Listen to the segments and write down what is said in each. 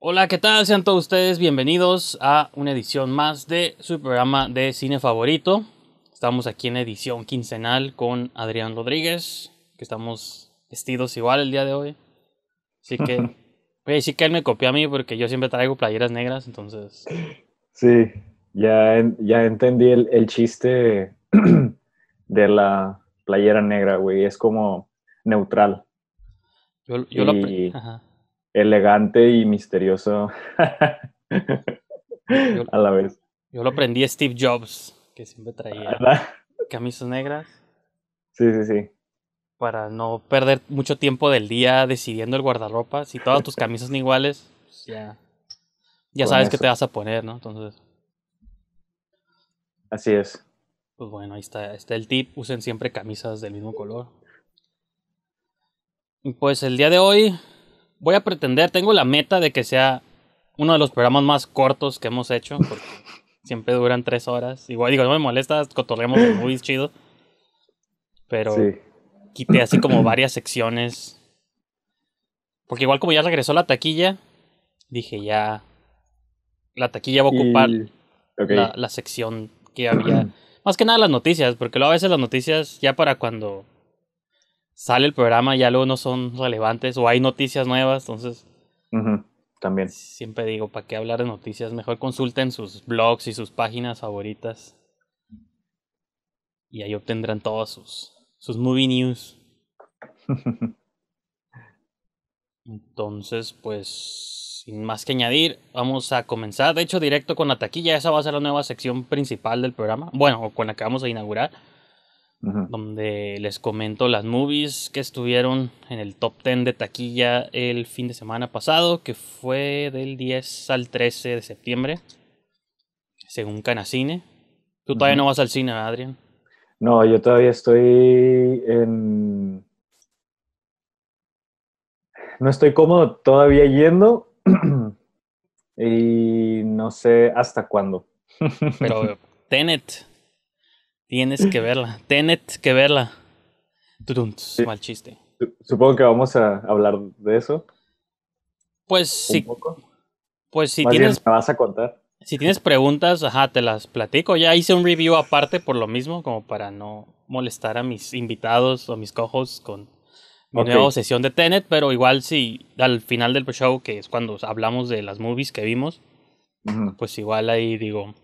Hola, ¿qué tal? Sean todos ustedes bienvenidos a una edición más de su programa de cine favorito. Estamos aquí en edición quincenal con Adrián Rodríguez, que estamos vestidos igual el día de hoy. Así que, sí que él me copió a mí porque yo siempre traigo playeras negras, entonces. Sí, ya, ya entendí el, chiste de la playera negra, güey. Es como neutral. Yo, lo elegante y misterioso a la vez. Yo lo aprendí Steve Jobs, que siempre traía camisas negras. Sí, sí, sí. Para no perder mucho tiempo del día decidiendo el guardarropa. Si todas tus camisas son iguales, pues ya, ya sabes que te vas a poner, ¿no? Entonces. Así es. Pues bueno, ahí está, el tip. Usen siempre camisas del mismo color. pues el día de hoy voy a pretender, tengo la meta de que sea uno de los programas más cortos que hemos hecho, porque siempre duran tres horas. Igual digo, no me molesta, cotorreamos muy chido. Pero quité así como varias secciones. Porque igual como ya regresó la taquilla, dije ya. La taquilla va a ocupar la, la sección que había. Más que nada las noticias, porque luego a veces las noticias ya para cuando sale el programa y ya luego no son relevantes o hay noticias nuevas, entonces... También. Siempre digo, ¿para qué hablar de noticias? Mejor consulten sus blogs y sus páginas favoritas. Y ahí obtendrán todos sus, sus movie news. Entonces, pues, sin más que añadir, vamos a comenzar. De hecho, directo con la taquilla. Esa va a ser la nueva sección principal del programa. Bueno, con la que vamos a inaugurar donde les comento las movies que estuvieron en el top 10 de taquilla el fin de semana pasado, que fue del 10 al 13 de septiembre, según Canacine. Tú todavía no vas al cine, Adrián. No, yo todavía estoy en... No estoy cómodo todavía yendo y no sé hasta cuándo. Pero Tenet Tienes que verla. Tenet que verla. Sí. Mal chiste. Supongo que vamos a hablar de eso. Pues sí. pues si tienes. ¿me vas a contar. Si tienes preguntas, ajá, te las platico. Ya hice un review aparte por lo mismo, como para no molestar a mis invitados o mis cojos con mi nueva sesión de Tenet, pero igual si al final del show, que es cuando hablamos de las movies que vimos, pues igual ahí digo,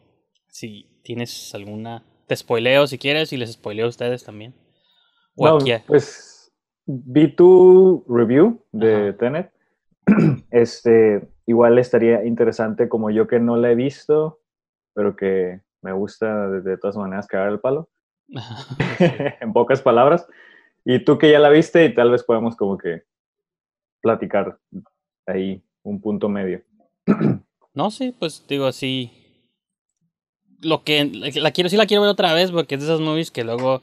si tienes alguna te spoileo si quieres y les spoileo a ustedes también. Pues vi tu review de Tenet. Este, igual estaría interesante como yo que no la he visto, pero que me gusta de, de todas maneras cagar el palo. en pocas palabras. Y tú que ya la viste y tal vez podamos como que platicar ahí un punto medio. no, sí, pues digo así lo que la quiero sí la quiero ver otra vez porque es de esas movies que luego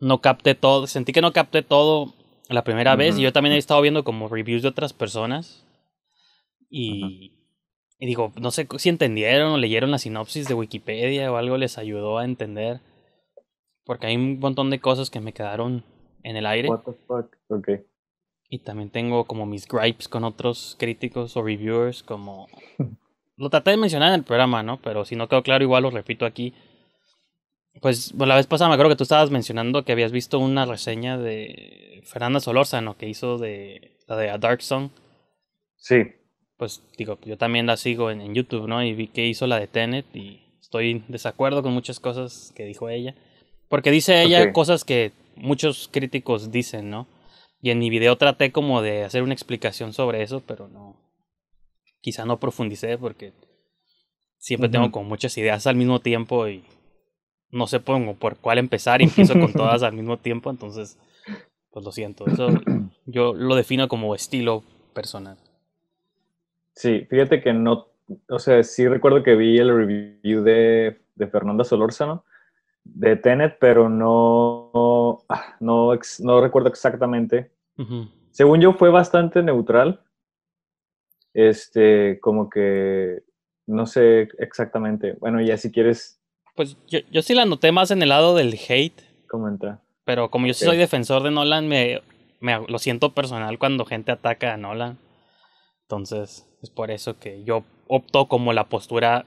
no capté todo, sentí que no capté todo la primera vez y yo también he estado viendo como reviews de otras personas y, y digo, no sé si entendieron o leyeron la sinopsis de Wikipedia o algo les ayudó a entender porque hay un montón de cosas que me quedaron en el aire. Okay. Y también tengo como mis gripes con otros críticos o reviewers como Lo traté de mencionar en el programa, ¿no? Pero si no quedó claro, igual lo repito aquí. Pues la vez pasada me acuerdo que tú estabas mencionando que habías visto una reseña de Fernanda Solórzano que hizo de la de A Dark Song. Sí. Pues digo, yo también la sigo en, YouTube, ¿no? Y vi que hizo la de Tenet y estoy en desacuerdo con muchas cosas que dijo ella. Porque dice ella cosas que muchos críticos dicen, ¿no? Y en mi video traté como de hacer una explicación sobre eso, pero no, quizá no profundicé porque siempre tengo como muchas ideas al mismo tiempo y no sé por cuál empezar y empiezo con todas al mismo tiempo, entonces pues lo siento, eso yo lo defino como estilo personal. Sí, fíjate que no, o sea, sí recuerdo que vi el review de, de Fernanda Solórzano de Tenet, pero no, no, ah, no, recuerdo exactamente. Según yo fue bastante neutral, este, como que no sé exactamente. Bueno, ya si quieres. Pues yo, sí la noté más en el lado del hate. Comenta. Pero como yo sí soy defensor de Nolan, me, me lo siento personal cuando gente ataca a Nolan. Entonces, es por eso que yo opto como la postura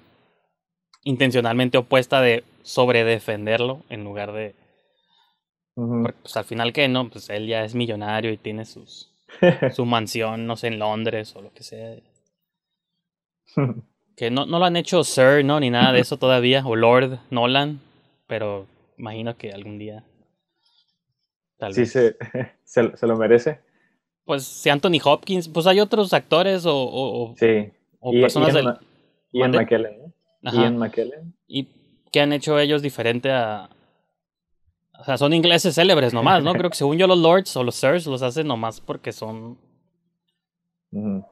intencionalmente opuesta de sobredefenderlo en lugar de. pues al final que no, pues él ya es millonario y tiene sus su mansión, no sé, en Londres o lo que sea. que no, lo han hecho Sir, ¿no? Ni nada de eso todavía, o Lord Nolan, pero imagino que algún día. Tal vez. Sí, se, lo merece. Pues si Anthony Hopkins, pues hay otros actores o, sí. o personas Ian McKellen, Y qué han hecho ellos diferente a, o sea, son ingleses célebres nomás, ¿no? Creo que según yo los Lords o los Sirs los hacen nomás porque son...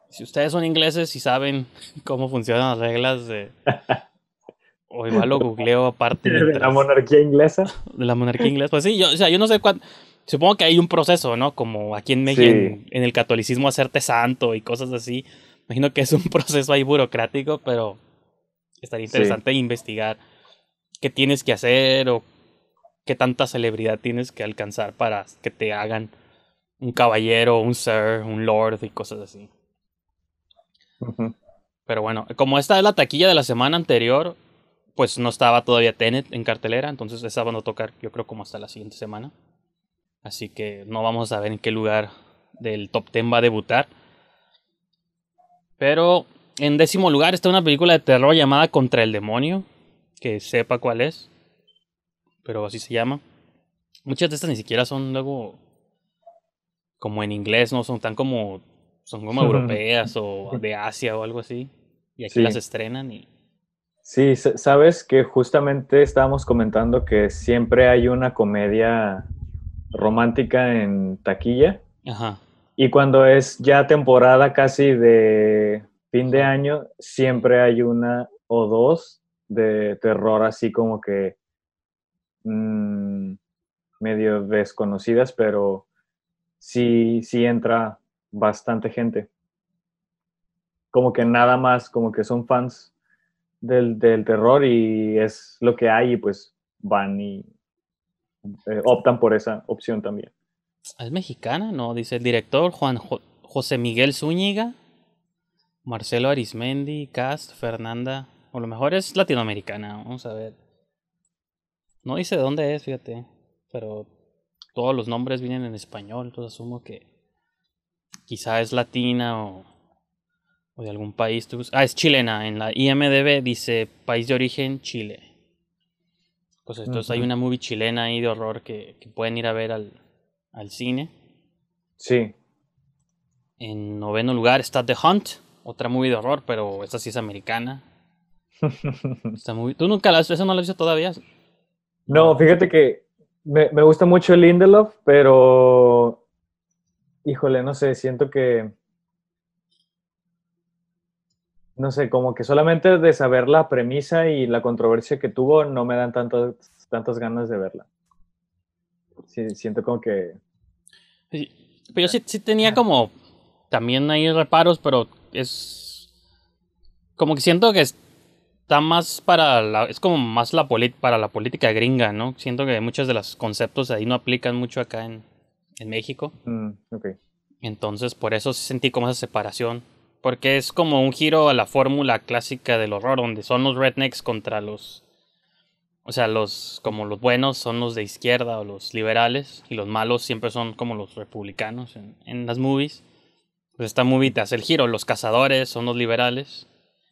Si ustedes son ingleses y saben cómo funcionan las reglas de... O igual lo googleo aparte. ¿De la monarquía inglesa? De la monarquía inglesa. Pues sí, yo, o sea, yo no sé cuánto... Supongo que hay un proceso, ¿no? Como aquí en México, en, el catolicismo, hacerte santo y cosas así. Imagino que es un proceso ahí burocrático, pero estaría interesante investigar qué tienes que hacer o qué tanta celebridad tienes que alcanzar para que te hagan un caballero, un sir, un lord y cosas así. Pero bueno, como esta es la taquilla de la semana anterior, pues no estaba todavía Tenet en cartelera, entonces esa van a tocar yo creo como hasta la siguiente semana. Así que no vamos a ver en qué lugar del top Ten va a debutar. Pero en décimo lugar está una película de terror llamada Contra el Demonio, que sepa cuál es pero así se llama. Muchas de estas ni siquiera son luego como en inglés, no son tan como son como europeas o de Asia o algo así. Y aquí las estrenan y Sí, sabes que justamente estábamos comentando que siempre hay una comedia romántica en taquilla. Ajá. Y cuando es ya temporada casi de fin de año, siempre hay una o dos de terror así como que mmm, medio desconocidas, pero sí, sí entra bastante gente. Como que nada más, como que son fans del, terror y es lo que hay y pues van y eh, optan por esa opción también. ¿Es mexicana? No, dice el director Juan José Miguel Zúñiga, Marcelo Arismendi, Cast, Fernanda, o lo mejor es latinoamericana, vamos a ver. No dice dónde es, fíjate. Pero todos los nombres vienen en español, entonces asumo que quizá es latina o, de algún país. Ah, es chilena. En la IMDB dice país de origen Chile. Pues entonces hay una movie chilena ahí de horror que, pueden ir a ver al, al, cine. Sí. En noveno lugar está The Hunt, otra movie de horror, pero esta sí es americana. ¿Tú nunca la has visto? Esa no la has visto todavía. No, ah. fíjate que me, gusta mucho el Lindelof, pero híjole, no sé, siento que no sé, como que solamente de saber la premisa y la controversia que tuvo no me dan tantas, tantas ganas de verla. siento como que... pero pues pues yo sí, tenía como... También hay reparos, pero es... Como que siento que más para la, es como más la para la política gringa, ¿no? Siento que muchos de los conceptos ahí no aplican mucho acá en, en México. Mm, Entonces, por eso sentí como esa separación. Porque es como un giro a la fórmula clásica del horror, donde son los rednecks contra los. O sea, los como los buenos son los de izquierda o los liberales, y los malos siempre son como los republicanos en, en las movies. Pues esta movie hace el giro, los cazadores son los liberales,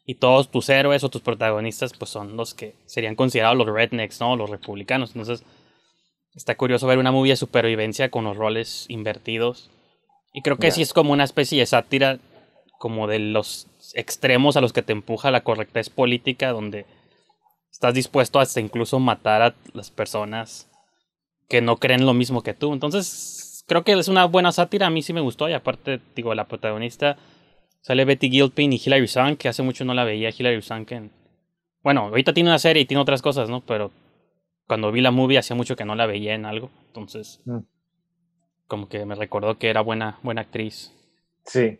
y todos tus héroes o tus protagonistas pues son los que serían considerados los rednecks, ¿no? Los republicanos. Entonces está curioso ver una movie de supervivencia con los roles invertidos. Y creo que sí es como una especie de sátira como de los extremos a los que te empuja la correctez política donde estás dispuesto hasta incluso matar a las personas que no creen lo mismo que tú. Entonces creo que es una buena sátira, a mí sí me gustó y aparte digo la protagonista Sale Betty Gilpin y Hilary Swank, que hace mucho no la veía Hilary Swank en... Bueno, ahorita tiene una serie y tiene otras cosas, ¿no? Pero cuando vi la movie hacía mucho que no la veía en algo, entonces mm. como que me recordó que era buena, buena actriz. Sí.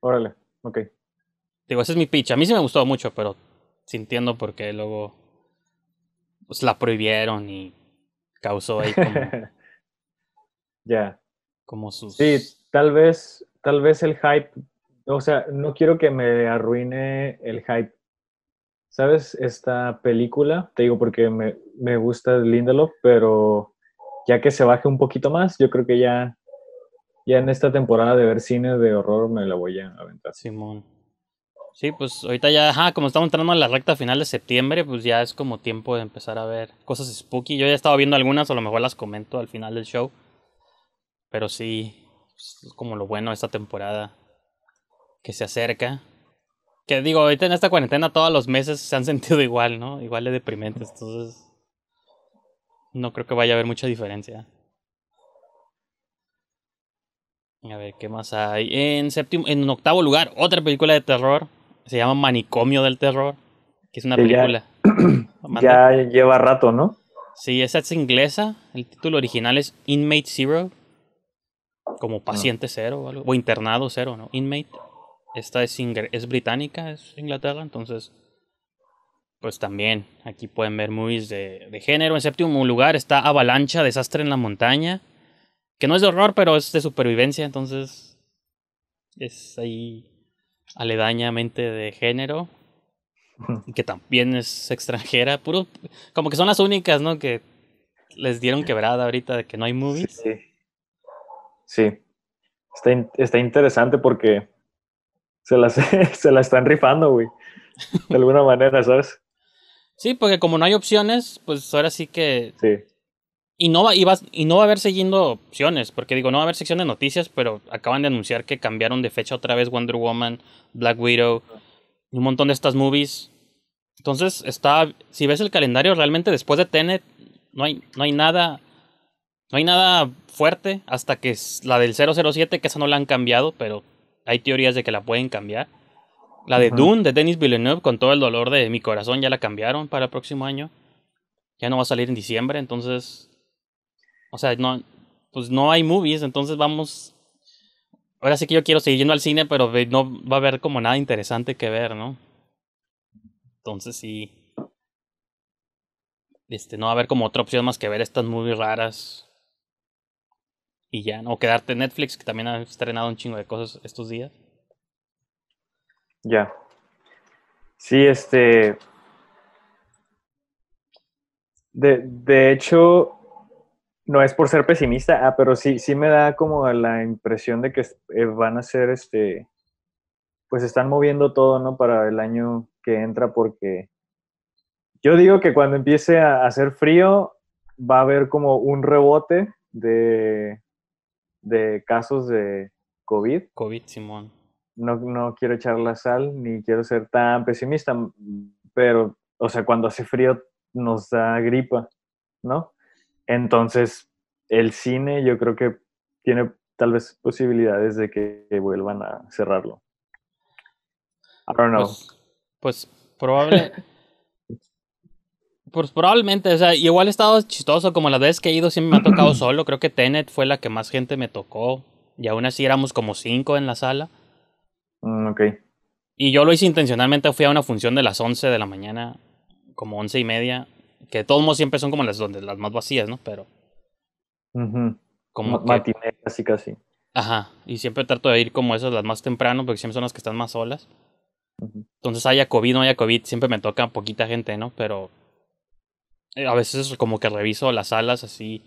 Órale, ok. Digo, ese es mi pitch. A mí sí me gustó mucho, pero sintiendo porque luego pues la prohibieron y causó ahí como ya como sus Sí, tal vez tal vez el hype o sea, no quiero que me arruine el hype. ¿Sabes? Esta película, te digo porque me, me gusta Lindelof, pero ya que se baje un poquito más, yo creo que ya, ya en esta temporada de ver cine de horror me la voy a aventar. Simón. Sí, pues ahorita ya, ajá, como estamos entrando a la recta final de septiembre, pues ya es como tiempo de empezar a ver cosas spooky. Yo ya estaba viendo algunas, a lo mejor las comento al final del show. Pero sí, es como lo bueno esta temporada que se acerca. Que digo, ahorita en esta cuarentena todos los meses se han sentido igual, ¿no? Igual de deprimentes, entonces no creo que vaya a haber mucha diferencia. A ver, ¿qué más hay? En séptimo, en octavo lugar, otra película de terror. Se llama Manicomio del Terror. Que es una película. Ya, lleva rato, ¿no? Sí, esa es inglesa. El título original es Inmate Zero. Como ah. paciente cero o algo. O internado cero, ¿no? Inmate. Esta es, es británica, es Inglaterra, entonces pues también aquí pueden ver movies de, género. En séptimo lugar está Avalancha, Desastre en la Montaña, que no es de horror, pero es de supervivencia, entonces es ahí aledañamente de género. Y que también es extranjera, puro, como que son las únicas, ¿no? Que les dieron quebrada ahorita de que no hay movies. Sí, sí. está interesante porque se la, se la están rifando, güey. De alguna manera, ¿sabes? Sí, porque como no hay opciones, pues ahora sí que. Sí. Y no, va, y, no va a haber siguiendo opciones, porque digo, no va a haber sección de noticias, pero acaban de anunciar que cambiaron de fecha otra vez Wonder Woman, Black Widow, un montón de estas movies. Entonces, está, si ves el calendario, realmente después de Tenet no hay, no hay nada no hay nada fuerte hasta que la del 007, que esa no la han cambiado, pero hay teorías de que la pueden cambiar. La de Dune de Denis Villeneuve, con todo el dolor de mi corazón, ya la cambiaron para el próximo año. Ya no va a salir en diciembre, entonces. O sea, no, pues no hay movies, entonces vamos. Ahora sí que yo quiero seguir yendo al cine, pero no va a haber como nada interesante que ver, ¿no? Entonces sí. Este, no va a haber como otra opción más que ver estas movies raras y ya, ¿no? quedarte en Netflix, que también ha estrenado un chingo de cosas estos días. Ya. Sí, este. De, hecho, no es por ser pesimista, ah, pero sí, sí me da como la impresión de que eh, van a ser este. Pues están moviendo todo, ¿no? Para el año que entra, porque yo digo que cuando empiece a hacer frío, va a haber como un rebote de de casos de COVID. COVID, Simón. No, no quiero echar la sal ni quiero ser tan pesimista, pero, o sea, cuando hace frío nos da gripa, ¿no? Entonces, el cine yo creo que tiene tal vez posibilidades de que, vuelvan a cerrarlo. I don't know. Pues, pues Pues probablemente, o sea, igual he estado chistoso, como las veces que he ido siempre me ha tocado solo, creo que Tenet fue la que más gente me tocó, y aún así éramos como cinco en la sala. Mm, ok. Y yo lo hice intencionalmente, fui a una función de las once de la mañana, como once y media, que de todos modos siempre son como las, donde, las más vacías, ¿no? Pero... Como casi casi. Ajá, y siempre trato de ir como esas, las más temprano, porque siempre son las que están más solas. Entonces haya COVID, no haya COVID, siempre me toca poquita gente, ¿no? Pero eh, a veces como que reviso las salas así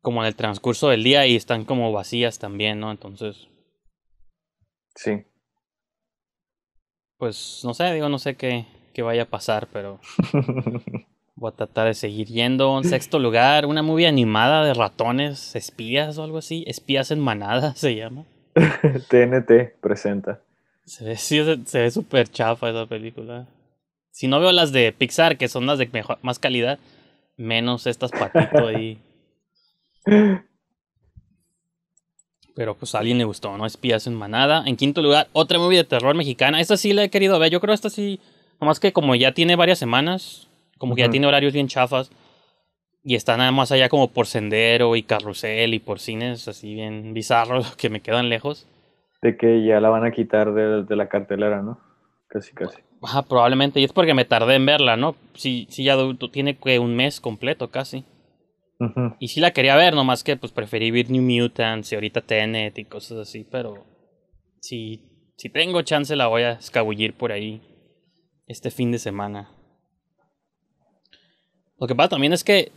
como en el transcurso del día y están como vacías también, ¿no? Entonces. Sí. Pues no sé, digo, no sé qué, qué vaya a pasar, pero voy a tratar de seguir yendo. En sexto lugar, una movie animada de ratones, espías o algo así. Espías en manada se llama. TNT presenta. Se ve, se, ve súper chafa esa película. Si no veo las de Pixar, que son las de más calidad, menos estas patito ahí. Pero pues a alguien le gustó, ¿no? Espías en manada. En quinto lugar, otra movie de terror mexicana. Esta sí la he querido ver. Yo creo esta sí. más que como ya tiene varias semanas, como que ya tiene horarios bien chafas. Y están nada más allá como por sendero y carrusel y por cines así bien bizarros que me quedan lejos. De que ya la van a quitar de la cartelera, ¿no? Casi, casi. Ajá, probablemente. Y es porque me tardé en verla, ¿no? Sí, sí ya tiene que un mes completo casi. Y sí la quería ver, nomás que pues preferí ver New Mutants y ahorita Tenet y cosas así, pero si, tengo chance la voy a escabullir por ahí este fin de semana. Lo que pasa también es que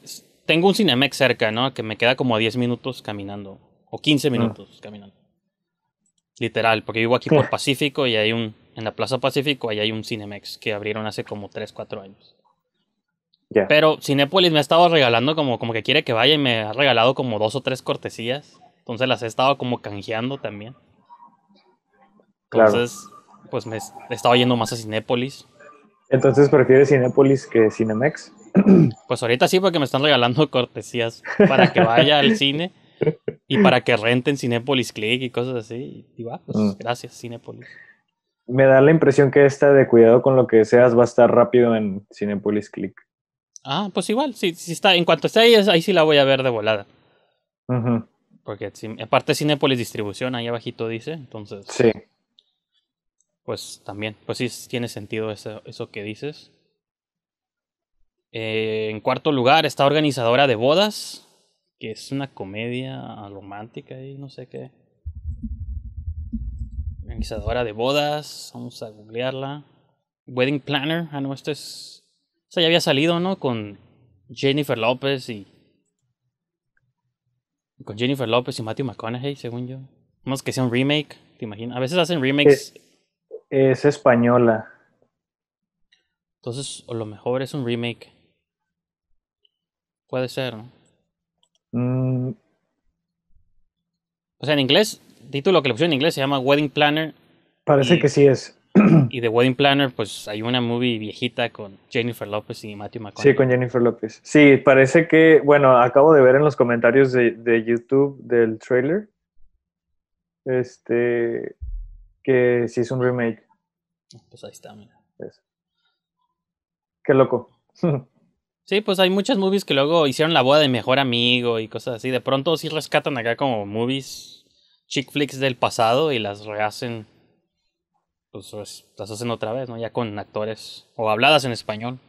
tengo un Cinemex cerca, ¿no? Que me queda como a 10 minutos caminando, o 15 ah. minutos caminando. Literal, porque vivo aquí por Pacífico y hay un en la Plaza Pacífico ahí hay un Cinemex que abrieron hace como 3, 4 años. Pero Cinépolis me ha estado regalando como, como que quiere que vaya y me ha regalado como dos o tres cortesías. Entonces las he estado como canjeando también. Entonces, pues me he estado yendo más a Cinépolis. Entonces, ¿prefieres Cinépolis que Cinemex? Pues ahorita sí, porque me están regalando cortesías para que vaya al cine y para que renten Cinépolis Click y cosas así. Y va, pues mm. gracias, Cinépolis me da la impresión que esta de cuidado con lo que seas va a estar rápido en Cinepolis Click. Ah, pues igual, sí, si está, en cuanto esté ahí, ahí sí la voy a ver de volada. Porque aparte Cinepolis Distribución ahí abajito dice, entonces. Sí. Pues también, pues sí tiene sentido eso, eso que dices. Eh, en cuarto lugar está Organizadora de Bodas, que es una comedia romántica y no sé qué organizadora de bodas. Vamos a googlearla. Wedding Planner. Ah, no, esto es. O sea, ya había salido, ¿no? Con Jennifer López y. Con Jennifer López y Matthew McConaughey, según yo. a que sea un remake, te imaginas. A veces hacen remakes. Es, española. Entonces, o lo mejor es un remake. Puede ser, ¿no? Mm. O sea, en inglés título que le pusieron en inglés se llama Wedding Planner. Parece que sí es. Y de Wedding Planner, pues hay una movie viejita con Jennifer Lopez y Matthew McConaughey. Sí, con Jennifer Lopez. Sí, parece que, bueno, acabo de ver en los comentarios de, de YouTube del trailer, este, que sí es un remake. Pues ahí está, mira. Eso. Qué loco. Sí, pues hay muchas movies que luego hicieron la boda de mejor amigo y cosas así. De pronto sí rescatan acá como movies chick flicks del pasado y las rehacen, pues las hacen otra vez, ¿no? Ya con actores o habladas en español.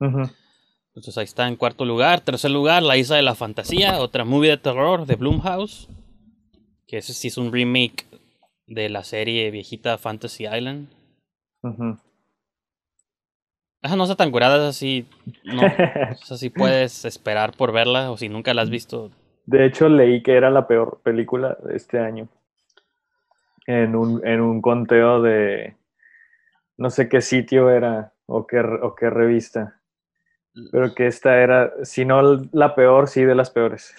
Entonces ahí está en cuarto lugar. Tercer lugar, La Isla de la Fantasía, otra movie de terror de Blumhouse. Que ese sí es un remake de la serie viejita Fantasy Island. no está tan curada, es así. No, así puedes esperar por verla, o si nunca la has visto, de hecho, leí que era la peor película de este año. En un, conteo de no sé qué sitio era o qué, qué revista. Pero que esta era, si no la peor, sí de las peores.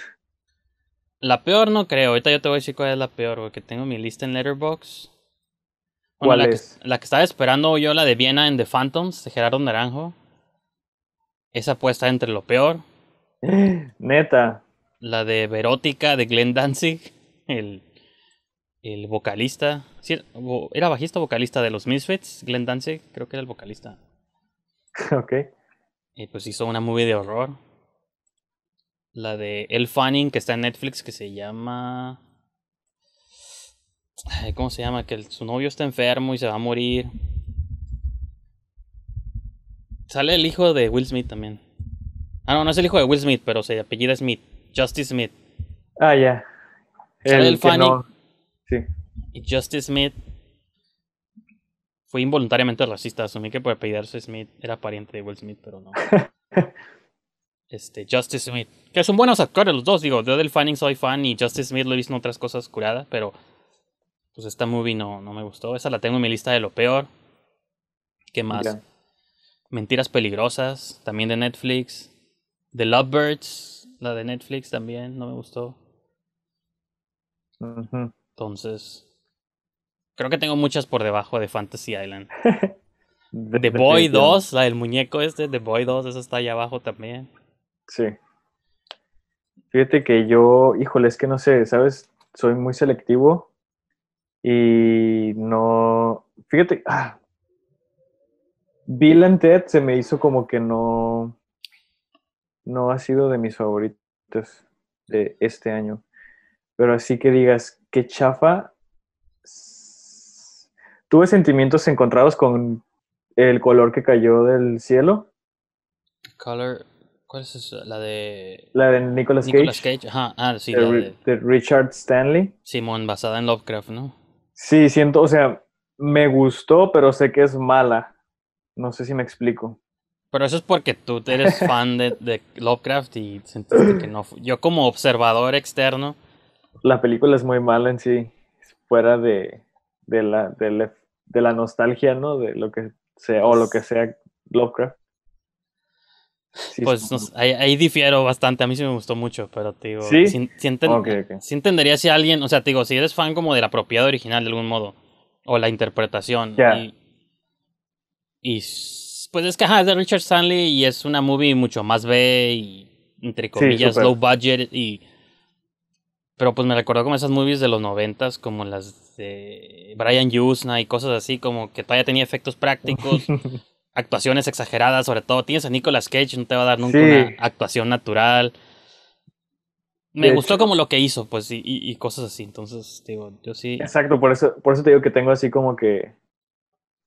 La peor no creo. Ahorita yo te voy a decir cuál es la peor, porque tengo mi lista en Letterboxd. ¿Cuál la, es? Que, la que estaba esperando yo, la de Viena en The Phantoms, de Gerardo Naranjo. Esa puesta entre lo peor. Neta la de Verótica de Glenn Danzig, el, el vocalista. era, bajista vocalista de los Misfits, Glenn Danzig, creo que era el vocalista. Ok. Y pues hizo una movie de horror. La de El Fanning, que está en Netflix, que se llama. ¿Cómo se llama? Que su novio está enfermo y se va a morir. Sale el hijo de Will Smith también. Ah, no, no es el hijo de Will Smith, pero se apellida Smith. Justice Smith. Ah, ya. El, Sí. Y Justice Smith fue involuntariamente racista. Asumí que por apellidarse Smith era pariente de Will Smith, pero no. este, Justice Smith. Que son buenos actores los dos. Digo, de del Fanning soy fan y Justice Smith lo he visto en otras cosas curadas pero pues esta movie no, no me gustó. Esa la tengo en mi lista de lo peor. ¿Qué más? Mentiras peligrosas, también de Netflix. The Lovebirds, la de Netflix también no me gustó. Entonces, creo que tengo muchas por debajo de Fantasy Island. The Boy 2, la del muñeco este, The Boy 2, esa está allá abajo también. Sí. Fíjate que yo, híjole, es que no sé, ¿sabes? Soy muy selectivo y no. Fíjate, ah, Bill and Ted se me hizo como que no no ha sido de mis favoritos de este año. Pero así que digas, qué chafa. ¿Tuve sentimientos encontrados con el color que cayó del cielo? Color. ¿Cuál es La de. La de Nicolas, Cage. Ah, de Richard Stanley. Simón, basada en Lovecraft, ¿no? Sí, siento, o sea, me gustó, pero sé que es mala. No sé si me explico. Pero eso es porque tú eres fan de, Lovecraft y sentiste que no. Yo como observador externo. La película es muy mala en sí, fuera de, de, la, de, la, nostalgia, ¿no? De lo que sea, o lo que sea Lovecraft. pues ahí, difiero bastante, a mí sí me gustó mucho, pero te digo, sí, entendería si alguien, o sea, te digo, si eres fan como de la propiedad original de algún modo, o la interpretación, y, y pues es que ajá, es de Richard Stanley y es una movie mucho más B y entre comillas low budget y pero pues me recordó como esas movies de los noventas, como las de Brian Jusna y cosas así, como que todavía tenía efectos prácticos, actuaciones exageradas, sobre todo tienes a Nicolas Cage, no te va a dar nunca una actuación natural. Me gustó como lo que hizo, pues, y, y, cosas así, entonces, digo, yo sí. Exacto, por eso, por eso te digo que tengo así como que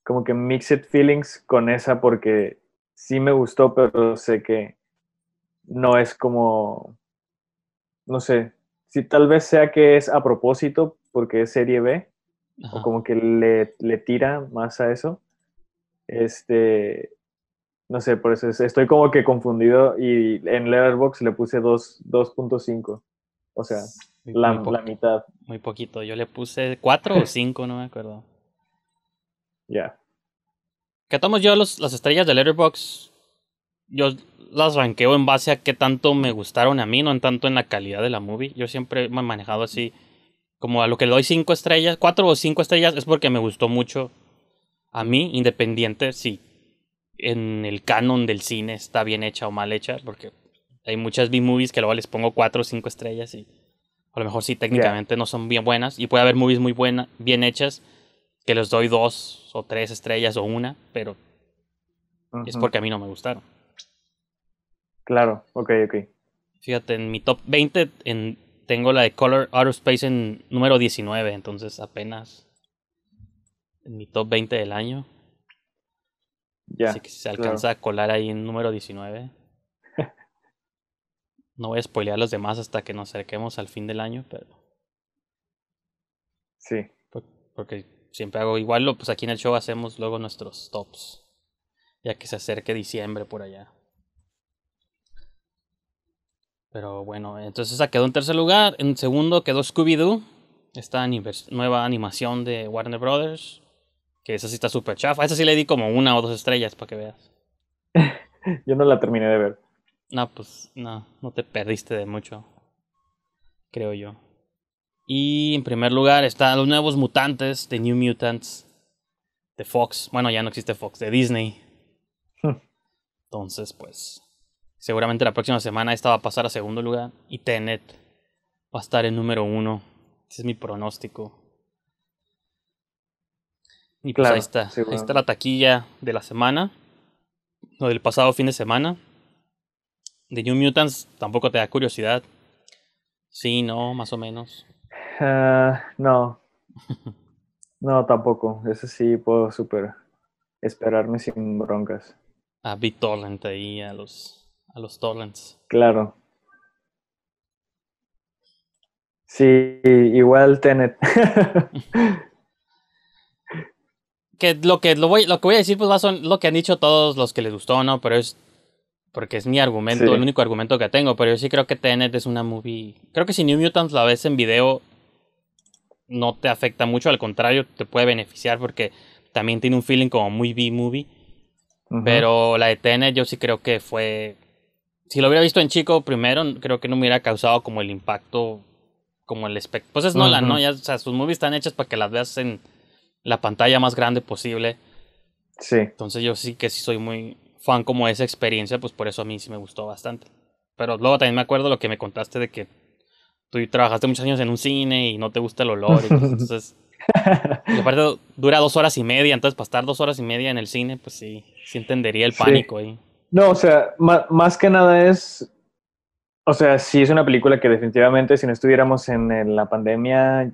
como que mixed feelings con esa porque sí me gustó, pero sé que no es como, no sé, si tal vez sea que es a propósito porque es serie B, o como que le, le, tira más a eso. Este, no sé, por eso estoy como que confundido y en Leatherbox le puse 2.5, o sea, la, la, mitad. Muy poquito, yo le puse 4 o 5, no me acuerdo ya ¿Qué yo los, las estrellas de Letterboxd? Yo las ranqueo en base a qué tanto me gustaron a mí, no en tanto en la calidad de la movie. Yo siempre me he manejado así. Como a lo que le doy cinco estrellas, cuatro o cinco estrellas, es porque me gustó mucho a mí, independiente si en el canon del cine está bien hecha o mal hecha, porque hay muchas B-movies que luego les pongo cuatro o cinco estrellas y a lo mejor sí técnicamente no son bien buenas y puede haber movies muy buenas, bien hechas que les doy dos o tres estrellas o una, pero es porque a mí no me gustaron. Claro, ok, ok. Fíjate, en mi top 20 en, tengo la de Color Outer Space en número 19, entonces apenas en mi top 20 del año. Ya. Así que se alcanza a colar ahí en número 19. no voy a spoilear los demás hasta que nos acerquemos al fin del año, pero. Sí. Porque siempre hago igual, pues aquí en el show hacemos luego nuestros tops, ya que se acerque diciembre por allá. Pero bueno, entonces esa quedó en tercer lugar. En segundo quedó Scooby-Doo, esta nueva animación de Warner Brothers, que esa sí está súper chafa. A esa sí le di como una o dos estrellas para que veas. Yo no la terminé de ver. No, pues no, no te perdiste de mucho, creo yo. Y en primer lugar están los nuevos mutantes de New Mutants de Fox. Bueno, ya no existe Fox, de Disney. Hmm. Entonces, pues, seguramente la próxima semana esta va a pasar a segundo lugar y Tenet va a estar en número uno. Ese es mi pronóstico. Y pues ahí está, ahí está la taquilla de la semana, o del pasado fin de semana. De New Mutants tampoco te da curiosidad. Sí, no, más o menos. Ah, no. No, tampoco. Ese sí puedo super esperarme sin broncas. A BitTorrent ahí, a los, a los torrents. Claro. Sí, igual Tenet. que lo que lo voy, lo que voy a decir pues va son lo que han dicho todos los que les gustó, ¿no? Pero es porque es mi argumento, el único argumento que tengo, pero yo sí creo que Tenet es una movie. Creo que si New Mutants la ves en video, no te afecta mucho, al contrario, te puede beneficiar porque también tiene un feeling como muy B-movie. Pero la de Tenet yo sí creo que fue... Si lo hubiera visto en chico primero, creo que no me hubiera causado como el impacto, como el espectro. Pues es Nolan, ¿no? o sea, sus movies están hechas para que las veas en la pantalla más grande posible. Sí. Entonces yo sí que sí soy muy fan como de esa experiencia, pues por eso a mí sí me gustó bastante. Pero luego también me acuerdo lo que me contaste de que tú trabajaste muchos años en un cine y no te gusta el olor. Y entonces, aparte dura dos horas y media, entonces para estar dos horas y media en el cine, pues sí, sí entendería el pánico ahí. No, o sea, más, que nada es, o sea, sí es una película que definitivamente si no estuviéramos en, la pandemia,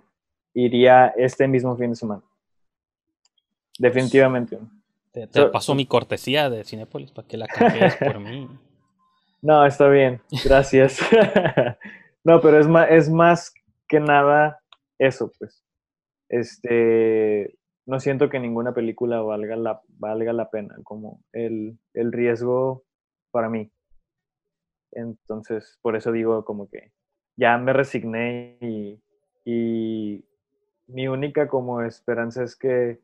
iría este mismo fin de semana. Definitivamente. Te, pasó mi cortesía de Cinepolis para que la cambies por mí. No, está bien. Gracias. No, pero es más, es más que nada eso, pues. Este, no siento que ninguna película valga la, valga la pena, como el, el riesgo para mí. Entonces, por eso digo como que ya me resigné y, mi única como esperanza es que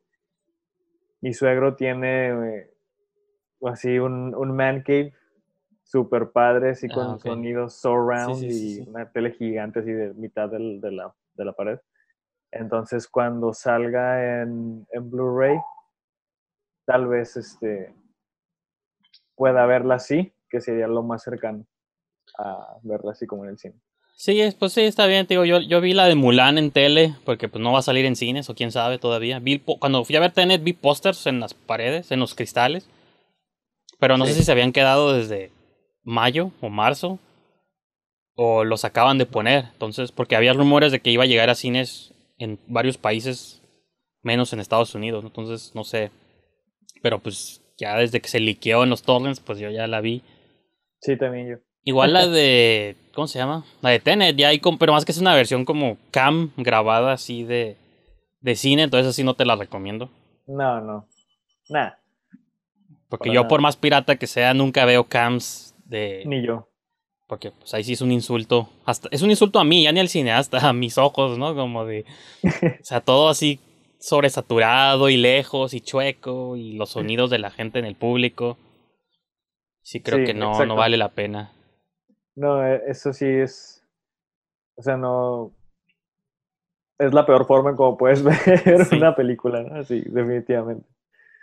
mi suegro tiene eh, así un, un man cave super padres ah, y con sonidos surround y una tele gigante así de mitad del, de, la, pared. Entonces, cuando salga en, Blu-ray, tal vez este pueda verla así, que sería lo más cercano a verla así como en el cine. Sí, pues sí, está bien, digo, yo, yo vi la de Mulan en tele, porque pues no va a salir en cines, o quién sabe todavía. Vi, cuando fui a ver Tenet, vi pósters en las paredes, en los cristales, pero no sé si se habían quedado desde mayo o marzo, o los acaban de poner. Entonces, porque había rumores de que iba a llegar a cines en varios países, menos en Estados Unidos. Entonces, no sé. Pero pues ya desde que se liqueó en los torrents, pues yo ya la vi. Sí, también yo. Igual la de. ¿Cómo se llama? La de Tenet, ya hay. Pero más que es una versión como cam grabada así de, de cine, entonces así no te la recomiendo. No, no. Nada. Porque yo, por más pirata que sea, nunca veo cams ni yo. Porque pues ahí sí es un insulto. Hasta, es un insulto a mí, ya ni al cineasta, a mis ojos, ¿no? Como de... o sea, todo así sobresaturado y lejos y chueco y los sonidos de la gente en el público. Sí, creo que no, no vale la pena. No, e, eso sí es. O sea, no. Es la peor forma en puedes ver una película, ¿no? Sí, definitivamente.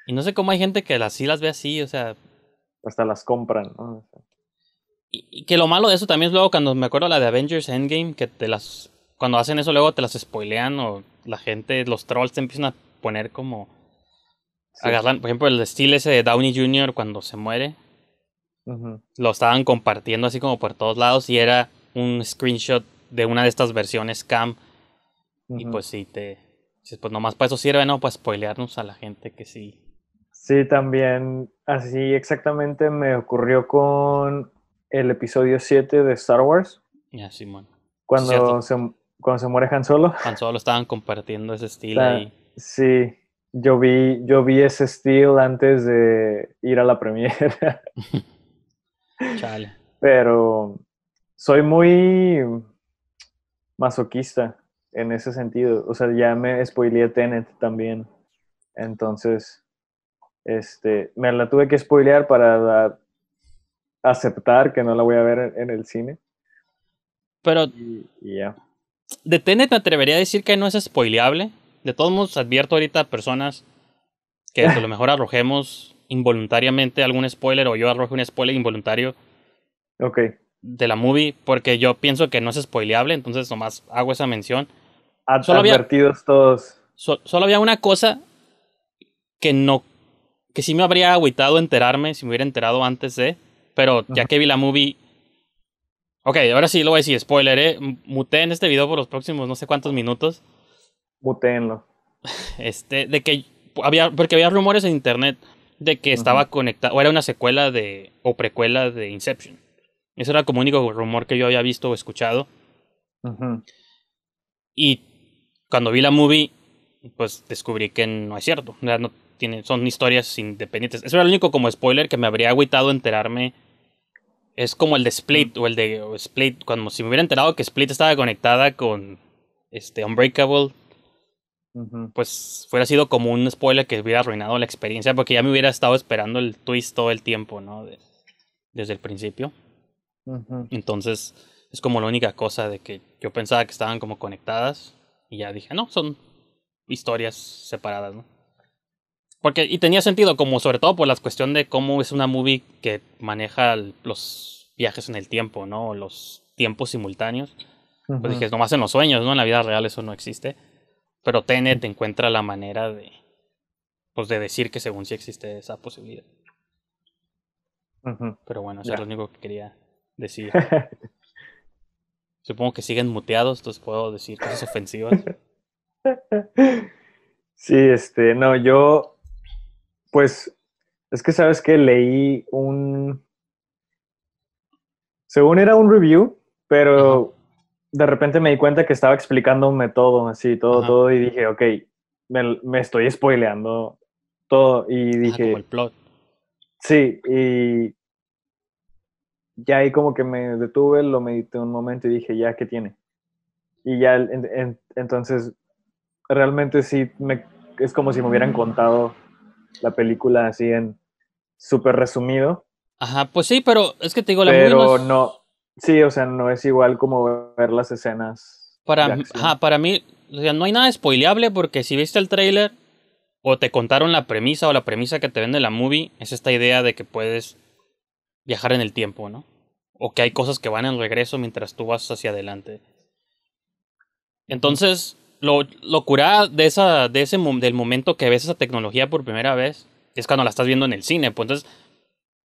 Y no sé cómo hay gente que así las ve así, o sea. Hasta las compran, ¿no? y, que lo malo de eso también es luego cuando me acuerdo la de Avengers Endgame, que te las. Cuando hacen eso luego te las spoilean o la gente, los trolls te empiezan a poner como. Agarran, por ejemplo, el estilo ese de Downey Jr. cuando se muere. Lo estaban compartiendo así como por todos lados y era un screenshot de una de estas versiones cam. Y pues sí, te. Pues nomás para eso sirve, ¿no? Pues spoilearnos a la gente que sí. Sí, también así exactamente me ocurrió con el episodio 7 de Star Wars. Ya, así Simón. cuando, se, cuando se muere Han Solo. Han Solo estaban compartiendo ese estilo Sí, yo vi, yo vi ese estilo antes de ir a la premiere. Chale. Pero soy muy masoquista en ese sentido. O sea, ya me spoileé Tenet también. Entonces, este, me la tuve que spoilear para aceptar que no la voy a ver en, el cine. Pero. ya. De me atrevería a decir que no es spoileable. De todos modos, advierto ahorita a personas que pues, a lo mejor arrojemos involuntariamente algún spoiler o yo arroje un spoiler involuntario. Ok. De la movie, porque yo pienso que no es spoileable, entonces nomás hago esa mención. advertidos todos. solo había una cosa que no. que sí me habría agüitado enterarme si me hubiera enterado antes de pero ya que vi la movie... Ok, ahora sí lo voy a decir, spoiler, ¿eh? en este video por los próximos no sé cuántos minutos. Muteenlo. Este, de que había, porque había rumores en internet de que estaba conectado, o era una secuela de, o precuela de Inception. Ese era como único rumor que yo había visto o escuchado. Y cuando vi la movie, pues descubrí que no es cierto. No tiene, son historias independientes. Ese era el único como spoiler que me habría agüitado enterarme es como el de Split, o el de Split, cuando si me hubiera enterado que Split estaba conectada con este Unbreakable, pues fuera sido como un spoiler que hubiera arruinado la experiencia, porque ya me hubiera estado esperando el twist todo el tiempo, ¿no? desde el principio. Entonces, es como la única cosa de que yo pensaba que estaban como conectadas, y ya dije, no, son historias separadas, ¿no? Porque, y tenía sentido, como sobre todo por la cuestión de cómo es una movie que maneja los viajes en el tiempo, ¿no? Los tiempos simultáneos. Pues dije, nomás en los sueños, ¿no? En la vida real eso no existe. Pero Tenet encuentra la manera de, pues, de decir que según sí existe esa posibilidad. Pero bueno, eso es lo único que quería decir. Supongo que siguen muteados, entonces puedo decir cosas ofensivas. Sí, este, no, yo pues es que sabes que leí un. Según era un review, pero de repente me di cuenta que estaba explicándome todo, así, todo, todo, y dije, ok, me, estoy spoileando todo. Y dije. el plot. Sí, y. Ya ahí como que me detuve, lo medité un momento y dije, ya, ¿qué tiene? Y ya, entonces, realmente sí, me, es como si me hubieran contado la película así en súper resumido. Ajá, pues sí, pero es que te digo, la Pero no, sí, o sea, no es igual como ver las escenas. Para, para mí, o no hay nada spoileable porque si viste el trailer o te contaron la premisa o la premisa que te vende la movie, es esta idea de que puedes viajar en el tiempo, ¿no? O que hay cosas que van en regreso mientras tú vas hacia adelante. Entonces, lo, lo de esa, de ese, del momento que ves esa tecnología por primera vez es cuando la estás viendo en el cine. Pues entonces,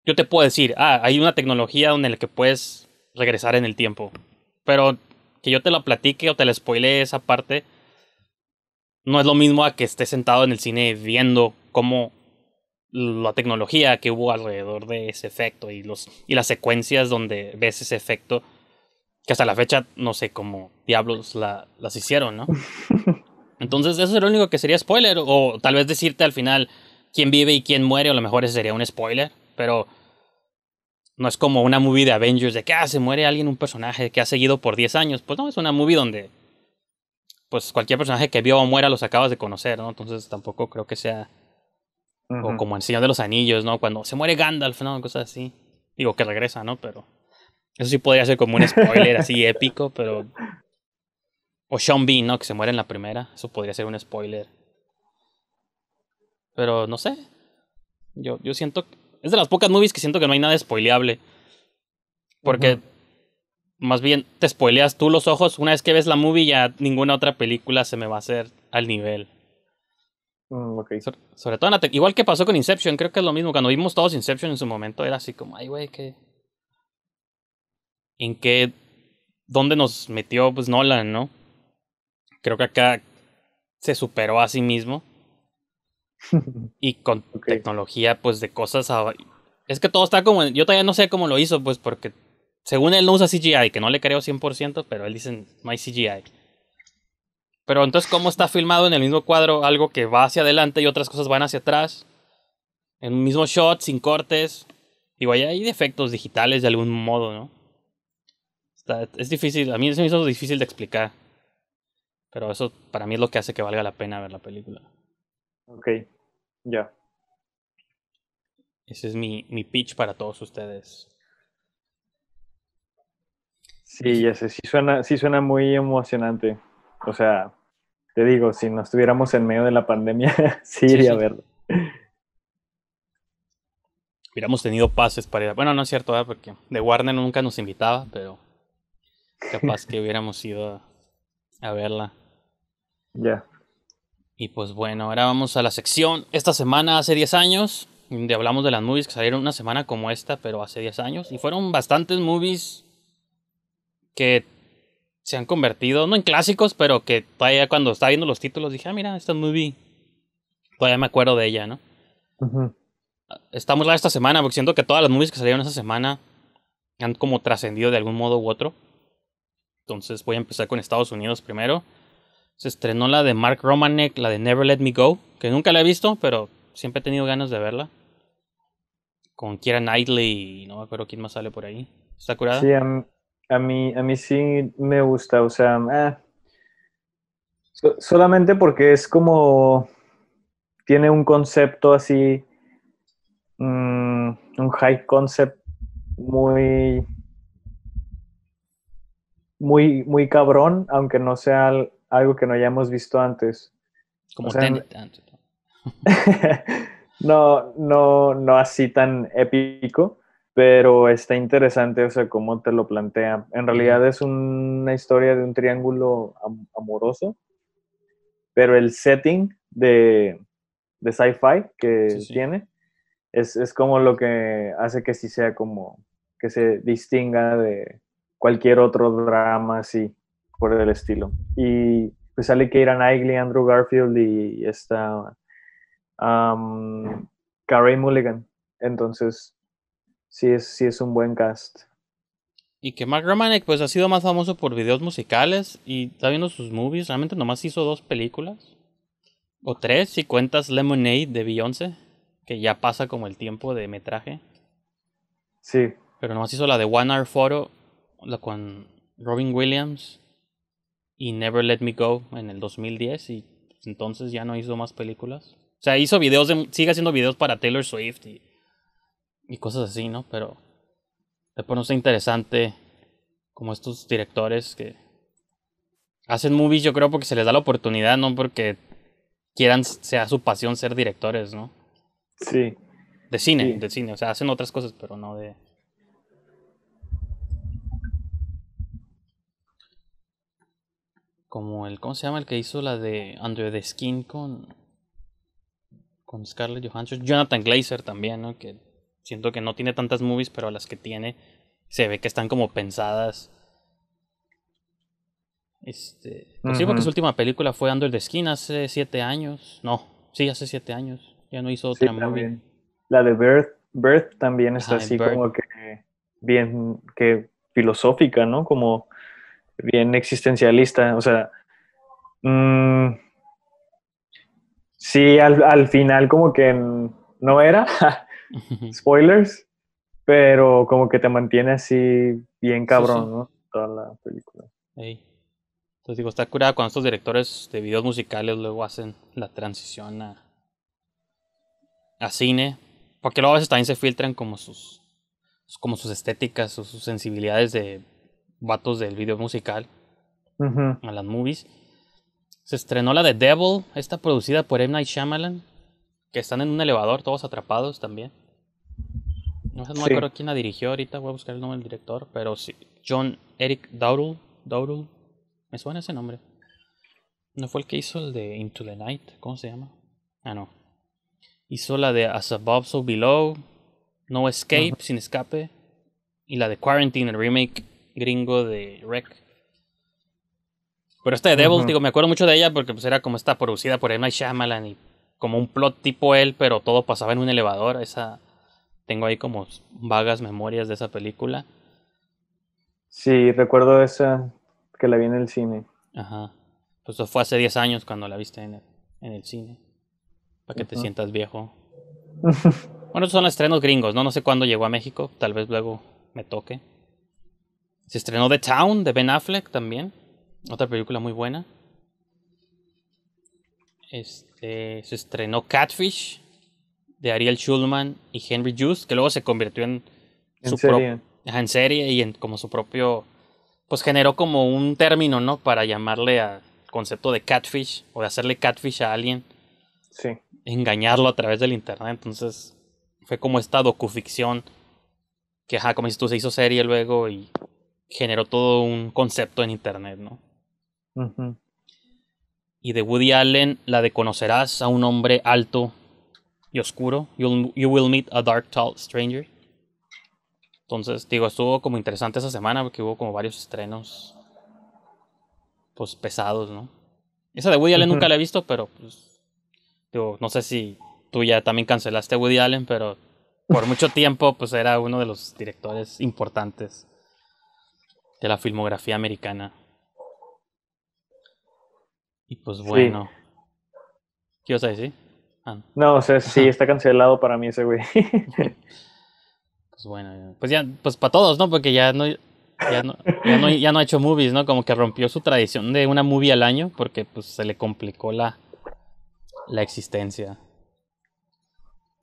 yo te puedo decir, ah, hay una tecnología donde la que puedes regresar en el tiempo. Pero que yo te la platique o te la spoile esa parte, no es lo mismo a que estés sentado en el cine viendo cómo la tecnología que hubo alrededor de ese efecto y, los, y las secuencias donde ves ese efecto que hasta la fecha no sé cómo diablos las hicieron, ¿no? Entonces, eso es lo único que sería spoiler. O tal vez decirte al final quién vive y quién muere, o a lo mejor ese sería un spoiler. Pero no es como una movie de Avengers de que ah, se muere alguien, un personaje que ha seguido por 10 años. Pues no, es una movie donde pues cualquier personaje que vio o muera los acabas de conocer, ¿no? Entonces tampoco creo que sea o como en Señor de los Anillos, ¿no? Cuando se muere Gandalf, ¿no? Cosas así. Digo que regresa, ¿no? Pero eso sí podría ser como un spoiler así épico, pero. O Sean Bean, ¿no? Que se muere en la primera. Eso podría ser un spoiler. Pero no sé. Yo, yo siento. Es de las pocas movies que siento que no hay nada spoileable. Porque. Más bien, te spoileas tú los ojos. Una vez que ves la movie, ya ninguna otra película se me va a hacer al nivel. Mm, sobre, todo, en la igual que pasó con Inception, creo que es lo mismo. Cuando vimos todos Inception en su momento, era así como, ay, güey, que en qué, dónde nos metió pues Nolan, ¿no? Creo que acá se superó a sí mismo. y con tecnología, pues de cosas. Es que todo está como. Yo todavía no sé cómo lo hizo, pues porque según él no usa CGI, que no le creo 100%, pero él dice no hay CGI. Pero entonces, ¿cómo está filmado en el mismo cuadro algo que va hacia adelante y otras cosas van hacia atrás? En un mismo shot, sin cortes. Digo, ahí hay defectos digitales de algún modo, ¿no? es difícil, a mí eso me hizo difícil de explicar. Pero eso para mí es lo que hace que valga la pena ver la película. Ok, ya. Ese es mi, pitch para todos ustedes. Sí, ya sé, sí suena, suena muy emocionante. O sea, te digo, si nos estuviéramos en medio de la pandemia, sí, iría a verlo. Hubiéramos tenido pases para ir. Bueno, no es cierto, ¿verdad? porque de Warner nunca nos invitaba, pero capaz que hubiéramos ido a, verla. Ya. Y pues bueno, ahora vamos a la sección. Esta semana, hace 10 años, donde hablamos de las movies que salieron una semana como esta, pero hace 10 años. Y fueron bastantes movies que se han convertido, no en clásicos, pero que todavía cuando estaba viendo los títulos dije, ah, mira, esta movie, todavía me acuerdo de ella, ¿no? Estamos la esta semana, porque siento que todas las movies que salieron esa semana han como trascendido de algún modo u otro. Entonces voy a empezar con Estados Unidos primero. Se estrenó la de Mark Romanek, la de Never Let Me Go, que nunca la he visto, pero siempre he tenido ganas de verla. Con Kiera Knightley no me acuerdo quién más sale por ahí. ¿Está curada? Sí, a, mí, a mí sí me gusta, o sea, eh. solamente porque es como, tiene un concepto así, mm, un high concept muy muy, muy cabrón, aunque no sea algo que no hayamos visto antes. Como ah, no, no, no así tan épico, pero está interesante, o sea, cómo te lo plantea. En realidad es una historia de un triángulo amoroso, pero el setting de, de sci-fi que tiene es, es como lo que hace que sí sea como que se distinga de, cualquier otro drama así, por el estilo. Y pues sale Keira Knightley, Andrew Garfield y esta um, Carey Mulligan. Entonces, sí es, sí es un buen cast. Y que Mark Romanek pues ha sido más famoso por videos musicales y está viendo sus movies. Realmente nomás hizo dos películas. O tres, si cuentas Lemonade de Beyoncé, que ya pasa como el tiempo de metraje. Sí. Pero nomás hizo la de One Hour Photo la con Robin Williams y Never Let Me Go en el 2010 y entonces ya no hizo más películas. O sea, hizo videos, de, sigue haciendo videos para Taylor Swift y, y cosas así, ¿no? Pero después no está interesante como estos directores que hacen movies, yo creo, porque se les da la oportunidad, no porque quieran, sea su pasión ser directores, ¿no? Sí. De cine, de cine, o sea, hacen otras cosas, pero no de... como el, ¿cómo se llama? El que hizo la de Under the Skin con, con Scarlett Johansson. Jonathan Glazer también, ¿no? Que siento que no tiene tantas movies, pero las que tiene se ve que están como pensadas. Este, pues porque su última película fue Under the Skin hace siete años. No, sí, hace siete años. Ya no hizo otra movie. La de Birth, Birth también es así como que bien, que filosófica, ¿no? Como bien existencialista. O sea, mm, sí, al, final como que no era, spoilers, pero como que te mantiene así bien cabrón, ¿no? Toda la película. Entonces digo, está curada cuando estos directores de videos musicales luego hacen la transición a, cine, porque luego a veces también se filtran como sus como sus estéticas o sus sensibilidades de vatos del video musical, a las movies. Se estrenó la de Devil, esta producida por M. Night Shyamalan, que están en un elevador, todos atrapados también. No, me acuerdo quién la dirigió ahorita, voy a buscar el nombre del director, pero sí, John Eric Dowdle, Dowdle, me suena ese nombre. ¿No fue el que hizo el de Into the Night? ¿Cómo se llama? Ah, no. Hizo la de As Above, So Below, No Escape, Sin Escape, y la de Quarantine, el remake gringo de Rec. Pero esta de Devil, digo, me acuerdo mucho de ella porque pues era como está producida por Emma y Shyamalan y como un plot tipo él, pero todo pasaba en un elevador. Esa tengo ahí como vagas memorias de esa película. Sí, recuerdo esa que la vi en el cine. Ajá. Pues eso fue hace 10 años cuando la viste en el, cine. Para que te sientas viejo. bueno, esos son estrenos gringos, ¿no? No sé cuándo llegó a México. Tal vez luego me toque. Se estrenó The Town de Ben Affleck también. Otra película muy buena. Este, se estrenó Catfish de Ariel Schulman y Henry Juice. que luego se convirtió en, en serie. en serie y en como su propio pues generó como un término, ¿no? Para llamarle al concepto de catfish o de hacerle catfish a alguien. Sí. Engañarlo a través del internet. Entonces, fue como esta docuficción que, ajá, como dices tú, se hizo serie luego y generó todo un concepto en internet, ¿no? Y de Woody Allen, la de conocerás a un hombre alto y oscuro. you will meet a dark tall stranger. Entonces, digo, estuvo como interesante esa semana porque hubo como varios estrenos pues pesados, ¿no? Esa de Woody Allen nunca la he visto, pero pues, digo, no sé si tú ya también cancelaste a Woody Allen, pero por mucho tiempo pues era uno de los directores importantes de la filmografía americana. Y pues bueno. ¿Qué os a decir? Ah. No, o sea, sí, está cancelado para mí ese güey. pues bueno, pues ya, pues para todos, ¿no? Porque ya no, ya no, ya no, ya no ha hecho movies, ¿no? Como que rompió su tradición de una movie al año porque pues se le complicó la, la existencia.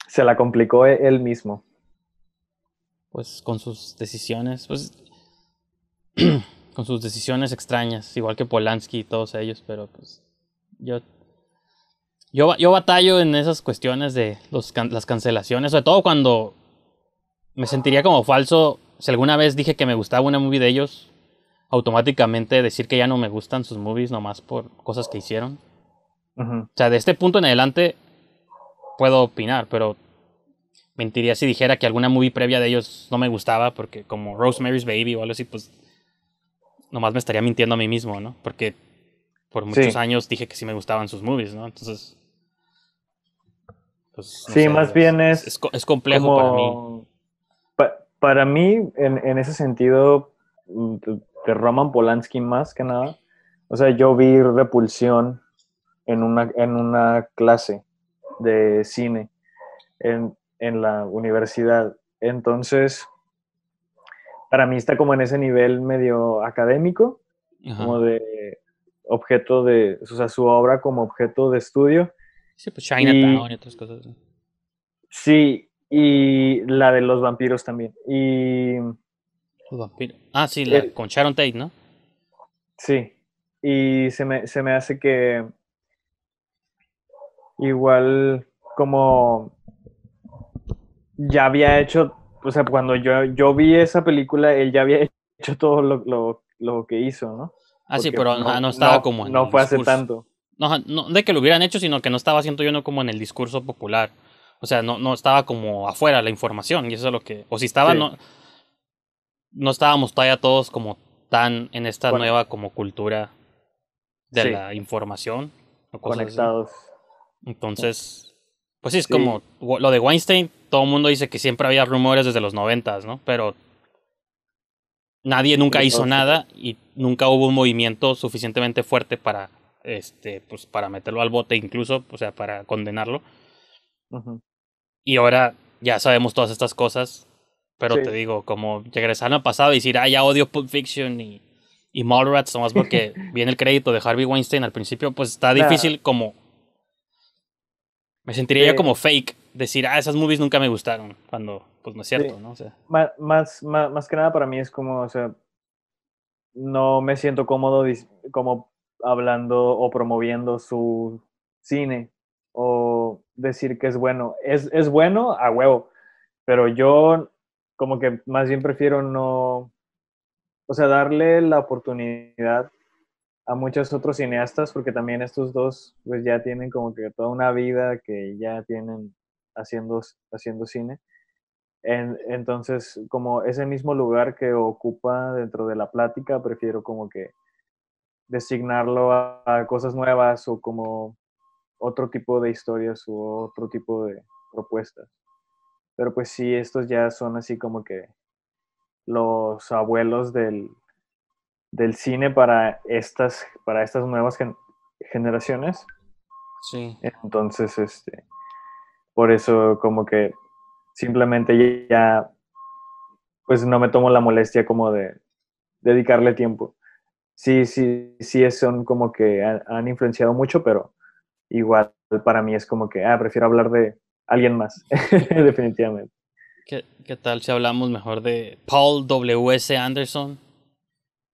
Se la complicó e-, él mismo. Pues con sus decisiones. Pues con sus decisiones extrañas, igual que Polanski y todos ellos, pero pues yo yo, yo batallo en esas cuestiones de los las cancelaciones, sobre todo cuando me sentiría como falso si alguna vez dije que me gustaba una movie de ellos, automáticamente decir que ya no me gustan sus movies nomás por cosas que hicieron. O sea, de este punto en adelante puedo opinar, pero mentiría si dijera que alguna movie previa de ellos no me gustaba, porque como Rosemary's Baby o algo así, pues nomás me estaría mintiendo a mí mismo, ¿no? Porque por muchos años dije que sí me gustaban sus movies, ¿no? Entonces. Pues, sí, más bien es. Es, complejo para mí. para mí, en, ese sentido, de Roman Polanski más que nada. O sea, yo vi repulsión en una, en una clase de cine en, en la universidad. Entonces, para mí está como en ese nivel medio académico, como de objeto de, o sea, su obra como objeto de estudio. Sí, pues Chinatown y, otras cosas. Sí, y la de los vampiros también. Y... Los vampiros. Ah, sí, eh, con Sharon Tate, ¿no? Sí, y se me, se me hace que igual como ya había hecho o sea, cuando yo, yo vi esa película, él ya había hecho todo lo, lo, lo que hizo, ¿no? Ah, sí, pero no, estaba como en No fue hace tanto. No, no de que lo hubieran hecho, sino que no estaba haciendo yo no como en el discurso popular. O sea, no, no estaba como afuera la información, y eso es lo que. O si estaba, no. No estábamos todavía todos como tan en esta nueva como cultura de la información. Conectados. Entonces, pues sí, es como lo de Weinstein, todo el mundo dice que siempre había rumores desde los noventas, ¿no? Pero nadie nunca hizo nada y nunca hubo un movimiento suficientemente fuerte para, este, pues, para meterlo al bote incluso, o sea, para condenarlo. Y ahora ya sabemos todas estas cosas, pero te digo, como regresar al pasado y decir, ah, ya odio Pulp Fiction y, y Mallrats, nomás porque viene el crédito de Harvey Weinstein al principio, pues está difícil como me sentiría yo como fake decir, ah, esas movies nunca me gustaron, cuando pues no es cierto, ¿no? más, más, más, que nada para mí es como, o sea, no me siento cómodo como hablando o promoviendo su cine o decir que es bueno. Es, es bueno a huevo, pero yo como que más bien prefiero no, o sea, darle la oportunidad a muchos otros cineastas, porque también estos dos pues ya tienen como que toda una vida que ya tienen haciendo, haciendo cine. entonces, como ese mismo lugar que ocupa dentro de la plática, prefiero como que designarlo a, cosas nuevas o como otro tipo de historias u otro tipo de propuestas. Pero pues sí, estos ya son así como que los abuelos del, del cine para estas, para estas nuevas generaciones. Sí. Entonces, este, por eso como que simplemente ya, pues no me tomo la molestia como de dedicarle tiempo. Sí, sí, sí, son como que han, influenciado mucho, pero igual para mí es como que, ah, prefiero hablar de alguien más, definitivamente. ¿Qué, ¿Qué, tal si hablamos mejor de Paul W.S. Anderson?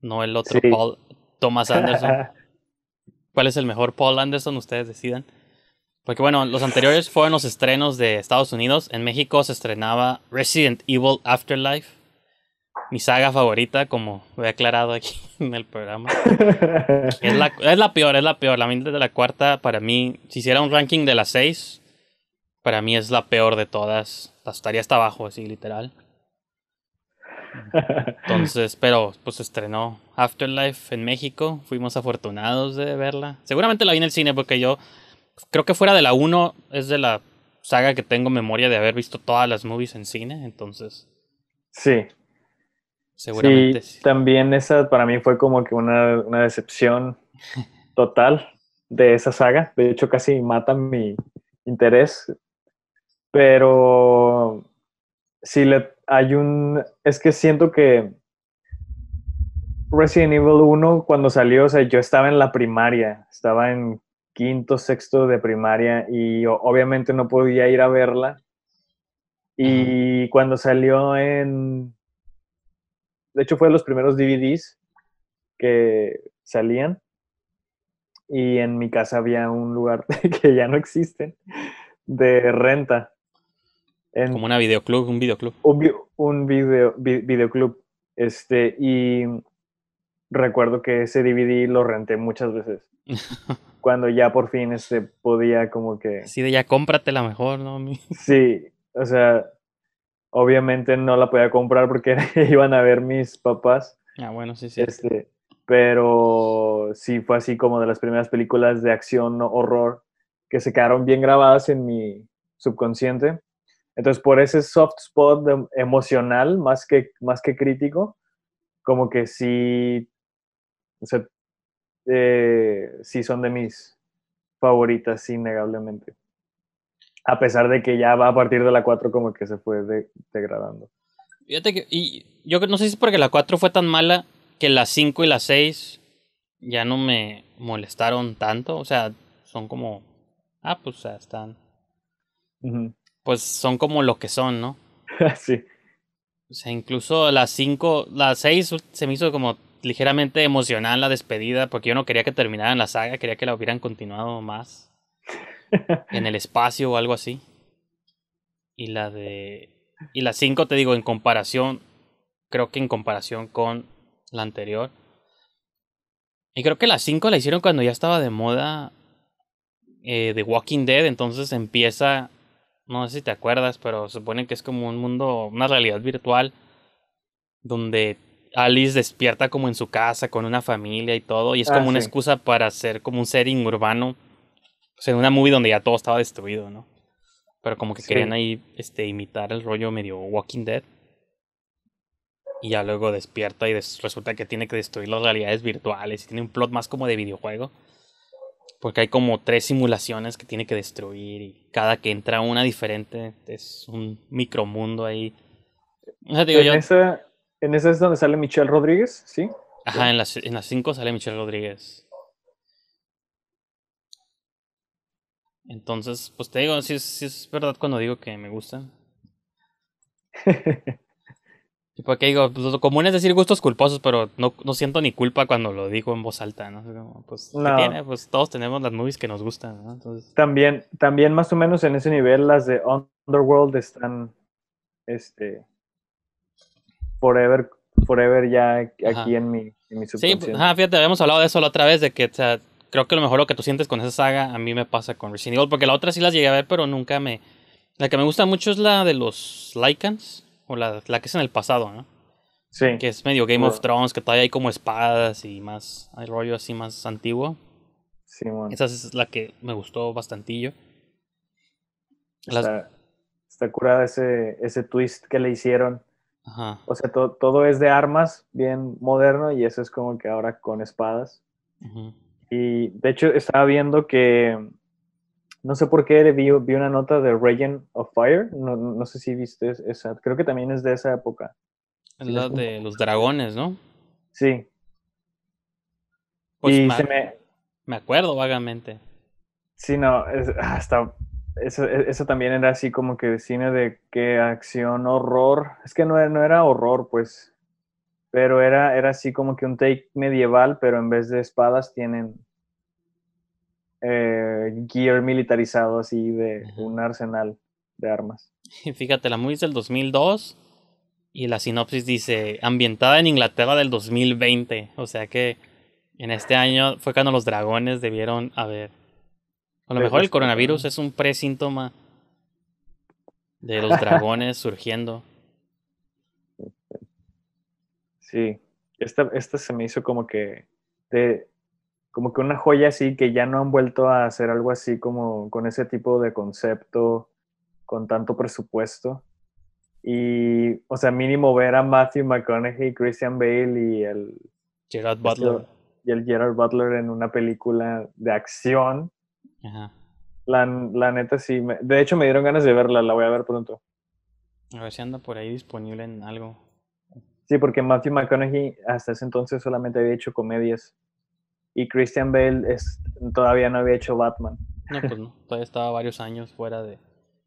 no el otro Paul Thomas Anderson. ¿Cuál es el mejor Paul Anderson? Ustedes decidan. Porque bueno, los anteriores fueron los estrenos de Estados Unidos. En México se estrenaba Resident Evil Afterlife, mi saga favorita, como he aclarado aquí en el programa. Es la, es la peor, es la peor. La mente de la cuarta, para mí, si hiciera un ranking de las seis, para mí es la peor de todas. Estaría hasta abajo, así literal. Entonces, pero pues estrenó Afterlife en México. Fuimos afortunados de verla. Seguramente la vi en el cine porque yo creo que fuera de la 1 es de la saga que tengo memoria de haber visto todas las movies en cine. Entonces. Sí. Seguramente. Sí, También esa para mí fue como que una, una decepción total de esa saga. De hecho, casi mata mi interés. Pero si le hay un, es que siento que Resident Evil 1 cuando salió, o sea, yo estaba en la primaria, estaba en quinto, sexto de primaria y obviamente no podía ir a verla. Y cuando salió en... De hecho, fue de los primeros DVDs que salían. Y en mi casa había un lugar que ya no existe de renta. Como una videoclub, un videoclub. Un, video, videoclub. Este, y recuerdo que ese DVD lo renté muchas veces. cuando ya por fin este, podía como que... Sí, de ya cómpratela mejor, ¿no? sí, o sea, obviamente no la podía comprar porque iban a ver mis papás. Ah, bueno, sí, sí. Este, pero sí fue así como de las primeras películas de acción, horror, que se quedaron bien grabadas en mi subconsciente. Entonces, por ese soft spot em, emocional, más que, más que crítico, como que sí, eh, sí son de mis favoritas, innegablemente. A pesar de que ya va a partir de la 4 como que se fue degradando. Fíjate que, y yo no sé si es porque la 4 fue tan mala que la 5 y la 6 ya no me molestaron tanto. O sea, son como, ah, pues están pues son como lo que son, ¿no? sí. O sea, incluso las 5, las 6 se me hizo como ligeramente emocional la despedida, porque yo no quería que terminaran la saga, quería que la hubieran continuado más en el espacio o algo así. Y la de. Y la 5, te digo, en comparación, creo que en comparación con la anterior. Y creo que la 5 la hicieron cuando ya estaba de moda eh, The Walking Dead, entonces empieza no sé si te acuerdas, pero suponen que es como un mundo, una realidad virtual, donde Alice despierta como en su casa, con una familia y todo, y es ah, como una excusa para hacer como un setting urbano, sea en una movie donde ya todo estaba destruido, ¿no? Pero como que querían ahí este, imitar el rollo medio Walking Dead. Y ya luego despierta y resulta que tiene que destruir las realidades virtuales y tiene un plot más como de videojuego. Porque hay como tres simulaciones que tiene que destruir y cada que entra una diferente es un micromundo ahí. O sea, digo, en, esa, en ese es donde sale Michelle Rodríguez, ¿sí? Ajá, en las, en las cinco sale Michelle Rodríguez. Entonces, pues te digo, si es, es verdad cuando digo que me gustan. Pues, lo común es decir gustos culposos, pero no, siento ni culpa cuando lo digo en voz alta, ¿no? Pues, pues, todos tenemos las movies que nos gustan, También, también más o menos en ese nivel las de Underworld están, este, forever, forever ya aquí en mi, en Sí, pues, fíjate, habíamos hablado de eso la otra vez, de que, creo que lo mejor lo que tú sientes con esa saga a mí me pasa con Resident Evil, porque la otra sí las llegué a ver, pero nunca me... La que me gusta mucho es la de los Lycans. O la, que es en el pasado, ¿no? Sí. Que es medio Game of Thrones, que todavía hay como espadas y más. Hay rollo así más antiguo. Sí, bueno. Esa es la que me gustó bastantillo. Está, curada ese, ese twist que le hicieron. Ajá. O sea, todo es de armas, bien moderno, y eso es como que ahora con espadas. Y de hecho estaba viendo que no sé por qué vi, vi una nota de Regen of Fire. No, sé si viste esa. Creo que también es de esa época. Es la de los dragones, ¿no? Sí. Pues me, me... acuerdo vagamente. Sí, no, hasta e, eso, también era así como que cine de qué acción, horror. Es que no, no era horror, pues. Pero era, era así como que un take medieval, pero en vez de espadas tienen eh, gear militarizado así de un arsenal de armas. Fíjate, la movie es del 2002 y la sinopsis dice ambientada en Inglaterra del 2020. O sea que en este año fue cuando los dragones debieron haber. A lo mejor el coronavirus es un presíntoma de los dragones surgiendo. Sí, esta, esta se me hizo como que de, como que una joya así que ya no han vuelto a hacer algo así como con ese tipo de concepto, con tanto presupuesto. Y, o sea, mínimo ver a Matthew McConaughey, Christian Bale y el... Gerard Butler. Y el Gerard Butler en una película de acción. La, la neta sí, de hecho me dieron ganas de verla, la voy a ver pronto. A ver si anda por ahí disponible en algo. Sí, porque Matthew McConaughey hasta ese entonces solamente había hecho comedias y Christian Bale es, todavía no había hecho Batman. No, pues no, todavía estaba varios años fuera de...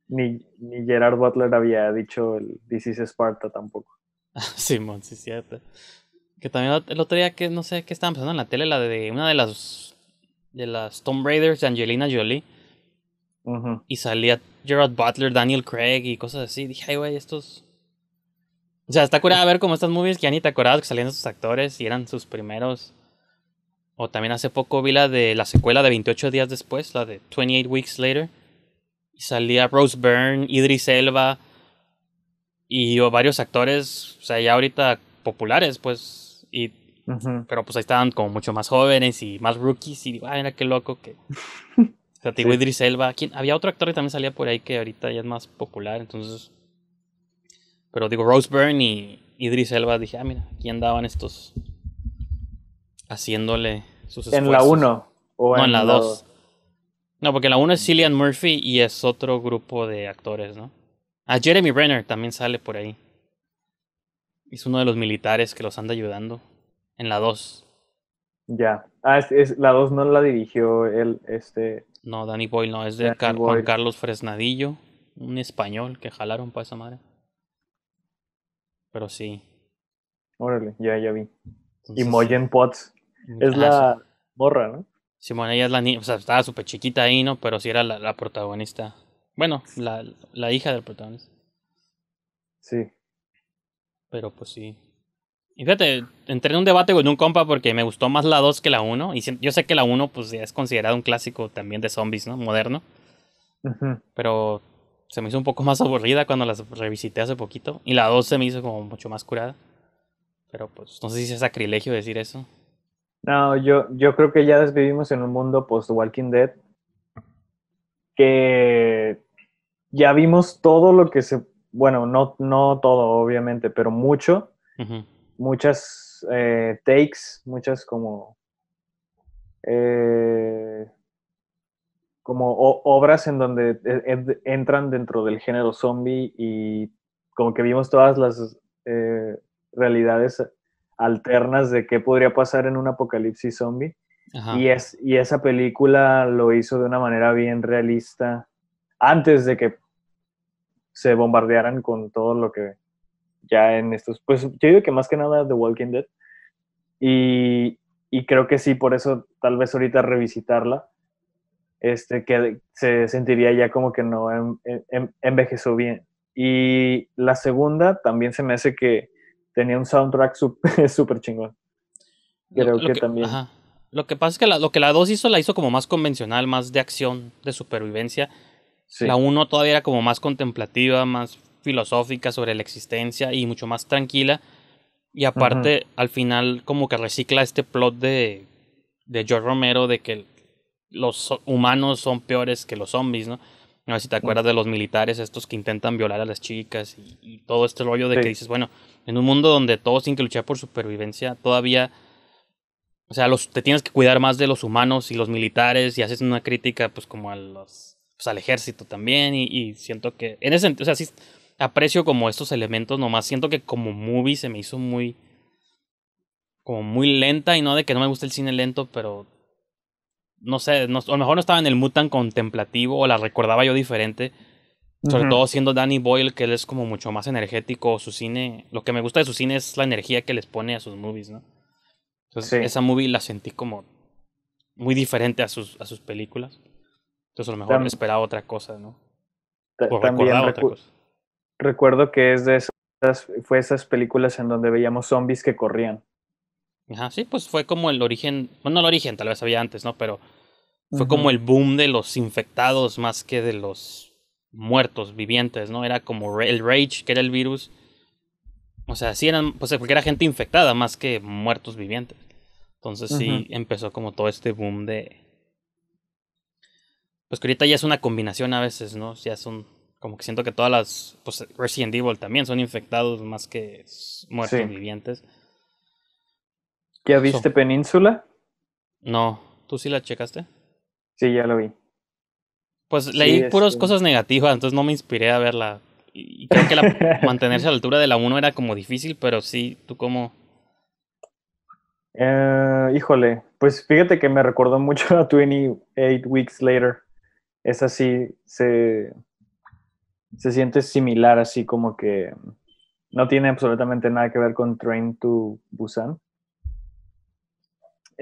Ni, Gerard Butler había dicho el This is Sparta tampoco. Simón, sí, cierto. Que también el otro día que no sé qué estaba pasando en la tele, la de una de las de las Tomb Raiders de Angelina Jolie. Y salía Gerard Butler, Daniel Craig y cosas así. Dije, ay, güey, estos. O sea, está curada ver como estas movies que ya ni te acordabas que salían estos actores y eran sus primeros o también hace poco vi la de la secuela de 28 días después, la de 28 Weeks Later. Y salía Rose Byrne, Idris Elba y varios actores, o sea, ya ahorita populares, pues. Y, Pero pues ahí estaban como mucho más jóvenes y más rookies. Y digo, ay, mira qué loco que. O sea, Idris Elba. Había otro actor que también salía por ahí que ahorita ya es más popular, entonces. Pero digo, Rose Byrne y Idris Elba, dije, ah, mira, aquí andaban estos haciéndole sus esfuerzos. En la 1 o no, en, la 2. No, porque la 1 es Cillian Murphy y es otro grupo de actores, ¿no? A ah, Jeremy Renner también sale por ahí. Es uno de los militares que los anda ayudando. En la 2. Ya. Ah, es, la 2 no la dirigió él, este. No, Danny Boyle no, es de Juan Carlos Fresnadillo, un español que jalaron para esa madre. Pero sí. Órale, ya, ya vi. y Moyen Potts. Es ah, la morra, ¿no? Simón, ella es la niña, o sea, estaba súper chiquita ahí, ¿no? Pero sí era la, protagonista. Bueno, la, la, hija del protagonista. Sí. Pero pues sí. Y fíjate, entré en un debate con un compa porque me gustó más la 2 que la 1. Y yo sé que la 1 pues ya es considerada un clásico también de zombies, ¿no? Moderno. Pero se me hizo un poco más aburrida cuando las revisité hace poquito. Y la 2 se me hizo como mucho más curada. Pero pues no sé si es sacrilegio decir eso. No, yo, yo creo que ya vivimos en un mundo post-Walking Dead que ya vimos todo lo que se, bueno, no, no todo obviamente, pero mucho, muchas eh, takes, muchas como, eh, como obras en donde e, entran dentro del género zombie y como que vimos todas las eh, realidades alternas de qué podría pasar en un apocalipsis zombie. Y, es, y esa película lo hizo de una manera bien realista antes de que se bombardearan con todo lo que ya en estos, pues yo digo que más que nada The Walking Dead. Y, y creo que sí, por eso tal vez ahorita revisitarla, este, que se sentiría ya como que no em, em, em, envejeció bien. Y la segunda también se me hace que tenía un soundtrack súper chingón. Creo que, también. Lo que pasa es que la, lo que la 2 hizo, la hizo como más convencional, más de acción, de supervivencia. La 1 todavía era como más contemplativa, más filosófica sobre la existencia y mucho más tranquila. Y aparte, al final, como que recicla este plot de, de George Romero de que los humanos son peores que los zombies, ¿no? No ver si te acuerdas de los militares estos que intentan violar a las chicas y, todo este rollo de que dices, bueno, en un mundo donde todos tienen que luchar por supervivencia, todavía, o sea, los, te tienes que cuidar más de los humanos y los militares y haces una crítica pues como a los, pues, al ejército también y, siento que, en ese sentido, o sea, sí aprecio como estos elementos nomás, siento que como movie se me hizo muy, como muy lenta y no de que no me guste el cine lento, pero no sé, a lo mejor no estaba en el mood contemplativo o la recordaba yo diferente. Sobre todo siendo Danny Boyle, que él es como mucho más energético. Su cine, lo que me gusta de su cine es la energía que les pone a sus movies, ¿no? Entonces, esa movie la sentí como muy diferente a sus, a sus películas. Entonces, a lo mejor me esperaba otra cosa, ¿no? O otra cosa. Recuerdo que es de esas, fue esas películas en donde veíamos zombies que corrían sí, pues fue como el origen, bueno, no el origen, tal vez había antes, ¿no? Pero fue como el boom de los infectados más que de los muertos vivientes, ¿no? Era como el rage, que era el virus. O sea, sí eran, pues porque era gente infectada más que muertos vivientes. Entonces sí empezó como todo este boom de... Pues que ahorita ya es una combinación a veces, ¿no? Ya son como que siento que todas las, pues Resident Evil también son infectados más que muertos vivientes. ¿Ya viste Península? No, ¿tú sí la checaste? Sí, ya lo vi. Pues leí puros puras este. cosas negativas, entonces no me inspiré a verla. Y creo que mantenerse a la altura de la 1 era como difícil, pero sí, ¿tú cómo? Eh, híjole, pues fíjate que me recordó mucho a 28 Weeks Later. Es así, se, se siente similar, así como que no tiene absolutamente nada que ver con Train to Busan,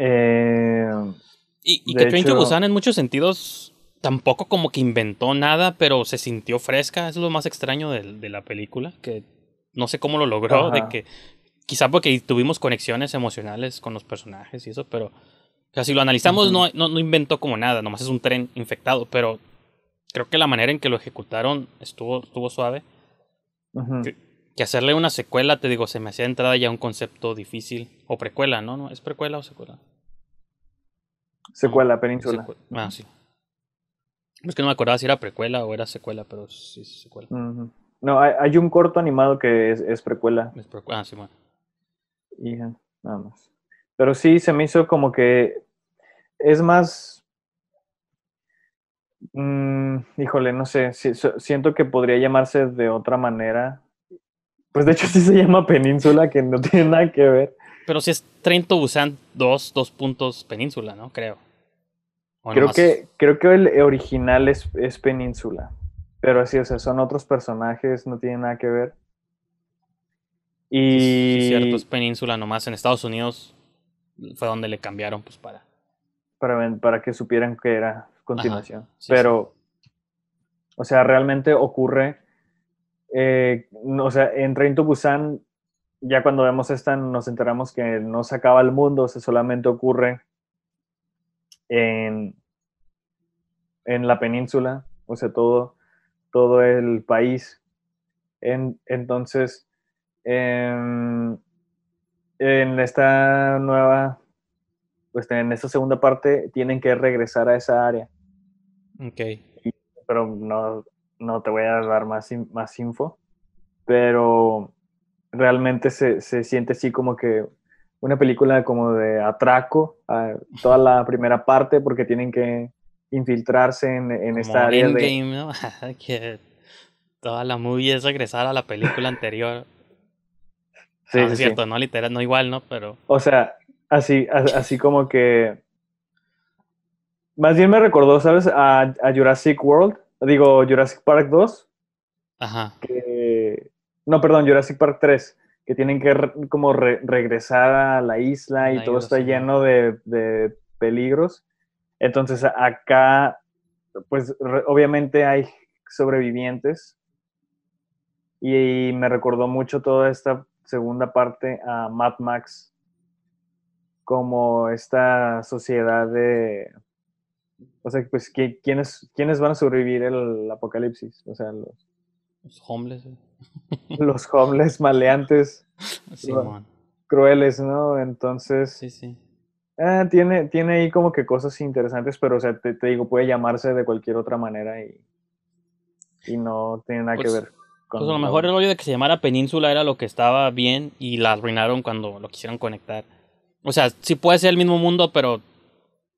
eh, y, que Train to Busan en muchos sentidos tampoco como que inventó nada, pero se sintió fresca. es lo más extraño de, la película, que no sé cómo lo logró, de que quizá porque tuvimos conexiones emocionales con los personajes y eso, pero si lo analizamos no, no, inventó como nada, nomás es un tren infectado, pero creo que la manera en que lo ejecutaron estuvo, estuvo suave. que, hacerle una secuela, te digo, se me hacía entrada ya un concepto difícil, o precuela, no, ¿no? ¿Es precuela o secuela? Secuela, península. ah, sí. Es que no me acordaba si era precuela o era secuela, pero sí es secuela. No, hay, un corto animado que es, precuela. ah, sí, bueno. Y nada más. Pero sí, se me hizo como que es más... Mm, híjole, no sé, siento que podría llamarse de otra manera. Pues de hecho sí se llama península, que no tiene nada que ver. Pero si es Trento Busan 2, dos puntos Península, ¿no? Creo. creo, que, creo que el original es, Península. Pero así, o sea, son otros personajes, no tiene nada que ver. Y. Sí, es cierto, es Península nomás. En Estados Unidos fue donde le cambiaron, pues para. Para, que supieran que era continuación. pero. O sea, realmente ocurre. Eh, o sea, en Trento Busan ya cuando vemos esta nos enteramos que no se acaba el mundo, se solamente ocurre en, la península, o sea, todo, todo el país. entonces, em, en, esta nueva, pues en esta segunda parte tienen que regresar a esa área. Ok. pero no, no te voy a dar más, más info, pero realmente se, se siente así como que una película como de atraco, a toda la primera parte, porque tienen que infiltrarse en, esta área de... que toda la movie es regresar a la película anterior. Sí, ah, es cierto, no literal, no igual, ¿no? Pero... O sea, así, así como que... Más bien me recordó, ¿sabes? A, Jurassic World, digo, Jurassic Park 2. Ajá. No, perdón, Jurassic Park 3, que tienen que como regresar a la isla y todo está lleno de, peligros. Entonces acá, pues obviamente hay sobrevivientes y, me recordó mucho toda esta segunda parte a Mad Max, como esta sociedad de... O sea, pues, ¿quiénes, quiénes van a sobrevivir el apocalipsis? O sea, los... Los homeless. ¿eh? los homeless maleantes. crueles, ¿no? Entonces. Sí, sí. Ah, tiene, tiene ahí como que cosas interesantes, pero o sea, te, digo, puede llamarse de cualquier otra manera y, y no tiene nada que pues, ver. Con pues a lo mejor el rollo de que se llamara Península era lo que estaba bien y la arruinaron cuando lo quisieron conectar. O sea, sí puede ser el mismo mundo, pero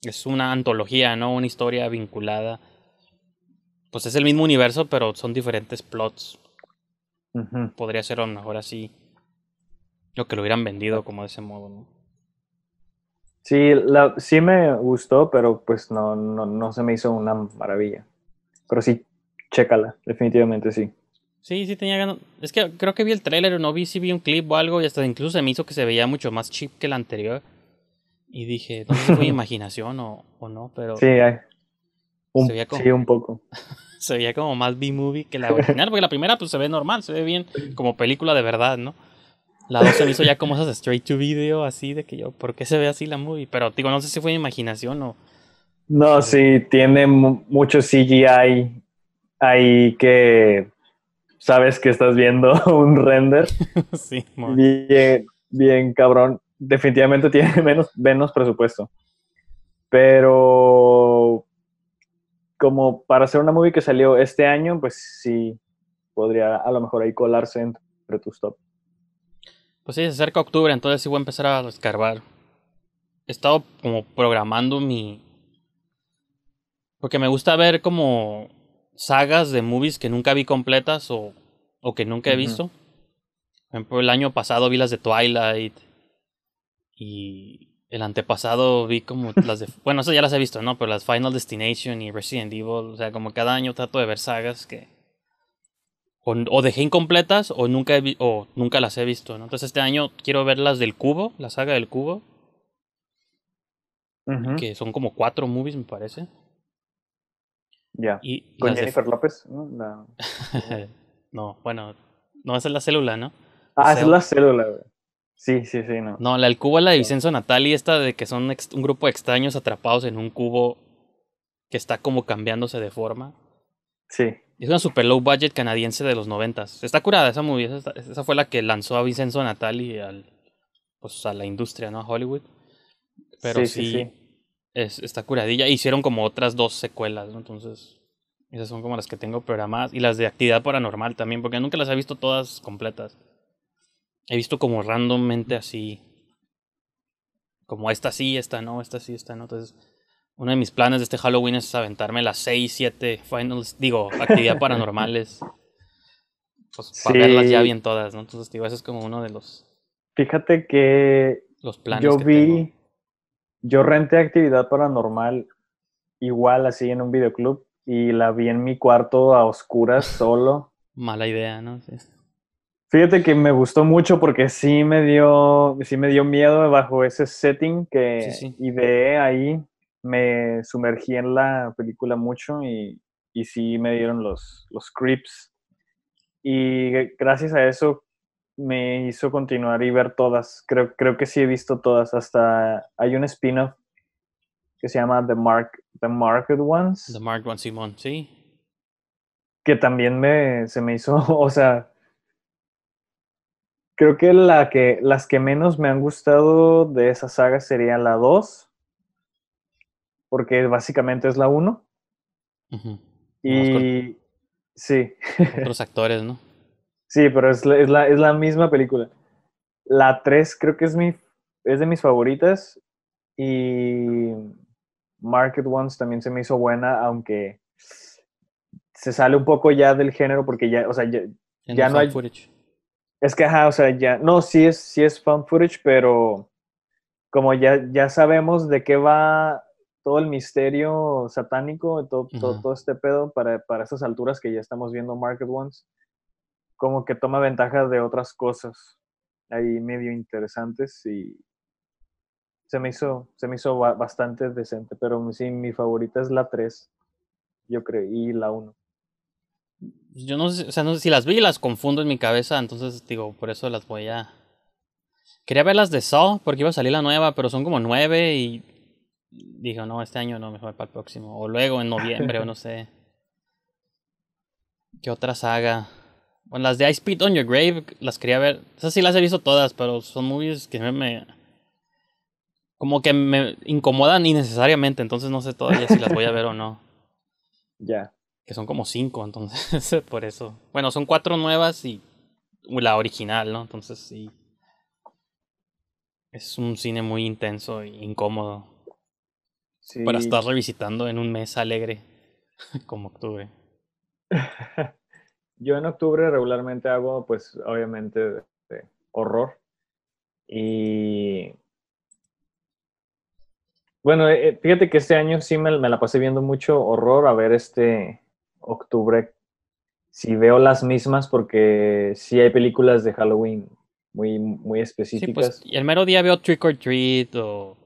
es una antología, ¿no? Una historia vinculada. Pues es el mismo universo, pero son diferentes plots. Podría ser a lo mejor así lo que lo hubieran vendido como de ese modo, ¿no? Sí, la, sí me gustó, pero pues no, no, no se me hizo una maravilla. Pero sí, chécala, definitivamente sí. Sí, sí tenía ganas. Es que creo que vi el tráiler, no vi si vi un clip o algo, y hasta incluso se me hizo que se veía mucho más chip que el anterior. Y dije, no imaginación o, o, no, pero. Sí, hay, sí, un poco. se veía como más B-movie que la original, porque la primera pues se ve normal, se ve bien como película de verdad, ¿no? La dos se hizo ya como esas straight to video, así de que yo, ¿por qué se ve así la movie? Pero digo, no sé si fue imaginación o. No, sí, tiene mucho CGI ahí que sabes que estás viendo un render. sí, bien, bien cabrón. Definitivamente tiene menos, menos presupuesto. Pero como para hacer una movie que salió este año, pues sí, podría a lo mejor ahí colarse entre tus top. Pues sí, se acerca octubre, entonces sí voy a empezar a escarbar. He estado como programando mi... Porque me gusta ver como sagas de movies que nunca vi completas o, que nunca he visto. Por ejemplo, el año pasado vi las de Twilight y el antepasado vi como las de... bueno, eso ya las he visto, ¿no? Pero las Final Destination y Resident Evil, o sea, como cada año trato de ver sagas que... O, dejé incompletas o nunca, o nunca las he visto, ¿no? Entonces este año quiero ver las del cubo, la saga del cubo. Que son como cuatro movies, me parece. Ya. Con Jennifer López, ¿no? no, bueno, no, esa es la célula, ¿no? Ah, es la célula, güey. Sí, sí, sí, no. No, la del cubo la de Vicenzo Natali, esta de que son un grupo de extraños atrapados en un cubo que está como cambiándose de forma. Sí. Es una super low budget canadiense de los noventas. Está curada esa movida. esa, fue la que lanzó a Vincenzo Natali al, pues, a la industria, ¿no? A Hollywood. Pero sí, sí, Es, está curadilla. Hicieron como otras dos secuelas, ¿no? Entonces, esas son como las que tengo programadas. Y las de actividad paranormal también, porque nunca las he visto todas completas he visto como randommente así. Como esta sí, esta no, esta sí, esta no. Entonces, uno de mis planes de este Halloween es aventarme las 6, 7 finals, digo, actividad paranormales. Pues para verlas ya bien todas, ¿no? Entonces, digo, ese es como uno de los. Fíjate que. Los planes. Yo vi. Yo renté actividad paranormal igual así en un videoclub y la vi en mi cuarto a oscuras solo. Mala idea, ¿no? Sí. Fíjate que me gustó mucho porque sí me dio, sí me dio miedo bajo ese setting que ideé ahí. Me sumergí en la película mucho y, y sí me dieron los, los creeps. Y gracias a eso me hizo continuar y ver todas. Creo, creo que sí he visto todas. Hasta hay un spin-off que se llama The, Mark, The Market Ones. The Marked Ones, Simón, sí. Que también se me hizo, o sea, Creo que, la que las que menos me han gustado de esa saga sería la 2, porque básicamente es la 1. Y sí. Los actores, ¿no? Sí, pero es la, es la, misma película. La 3 creo que es, mi, es de mis favoritas y Market Ones también se me hizo buena, aunque se sale un poco ya del género porque ya, o sea, ya, no hay... Es que, ajá, o sea, ya, no, sí es, sí es fan footage, pero como ya, ya sabemos de qué va todo el misterio satánico, todo, todo, este pedo para, esas alturas que ya estamos viendo Market Ones, como que toma ventaja de otras cosas ahí medio interesantes y se me hizo, se me hizo bastante decente, pero sí, mi favorita es la 3, yo creo, y la 1. Pues yo no sé, o sea, no sé si las vi, y las confundo en mi cabeza, entonces digo, por eso las voy a... Quería ver las de Saw, porque iba a salir la nueva, pero son como nueve y dije, no, este año no, mejor para el próximo. O luego, en noviembre, o no sé. ¿Qué otra saga? Bueno, las de Ice Spit on Your Grave, las quería ver. Esas sí las he visto todas, pero son movies que me como que me incomodan innecesariamente, entonces no sé todavía si las voy a ver o no. Ya. Que son como cinco, entonces, por eso. Bueno, son cuatro nuevas y la original, ¿no? Entonces sí. Es un cine muy intenso e incómodo. Sí. Para estar revisitando en un mes alegre, como octubre. Yo en octubre regularmente hago, pues, obviamente, horror. Y bueno, eh, eh, fíjate que este año sí me, la pasé viendo mucho horror. A ver, este, octubre, si veo las mismas, porque si hay películas de Halloween muy, muy pues, específicas. y el mero día veo Trick or Treat o...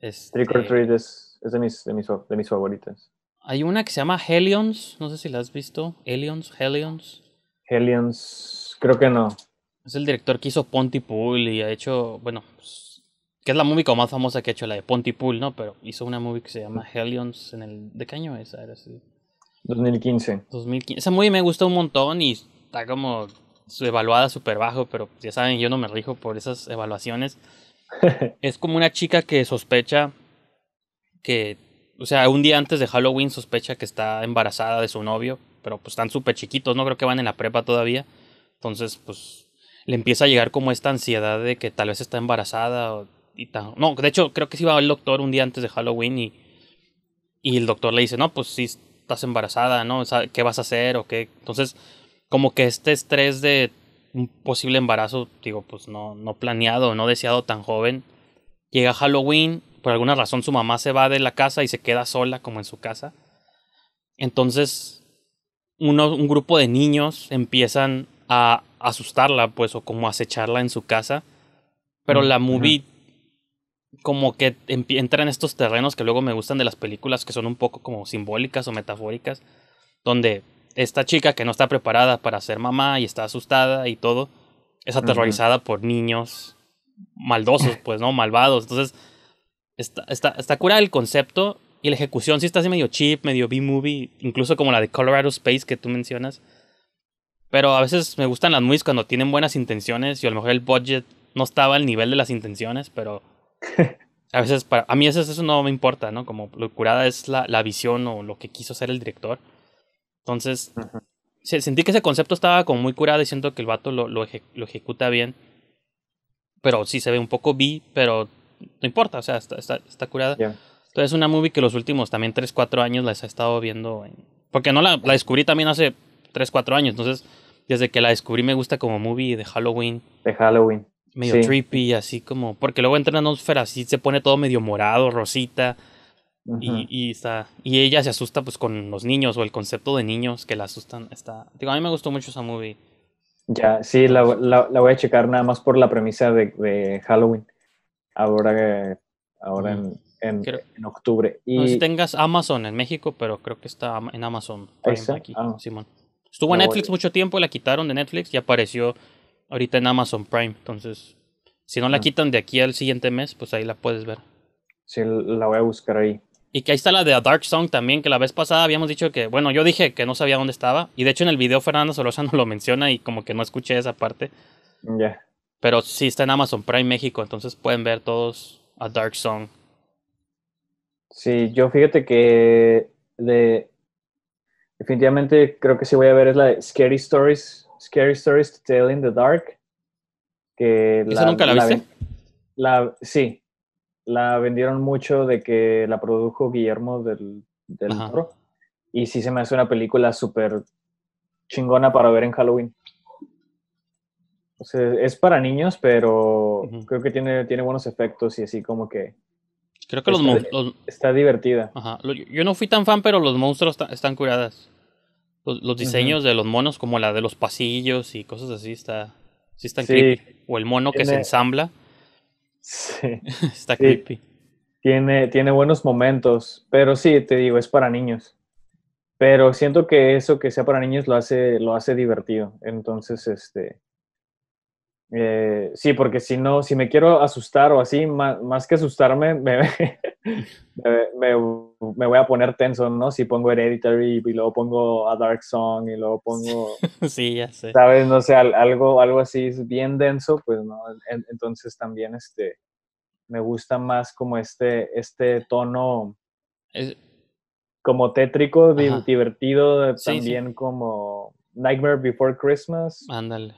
Este Trick or Treat es, de, mis, de, mis, favoritas. Hay una que se llama Helions, no sé si la has visto. Helions, Helions. Helions, creo que no. Es el director que hizo Pontypool y ha hecho, bueno, pues, que es la música más famosa que ha hecho, la de Pontypool, ¿no? Pero hizo una movie que se llama Hellions en el... ¿De qué año Era así. 2015. 2015. Esa movie me gusta un montón y está como evaluada súper bajo, pero ya saben, yo no me rijo por esas evaluaciones. es como una chica que sospecha que, o sea, un día antes de Halloween sospecha que está embarazada de su novio, pero pues están súper chiquitos, no creo que van en la prepa todavía. Entonces, pues le empieza a llegar como esta ansiedad de que tal vez está embarazada y No, de hecho, creo que sí va al doctor un día antes de Halloween y, y el doctor le dice, no, pues sí estás embarazada, ¿no? ¿Qué vas a hacer o qué? Entonces, como que este estrés de un posible embarazo, digo, pues no, no planeado, no deseado tan joven. Llega Halloween, por alguna razón su mamá se va de la casa y se queda sola como en su casa. Entonces, un grupo de niños empiezan a asustarla, pues, o como acecharla en su casa. Pero mm, la movie como que entra en estos terrenos que luego me gustan de las películas que son un poco como simbólicas o metafóricas, donde esta chica que no está preparada para ser mamá y está asustada y todo, es aterrorizada por niños maldosos, pues, ¿no? Malvados. Entonces, está, está, está cura el concepto y la ejecución sí está así medio cheap, medio B-movie, incluso como la de Colorado Space que tú mencionas. Pero a veces me gustan las movies cuando tienen buenas intenciones y a lo mejor el budget no estaba al nivel de las intenciones, pero a veces, para, a mí eso, eso no me importa, ¿no? Como lo curada es la, visión o lo que quiso hacer el director. Entonces, sentí que ese concepto estaba como muy curado y siento que el vato lo, lo, ejecuta bien. Pero sí se ve un poco vi pero no importa, o sea, está, está, curada. Entonces, es una movie que los últimos también 3, 4 años las he estado viendo. porque no la, la descubrí también hace 3, 4 años. Entonces, desde que la descubrí me gusta como movie de Halloween. De Halloween medio trippy, así como. Porque luego entra en la atmósfera, así se pone todo medio morado, rosita. y, está. Y ella se asusta pues con los niños o el concepto de niños que la asustan. Está. Digo, a mí me gustó mucho esa movie. Ya, sí, la, la, voy a checar nada más por la premisa de, Halloween. Ahora Ahora en, en, octubre. Y... tengas Amazon en México, pero creo que está en Amazon. aquí, ah, Simón. Estuvo en Netflix mucho tiempo, y la quitaron de Netflix y apareció ahorita en Amazon Prime. Entonces, si no la ah. quitan de aquí al siguiente mes, pues ahí la puedes ver. Sí, la voy a buscar ahí. Y que ahí está la de A Dark Song también, que la vez pasada habíamos dicho que, bueno, yo dije que no sabía dónde estaba. Y de hecho en el video Fernando no lo menciona y como que no escuché esa parte. Mm, ya. Pero sí está en Amazon Prime México, entonces pueden ver todos A Dark Song. Sí, yo fíjate que de definitivamente creo que sí voy a ver es la de Scary Stories Scary Stories to Tell in the Dark. Que la, nunca la, viste? sí, la vendieron mucho de que la produjo Guillermo del, del Y sí se me hace una película súper chingona para ver en Halloween. O sea, es para niños, pero creo que tiene, tiene buenos efectos y así como que... Creo que los, los, Está divertida. Ajá. Yo no fui tan fan, pero los monstruos están curadas. Pues, los, diseños de los monos, como la de los pasillos y cosas así, está, sí están creepy. O el mono que se ensambla. Sí. está creepy. Tiene, tiene buenos momentos, pero sí, te digo, es para niños. Pero siento que eso que sea para niños lo hace, lo hace divertido. Entonces, este, eh, sí, porque si no, si me quiero asustar o así, más, que asustarme, me, me, voy a poner tenso, ¿no? Si pongo Hereditary y luego pongo A Dark Song y luego pongo... sí, ya ¿Sabes? No sé, algo, algo así es bien denso, pues no. Entonces también este, me gusta más como este, este tono... Es... Como tétrico, divertido, también como Nightmare Before Christmas. Ándale.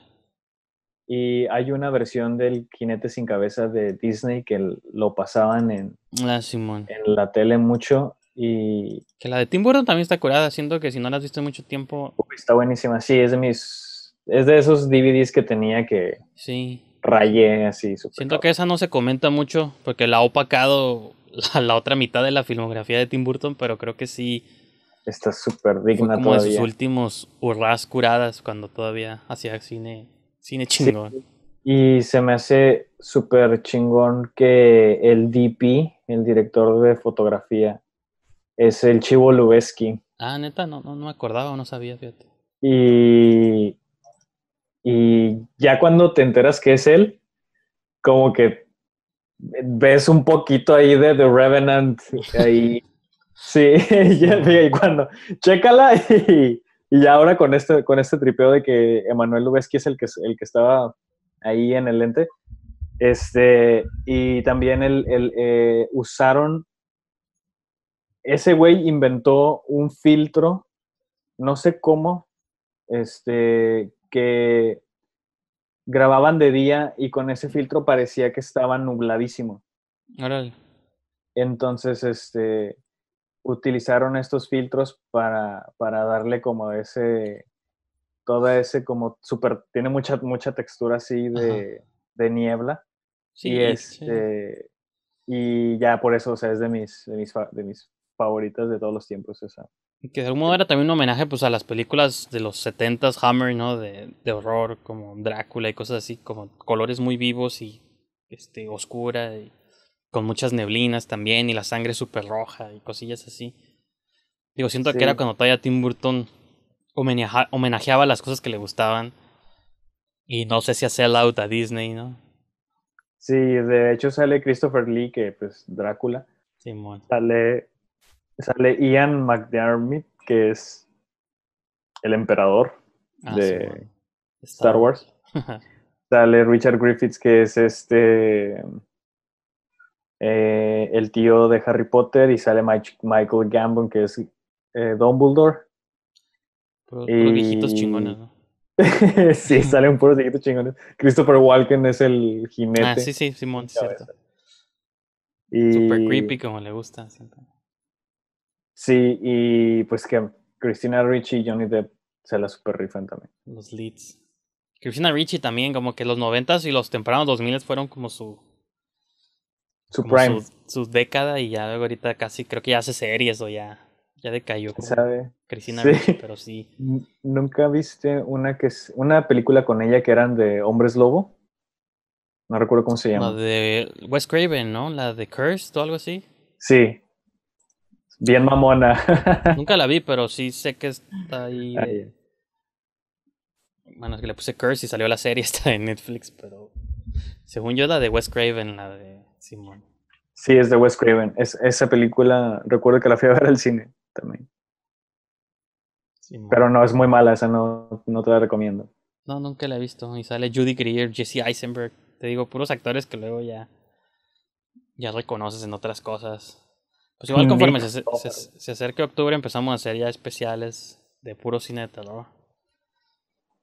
Y hay una versión del Jinete sin cabeza de Disney que lo pasaban en, ah, en la tele mucho. Y... Que la de Tim Burton también está curada, siento que si no la has visto mucho tiempo... Está buenísima, sí, es de mis... Es de esos DVDs que tenía que... Sí. Rayé así. Siento que esa no se comenta mucho porque la ha opacado la, otra mitad de la filmografía de Tim Burton, pero creo que sí... Está súper digna fue como de sus últimos hurras curadas cuando todavía hacía cine Cine chingón. Y se me hace súper chingón que el DP, el director de fotografía, es el Chivo Lubeski. Ah, neta, no, no, me acordaba, no sabía, fíjate. Y, y ya cuando te enteras que es él, como que ves un poquito ahí de The Revenant ahí. sí, y cuando chécala y, y ahora con este, con este tripeo de que Emanuel Lubezki es el que, el que estaba ahí en el lente, este, y también el, el eh, usaron, ese güey inventó un filtro, no sé cómo, este, que grababan de día y con ese filtro parecía que estaba nubladísimo. Entonces, este, utilizaron estos filtros para, para darle como ese, todo ese como super, tiene mucha, mucha textura así de, de niebla. Sí, y este, y ya por eso, o sea, es de mis, de mis, de mis favoritas de todos los tiempos esa. Que de algún modo era también un homenaje pues a las películas de los 70s Hammer, ¿no? De, de horror, como Drácula y cosas así, como colores muy vivos y este, oscura y con muchas neblinas también y la sangre súper roja y cosillas así. Digo, siento que era cuando todavía Tim Burton homenajeaba las cosas que le gustaban y no sé si hacía lauda out a Disney, ¿no? Sí, de hecho sale Christopher Lee, que pues Drácula. Sí, Sale, sale Ian McDiarmid, que es el emperador ah, de Star Wars. sale Richard Griffiths, que es este eh, el tío de Harry Potter y sale Michael Gambon, que es eh, Dumbledore. Puros viejitos chingones, sí, salen puros viejitos chingones. Christopher Walken es el jinete. Ah, sí, sí, Simón, sí, cierto. Y... Super creepy como le gusta. Sí, y pues que Christina Ricci y Johnny Depp se la super rifan también. Los leads. Christina Ricci también, como que los noventas y los tempranos 2000 fueron como su su prime. Su, década y ya ahorita casi creo que ya hace series o ya, ya decayó. Como ¿Sabe? Cristina pero sí. ¿Nunca viste una que es, una película con ella que eran de hombres lobo? No recuerdo cómo se llama. La de Wes Craven, ¿no? La de Curse o algo así. Sí. Bien mamona. Nunca la vi, pero sí sé que está ahí. Ah, bueno, es que le puse Curse y salió la serie, está en Netflix, pero según yo la de Wes Craven, la de Simón. Sí, es de Wes Craven. Es, esa película, recuerdo que la fui a ver al cine también. Pero no, es muy mala, esa no, no te la recomiendo. No, nunca la he visto. Y sale Judy Greer, Jesse Eisenberg. Te digo, puros actores que luego ya, ya reconoces en otras cosas. Pues igual mm, conforme se, se, acerca octubre empezamos a hacer ya especiales de puro cine de terror.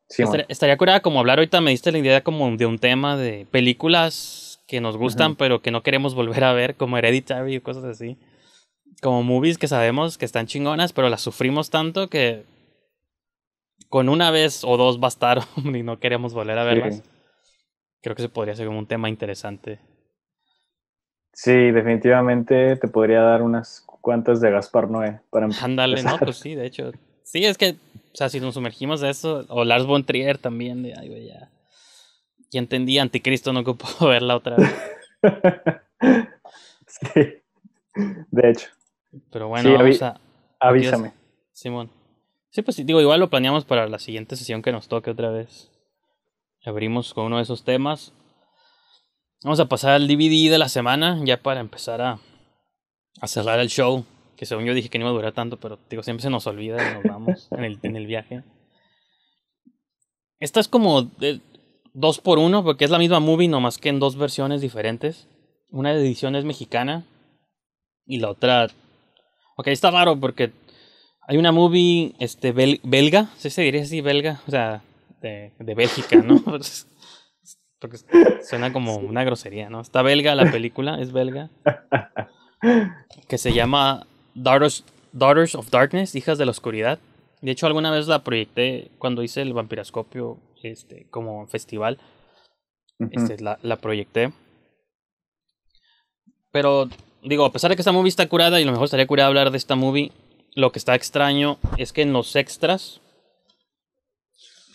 estaría, estaría, curada como hablar ahorita, me diste la idea como de un tema de películas que nos gustan, pero que no queremos volver a ver, como Hereditary y cosas así. Como movies que sabemos que están chingonas, pero las sufrimos tanto que con una vez o dos bastaron y no queremos volver a verlas. Creo que se podría ser como un tema interesante. Sí, definitivamente te podría dar unas cuantas de Gaspar Noé para em- Ándale, no, pues sí, de hecho. Sí, es que, o sea, si nos sumergimos de eso, o Lars von Trier también, de, ahí güey, ya ya entendí, anticristo no puedo verla otra vez. de hecho. Pero bueno, vamos avísame. Simón. Sí, pues digo, igual lo planeamos para la siguiente sesión que nos toque otra vez. Abrimos con uno de esos temas. Vamos a pasar al DVD de la semana, ya para empezar a, cerrar el show. Que según yo dije que no iba a durar tanto, pero digo, siempre se nos olvida y nos vamos en el, en el viaje. Esta es como dos por uno, porque es la misma movie, nomás que en dos versiones diferentes. Una edición es mexicana y la otra... Ok, está raro porque hay una movie este, belga, ¿sí se diría así belga? O sea, de, de Bélgica, ¿no? porque pues, suena como una grosería, ¿no? Está belga la película, es belga. Que se llama Daughters, Daughters of Darkness, Hijas de la Oscuridad. De hecho, alguna vez la proyecté cuando hice el vampiroscopio este, como festival. Este, la, la proyecté. Pero, digo, a pesar de que esta movie está curada, y a lo mejor estaría curada hablar de esta movie, lo que está extraño es que en los extras,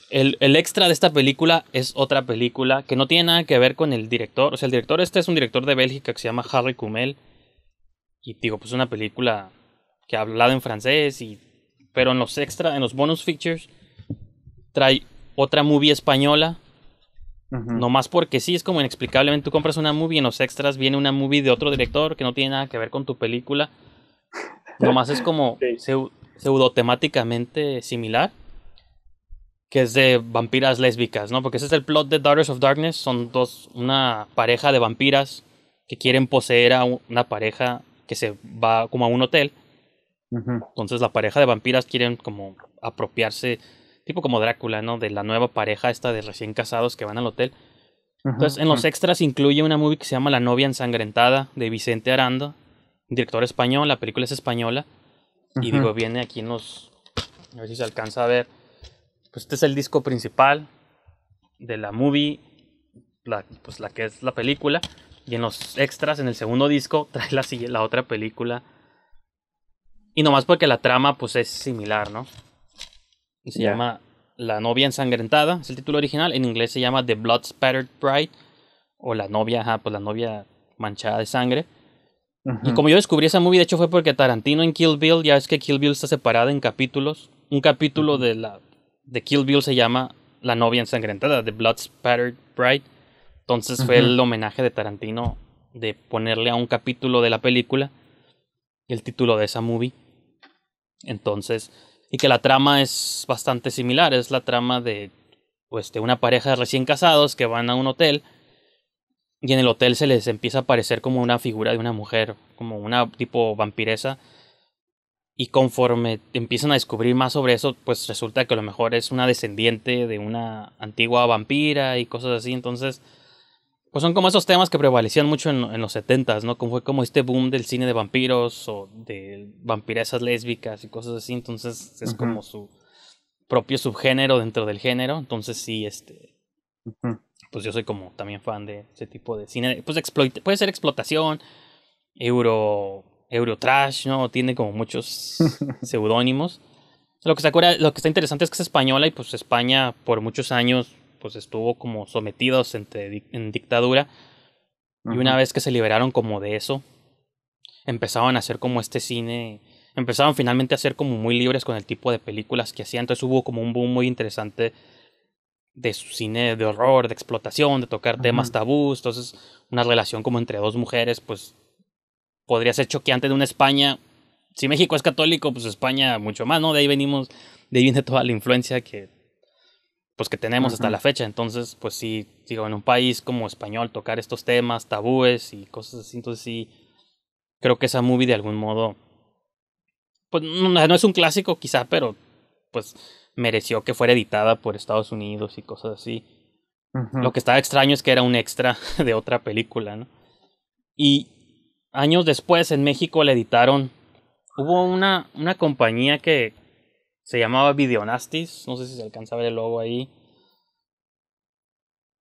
el, el, extra de esta película es otra película que no tiene nada que ver con el director. O sea, el director este es un director de Bélgica que se llama Harry Kumel. Y digo, pues una película que ha hablado en francés y... Pero en los extras... en los bonus features, trae otra movie española. No más Nomás porque sí, es como inexplicablemente tú compras una movie y en los extras viene una movie de otro director que no tiene nada que ver con tu película. más es como pseudotemáticamente similar. Que es de vampiras lésbicas, ¿no? Porque ese es el plot de Daughters of Darkness. Son dos, una pareja de vampiras que quieren poseer a una pareja que se va como a un hotel. Entonces la pareja de vampiras quieren como apropiarse tipo como Drácula, ¿no? De la nueva pareja esta de recién casados que van al hotel. Entonces, en los extras incluye una movie que se llama La novia ensangrentada de Vicente Aranda, director español, la película es española. Y digo, viene aquí en los... A ver si se alcanza a ver. Pues este es el disco principal de la movie, la, pues la que es la película. Y en los extras, en el segundo disco, trae la, la otra película. Y nomás porque la trama pues es similar, ¿no? Y se llama La novia ensangrentada, es el título original. En inglés se llama The Blood Spattered Bride. O la novia, ajá, pues la novia manchada de sangre. Y como yo descubrí esa movie, de hecho fue porque Tarantino en Kill Bill, ya es que Kill Bill está separada en capítulos. Un capítulo de la de Kill Bill se llama La novia ensangrentada, The Blood Spattered Bride. Entonces fue el homenaje de Tarantino de ponerle a un capítulo de la película el título de esa movie. Entonces, y que la trama es bastante similar, es la trama de pues una pareja de recién casados que van a un hotel y en el hotel se les empieza a aparecer como una figura de una mujer, como una tipo vampiresa y conforme empiezan a descubrir más sobre eso, pues resulta que a lo mejor es una descendiente de una antigua vampira y cosas así, entonces pues son como esos temas que prevalecían mucho en, los 70 ¿no? Como fue como este boom del cine de vampiros o de vampiresas lésbicas y cosas así. Entonces es como su propio subgénero dentro del género. Entonces sí, este. Pues yo soy como también fan de ese tipo de cine. Pues puede ser explotación, euro. Eurotrash, ¿no? Tiene como muchos seudónimos. lo que está interesante es que es española y pues España por muchos años pues estuvo como sometidos entre, en dictadura. Y una vez que se liberaron como de eso, empezaban a hacer como este cine, empezaron finalmente a ser como muy libres con el tipo de películas que hacían. Entonces hubo como un boom muy interesante de su cine de horror, de explotación, de tocar temas tabús. Entonces una relación como entre dos mujeres, pues podría ser choqueante de una España. Si México es católico, pues España mucho más, ¿no? De ahí venimos, de ahí viene toda la influencia que pues que tenemos hasta la fecha. Entonces, pues sí, digo, en un país como español tocar estos temas, tabúes y cosas así, entonces sí, creo que esa movie de algún modo, pues no, es un clásico quizá, pero pues mereció que fuera editada por Estados Unidos y cosas así. Lo que estaba extraño es que era un extra de otra película, Y años después en México la editaron. Hubo una, una compañía que, se llamaba Videonastis, no sé si se alcanza a ver el logo ahí.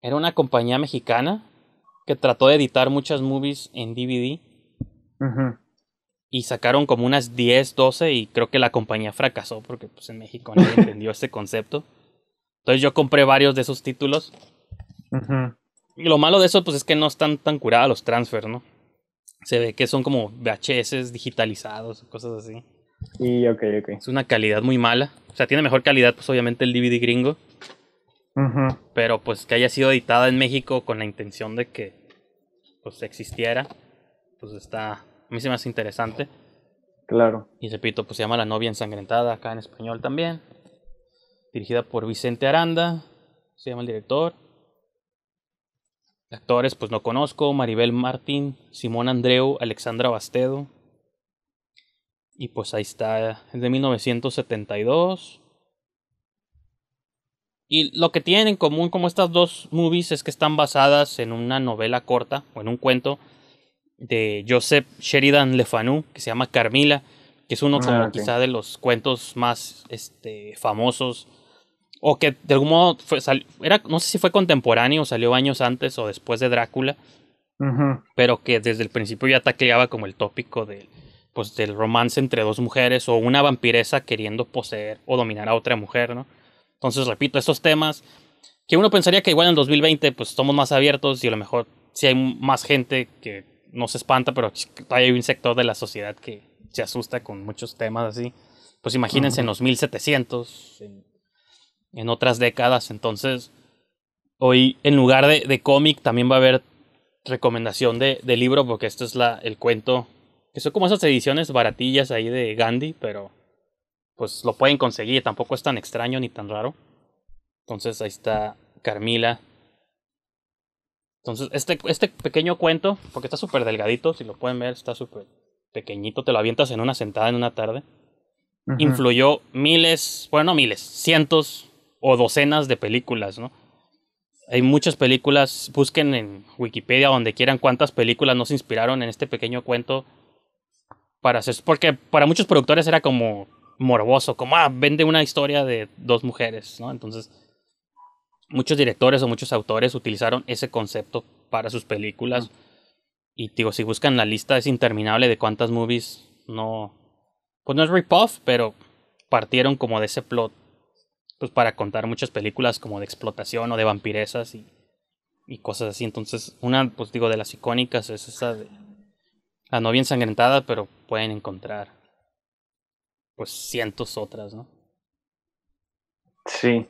Era una compañía mexicana que trató de editar muchas movies en DVD. Y sacaron como unas 10, 12 y creo que la compañía fracasó porque pues, en México nadie entendió este concepto. Entonces yo compré varios de esos títulos. Y lo malo de eso pues es que no están tan curados los transfers, ¿no? Se ve que son como VHS digitalizados, cosas así. Y ok, ok. Es una calidad muy mala. O sea, tiene mejor calidad, pues obviamente el DVD gringo. Pero pues que haya sido editada en México con la intención de que pues existiera, pues está, a mí se me hace interesante. Claro. Y repito, pues se llama La novia ensangrentada, acá en español también. Dirigida por Vicente Aranda, se llama el director. Actores, pues no conozco, Maribel Martín, Simón Andreu, Alexandra Bastedo, y pues ahí está, es de 1972. Y lo que tienen en común como estas dos movies es que están basadas en una novela corta o en un cuento de Joseph Sheridan Le Fanu que se llama Carmila, que es uno ah, quizá de los cuentos más este, famosos o que de algún modo fue, sal, era, no sé si fue contemporáneo, salió años antes o después de Drácula, pero que desde el principio ya tacleaba como el tópico del pues del romance entre dos mujeres o una vampiresa queriendo poseer o dominar a otra mujer, ¿no? Entonces, repito, estos temas que uno pensaría que igual en 2020 pues somos más abiertos y a lo mejor si hay más gente que no se espanta, pero hay un sector de la sociedad que se asusta con muchos temas así. Pues imagínense en los 1700, en, otras décadas, entonces hoy en lugar de, cómic también va a haber recomendación de, libro porque esto es el cuento son como esas ediciones baratillas ahí de Gandhi, pero pues lo pueden conseguir, tampoco es tan extraño ni tan raro. Entonces ahí está Carmila. Entonces este, este pequeño cuento, porque está súper delgadito, si lo pueden ver, está súper pequeñito, te lo avientas en una sentada, en una tarde. Influyó miles, bueno, miles, cientos o docenas de películas, ¿no? Hay muchas películas, busquen en Wikipedia donde quieran cuántas películas nos inspiraron en este pequeño cuento para porque para muchos productores era como morboso, como, ah, vende una historia de dos mujeres, ¿no? Entonces, muchos directores o muchos autores utilizaron ese concepto para sus películas. Y digo, si buscan la lista es interminable de cuántas movies no... Pues no es rip-off, pero partieron como de ese plot pues para contar muchas películas como de explotación o de vampiresas y, y cosas así. Entonces, una, pues digo, de las icónicas es esa de la novia ensangrentada, pero pueden encontrar pues cientos otras, ¿no? Sí.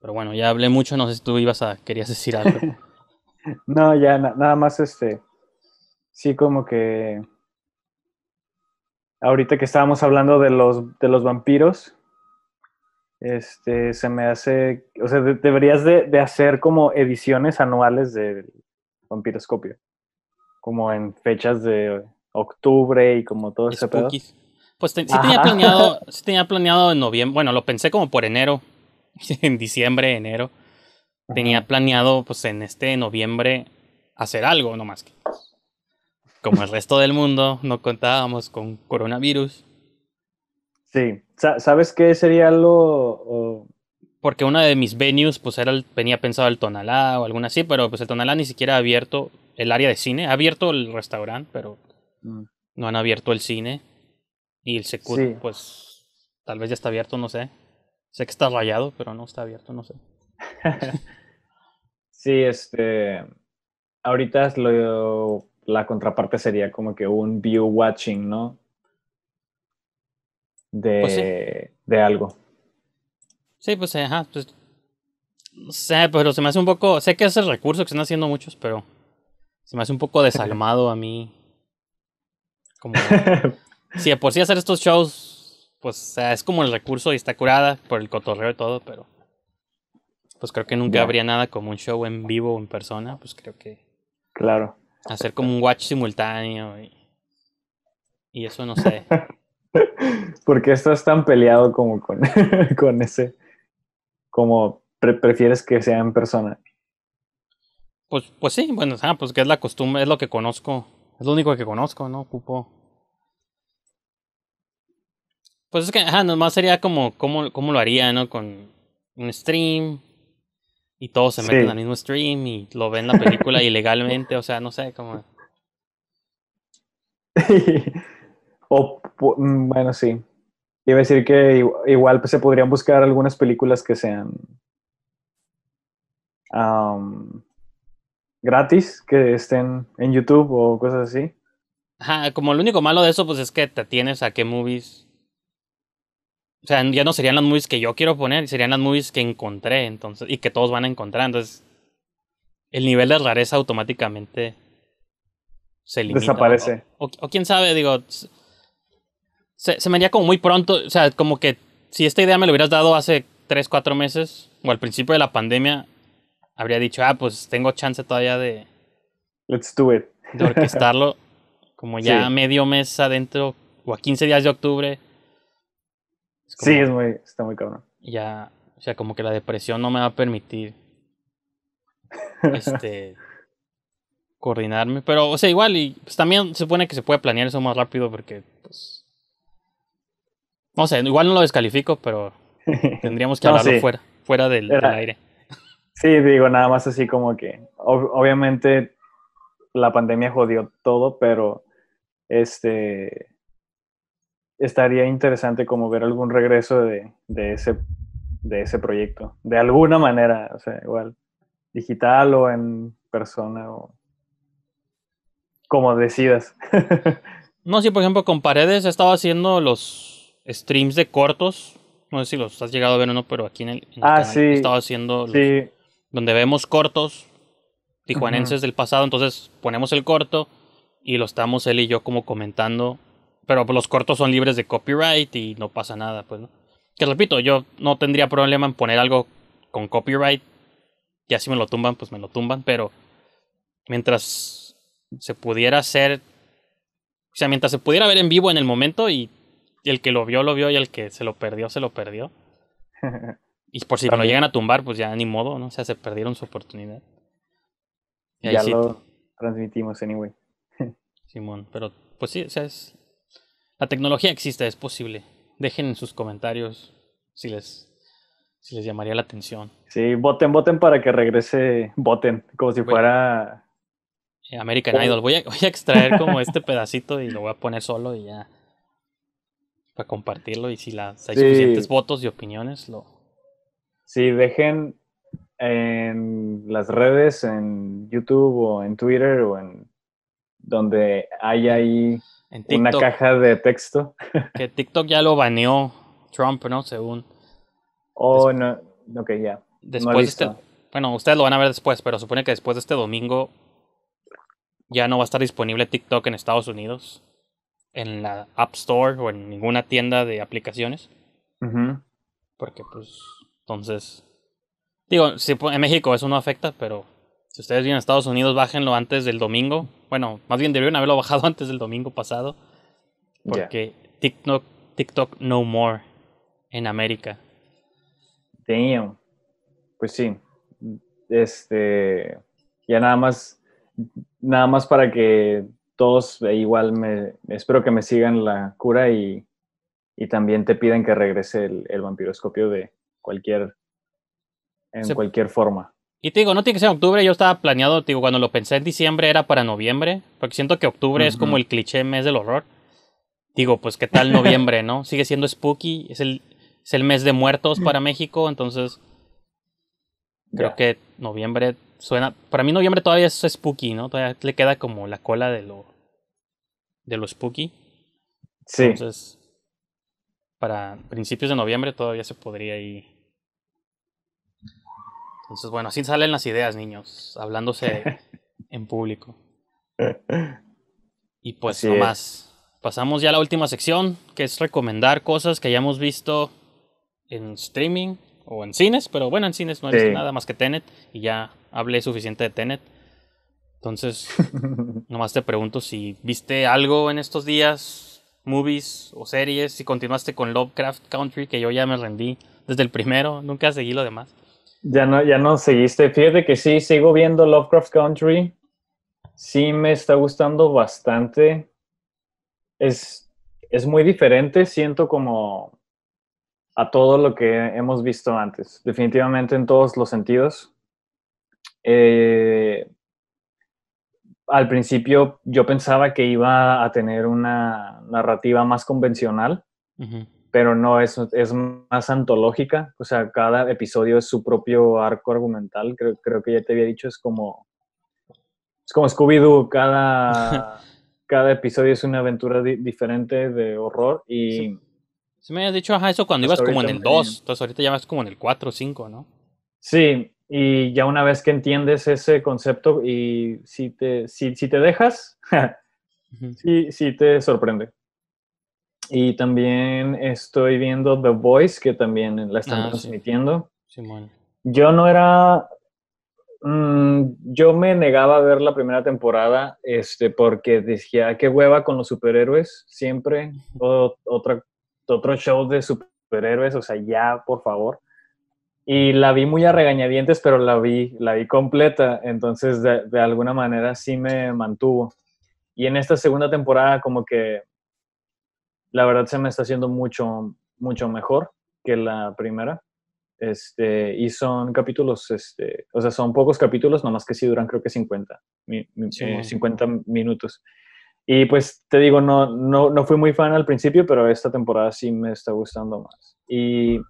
Pero bueno, ya hablé mucho, no sé si tú ibas a, querías decir algo. no, ya nada más este, sí como que ahorita que estábamos hablando de los, de los vampiros, este, se me hace, o sea, deberías de, de, hacer como ediciones anuales del vampiroscopio como en fechas de octubre y como todo ese Pues sí, tenía planeado, sí tenía planeado en noviembre, bueno, lo pensé como por enero, en diciembre, enero. Tenía planeado pues en este noviembre hacer algo, no que. Como el resto del mundo, no contábamos con coronavirus. Sí, ¿sabes qué sería lo...? Porque una de mis venues, pues era venía pensado el Tonalá o alguna así, pero pues el Tonalá ni siquiera abierto el área de cine. Ha abierto el restaurante, pero mm. no han abierto el cine. Y el Secur, pues tal vez ya está abierto, no sé. Sé que está rayado, pero no está abierto, no sé. sí, este. Ahorita lo, la contraparte sería como que un view watching, ¿no? De, pues de algo. Sí, pues, ajá, pues. No sé, pero se me hace un poco. Sé que es el recurso que están haciendo muchos, pero. Se me hace un poco desalmado a mí. Como. si por sí hacer estos shows, pues es como el recurso y está curada por el cotorreo y todo, pero. Pues creo que nunca habría nada como un show en vivo o en persona, pues creo que. Claro. Hacer como un watch simultáneo y. Y eso no sé. porque qué estás tan peleado como con, con ese? Como prefieres que sea en persona. Pues, pues, sí, bueno, pues que es la costumbre, es lo que conozco. Es lo único que conozco, ¿no? cupo? Pues es que, ajá, nomás sería como, ¿cómo lo haría, ¿no? Con un stream. Y todos se meten al mismo stream y lo ven la película ilegalmente, o sea, no sé, cómo. o, mm, bueno, sí. Iba a decir que igual pues, se podrían buscar algunas películas que sean gratis que estén en YouTube o cosas así. Ajá, como lo único malo de eso, pues es que te tienes a qué movies. O sea, ya no serían las movies que yo quiero poner, serían las movies que encontré, entonces, y que todos van a encontrar. Entonces, el nivel de rareza automáticamente se limita. Desaparece. O, quién sabe, digo. Se, se me haría como muy pronto. O sea, como que si esta idea me lo hubieras dado hace 3, 4 meses, o al principio de la pandemia, habría dicho, ah, pues tengo chance todavía de. Let's do it. De orquestarlo. Como ya medio mes adentro o a 15 días de octubre. sí, es muy, está muy cabrón. Ya, o sea, como que la depresión no me va a permitir. este. coordinarme. Pero, o sea, igual, y pues, también se supone que se puede planear eso más rápido porque, pues. No sé, igual no lo descalifico, pero tendríamos que hablarlo fuera, fuera del aire. Sí, digo, nada más así como que, obviamente la pandemia jodió todo, pero este estaría interesante como ver algún regreso de, de, ese, de ese proyecto, de alguna manera, o sea, igual, digital o en persona o como decidas. no, sí, por ejemplo, con Paredes he estado haciendo los streams de cortos. No sé si los has llegado a ver o no, pero aquí en el, ah, canal he haciendo sí donde vemos cortos tijuanenses del pasado, entonces ponemos el corto y lo estamos él y yo como comentando, pero los cortos son libres de copyright y no pasa nada, pues, ¿no? Que repito, yo no tendría problema en poner algo con copyright, ya si me lo tumban, pues me lo tumban, pero mientras se pudiera hacer, o sea, mientras se pudiera ver en vivo en el momento y el que lo vio, lo vio y el que se lo perdió, se lo perdió. Y por si no llegan a tumbar, pues ya ni modo, ¿no? O sea, se perdieron su oportunidad. Y ya lo transmitimos, anyway. Simón, pero pues sí, o sea, es... la tecnología existe, es posible. Dejen en sus comentarios si les, si les llamaría la atención. Sí, voten, voten para que regrese, voten, como si fuera eh, American Idol. Voy a, voy a, extraer como este pedacito y lo voy a poner solo y ya. Para compartirlo. Y si, las hay suficientes votos y opiniones, lo, si dejen en las redes, en YouTube o en Twitter o en donde hay ahí una caja de texto. Que TikTok ya lo baneó Trump, ¿no? Según. Oh, no no. Ok, ya. Después este bueno, ustedes lo van a ver después, pero supone que después de este domingo ya no va a estar disponible TikTok en Estados Unidos, en la App Store o en ninguna tienda de aplicaciones. Porque pues entonces, digo, si pues, en México eso no afecta, pero si ustedes vienen a Estados Unidos, bájenlo antes del domingo. Bueno, más bien deberían haberlo bajado antes del domingo pasado. Porque TikTok, TikTok no more en América. Damn. Pues sí. Este. Ya nada más. Nada más para que todos igual me. Espero que me sigan la cura y. también te piden que regrese el vampiroscopio de, cualquier, en cualquier forma. Y te digo, no tiene que ser octubre, yo estaba planeado, digo, cuando lo pensé en diciembre era para noviembre, porque siento que octubre es como el cliché mes del horror. Digo, pues qué tal noviembre, ¿no? Sigue siendo spooky, es el, el mes de muertos para México, entonces creo que noviembre suena, para mí noviembre todavía es spooky, ¿no? Todavía le queda como la cola de lo, de lo spooky. Sí. Entonces, para principios de noviembre todavía se podría ir. Entonces, bueno, así salen las ideas, niños, hablándose en público. Y pues nomás Pasamos ya a la última sección, que es recomendar cosas que hayamos visto en streaming o en cines, pero bueno, en cines no hay nada más que Tenet y ya hablé suficiente de Tenet. Entonces, nomás te pregunto si viste algo en estos días movies o series si continuaste con Lovecraft Country, que yo ya me rendí desde el primero, nunca seguí lo demás. Ya no, ya no seguiste. Fíjate que sí, sigo viendo Lovecraft Country. Sí, me está gustando bastante. Es, es muy diferente, siento como a todo lo que hemos visto antes, definitivamente en todos los sentidos. Eh, al principio yo pensaba que iba a tener una narrativa más convencional, pero no, es, es más antológica. O sea, cada episodio es su propio arco argumental. Creo, que ya te había dicho, es como. Es como Scooby-Doo, cada, cada episodio es una aventura diferente de horror y. Sí. Si me habías dicho, ajá, eso cuando ibas como en el 2, entonces ahorita ya vas como en el 4 o 5, ¿no? Sí, y ya una vez que entiendes ese concepto y si te, si, si te dejas, sí, te sorprende. Y también estoy viendo The Voice, que también la están ah, transmitiendo. Simón. Yo no era. Mm, yo me negaba a ver la primera temporada este, porque decía, qué hueva con los superhéroes, siempre. otro show de superhéroes, o sea, ya, por favor y la vi muy a regañadientes, pero la vi, la vi completa, entonces de, alguna manera sí me mantuvo. Y en esta segunda temporada como que la verdad se me está haciendo mucho, mucho mejor que la primera. Este, y son capítulos, este, o sea, son pocos capítulos, nomás que sí duran creo que 50, 50 minutos. Y pues te digo, no, no, no fui muy fan al principio, pero esta temporada sí me está gustando más. Y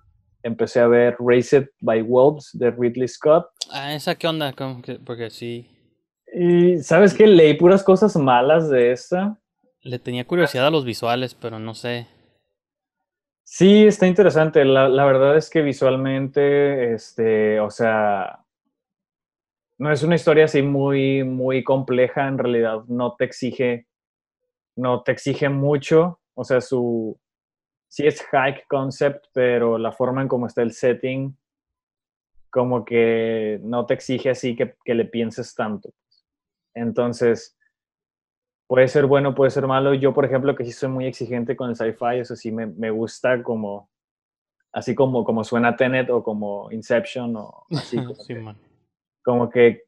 empecé a ver Raised by Wolves de Ridley Scott. Ah, esa qué onda, porque sí. Y sabes que leí puras cosas malas de esa. Le tenía curiosidad a los visuales, pero no sé. Sí, está interesante. La, la verdad es que visualmente, este, o sea, no es una historia así muy, muy compleja. En realidad, no te exige, no te exige mucho. O sea, su, sí es hike concept, pero la forma en cómo está el setting, como que no te exige así que, que, le pienses tanto. Entonces, puede ser bueno, puede ser malo. Yo, por ejemplo, que sí soy muy exigente con el sci-fi, eso sí me, me, gusta como, así como, como suena Tenet o como Inception o así. Como, como que,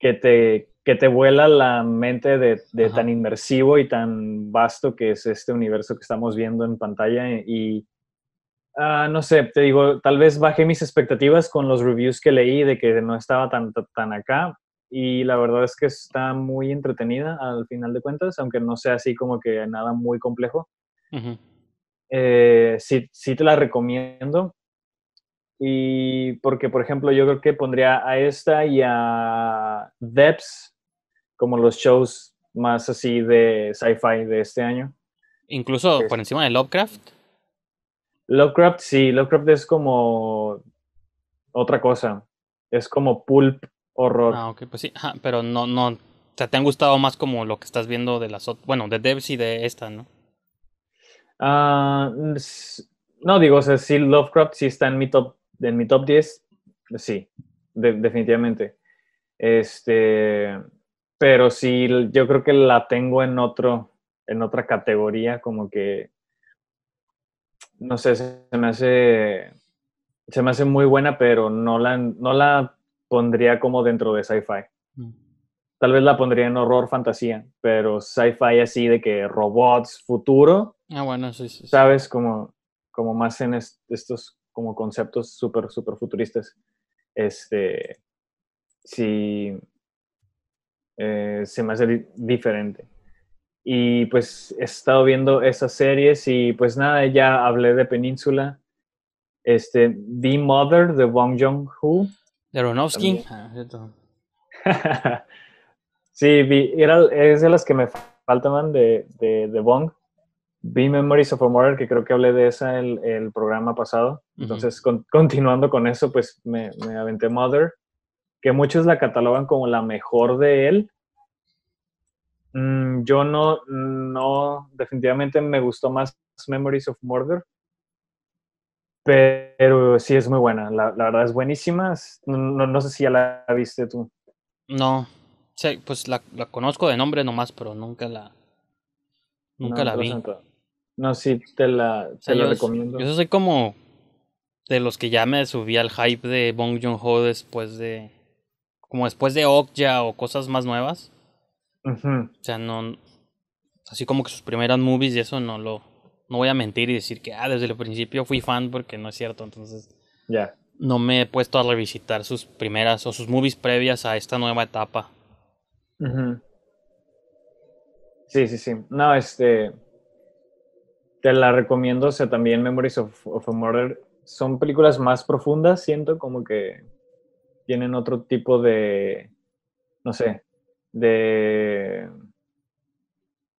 que, te, que te vuela la mente de, tan inmersivo y tan vasto que es este universo que estamos viendo en pantalla. Y ah, no sé, te digo, tal vez bajé mis expectativas con los reviews que leí de que no estaba tan, tan, acá. Y la verdad es que está muy entretenida al final de cuentas, aunque no sea así como que nada muy complejo. Eh, sí te la recomiendo. Y porque, por ejemplo, yo creo que pondría a esta y a Debs como los shows más así de sci-fi de este año. Incluso por encima de Lovecraft. Lovecraft, sí, Lovecraft es como otra cosa. Es como pulp horror. Ah, ok, pues sí, pero no, no. O sea, te han gustado más como lo que estás viendo de las otras. Bueno, de Debs y de esta, ¿no? Ah, no digo, o sea, sí, Lovecraft sí está en mi top en mi top 10, sí, definitivamente. Este, pero sí, yo creo que la tengo en otro, en otra categoría, como que, no sé, se me hace, se me hace muy buena, pero no la, no la pondría como dentro de sci-fi. Mm. Tal vez la pondría en horror fantasía, pero sci-fi así de que robots, futuro. Ah, bueno, sí, ¿Sabes? Como, como más en estos como conceptos súper, súper futuristas. Este, sí, eh, se me hace diferente. Y pues he estado viendo esas series y pues nada, ya hablé de Península. Este, The Mother de Wong jong Hu. De Aronofsky. Ah, sí, vi, era, es de las que me faltaban de, de, de vi Memories of a Murder, que creo que hablé de esa el, el programa pasado. Entonces, continuando con eso, pues me, aventé Mother, que muchos la catalogan como la mejor de él. Mm, yo no, no, definitivamente me gustó más Memories of Murder. Pero sí es muy buena, la, verdad es buenísima. No, no, sé si ya la viste tú. No, sí, pues la, conozco de nombre nomás, pero nunca la, nunca la vi. No, sí, te la, recomiendo. Yo soy como de los que ya me subí al hype de Bong Joon-ho después de... Como después de Okja o cosas más nuevas. O sea, no... Así como que sus primeras movies y eso no lo... No voy a mentir y decir que, ah, desde el principio fui fan porque no es cierto, entonces... Ya. No me he puesto a revisitar sus primeras o sus movies previas a esta nueva etapa. Sí, sí, sí. No, este te la recomiendo, o sea, también Memories of, a Murder son películas más profundas, siento como que tienen otro tipo de, no sé, de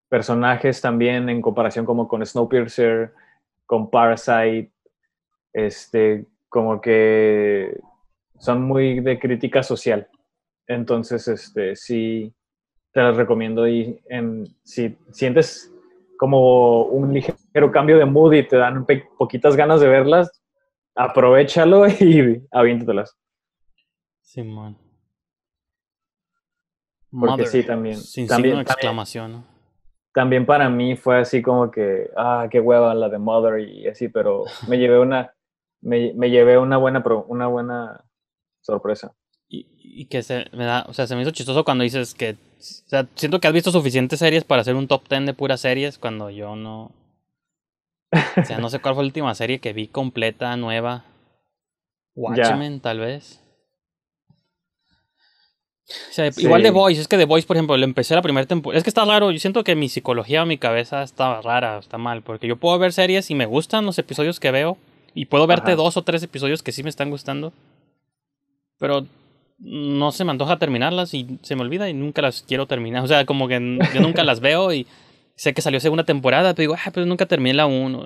personajes también en comparación como con Snowpiercer, con Parasite, este, como que son muy de crítica social. Entonces, este, sí, te las recomiendo y en, si sientes como un ligero pero cambio de mood y te dan poquitas ganas de verlas, aprovechalo y aviéntatelas. Simón. Porque sí, también. Sin también, signo de exclamación. También, para mí fue así como que, ah, qué hueva la de Mother y así, pero me llevé una, me, llevé una buena, una buena sorpresa. Y, que se me da, o sea, se me hizo chistoso cuando dices que, o sea, siento que has visto suficientes series para hacer un top ten de puras series cuando yo no, o sea, no sé cuál fue la última serie que vi completa, nueva. Watchmen, tal vez. O sea, Igual The Voice, es que The Voice, por ejemplo, lo empecé la primera temporada. Es que está raro, yo siento que mi psicología o mi cabeza está rara, está mal, porque yo puedo ver series y me gustan los episodios que veo, y puedo verte dos o tres episodios que sí me están gustando, pero no se me antoja terminarlas y se me olvida y nunca las quiero terminar. O sea, como que yo nunca las veo y Sé que salió segunda temporada, pero digo, ah, pero pues nunca terminé la 1.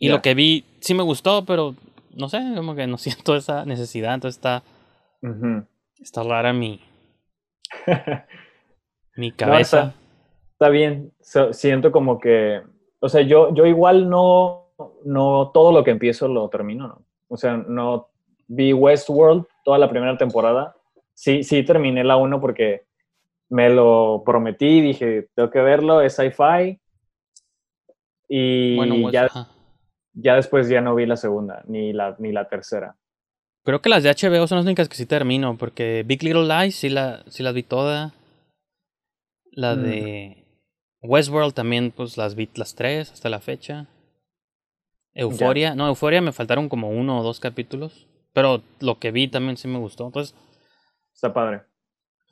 Y, lo que vi sí me gustó, pero no sé, como que no siento esa necesidad, entonces está. Está rara mi. mi cabeza. está, bien. siento como que. O sea, yo, yo igual no, no todo lo que empiezo lo termino, ¿no? O sea, no vi Westworld toda la primera temporada. Sí, sí terminé la 1 porque me lo prometí, dije, tengo que verlo, es sci-fi. Y pues, ya, después ya no vi la segunda, ni la, ni la tercera. Creo que las de HBO son las únicas que sí termino, porque Big Little Lies sí, la, las vi toda. La mm. de Westworld también, pues las vi las tres hasta la fecha. Euforia, no, Euforia me faltaron como uno o dos capítulos, pero lo que vi también sí me gustó. Entonces, está padre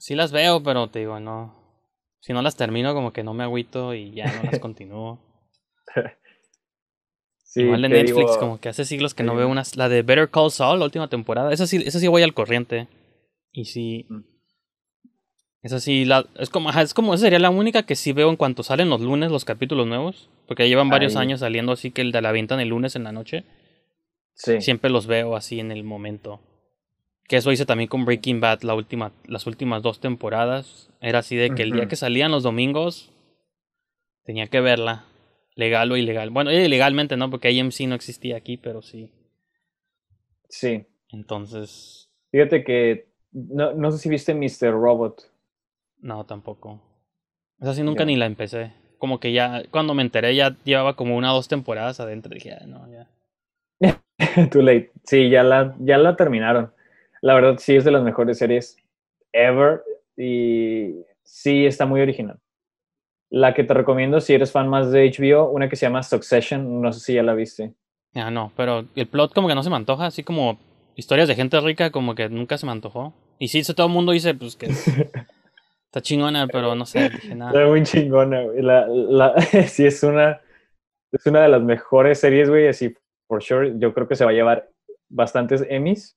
sí las veo, pero te digo, no. Si no las termino, como que no me agüito y ya no las continúo. sí, Igual de Netflix, como que hace siglos que no veo unas. La de Better Call Saul, la última temporada. Esa sí, esa sí voy al corriente. Y sí. Mm. Esa sí, la, es como, es como, esa sería la única que sí veo en cuanto salen los lunes los capítulos nuevos. Porque llevan varios años saliendo así que el de la venta en el lunes en la noche. Sí. Siempre los veo así en el momento. Que eso hice también con Breaking Bad la última, las últimas dos temporadas. Era así de que el día que salían los domingos, tenía que verla. Legal o ilegal. Bueno, ilegalmente no, porque AMC no existía aquí, pero sí. Sí. Entonces. Fíjate que. No, sé si viste Mr. Robot. No, tampoco. Es así, nunca ni la empecé. Como que ya, cuando me enteré, ya llevaba como una o dos temporadas adentro. Dije, ah, no, ya. Too late. Sí, ya la, ya la terminaron. La verdad, sí es de las mejores series ever y sí está muy original. La que te recomiendo si eres fan más de HBO, una que se llama Succession, no sé si ya la viste. Ah, no, pero el plot como que no se me antoja, así como historias de gente rica como que nunca se me antojó. Y sí, todo el mundo dice, pues que está chingona, pero no sé, dije nada. Está muy chingona, La, sí, es una, es una de las mejores series, güey, así, for sure. Yo creo que se va a llevar bastantes Emmys.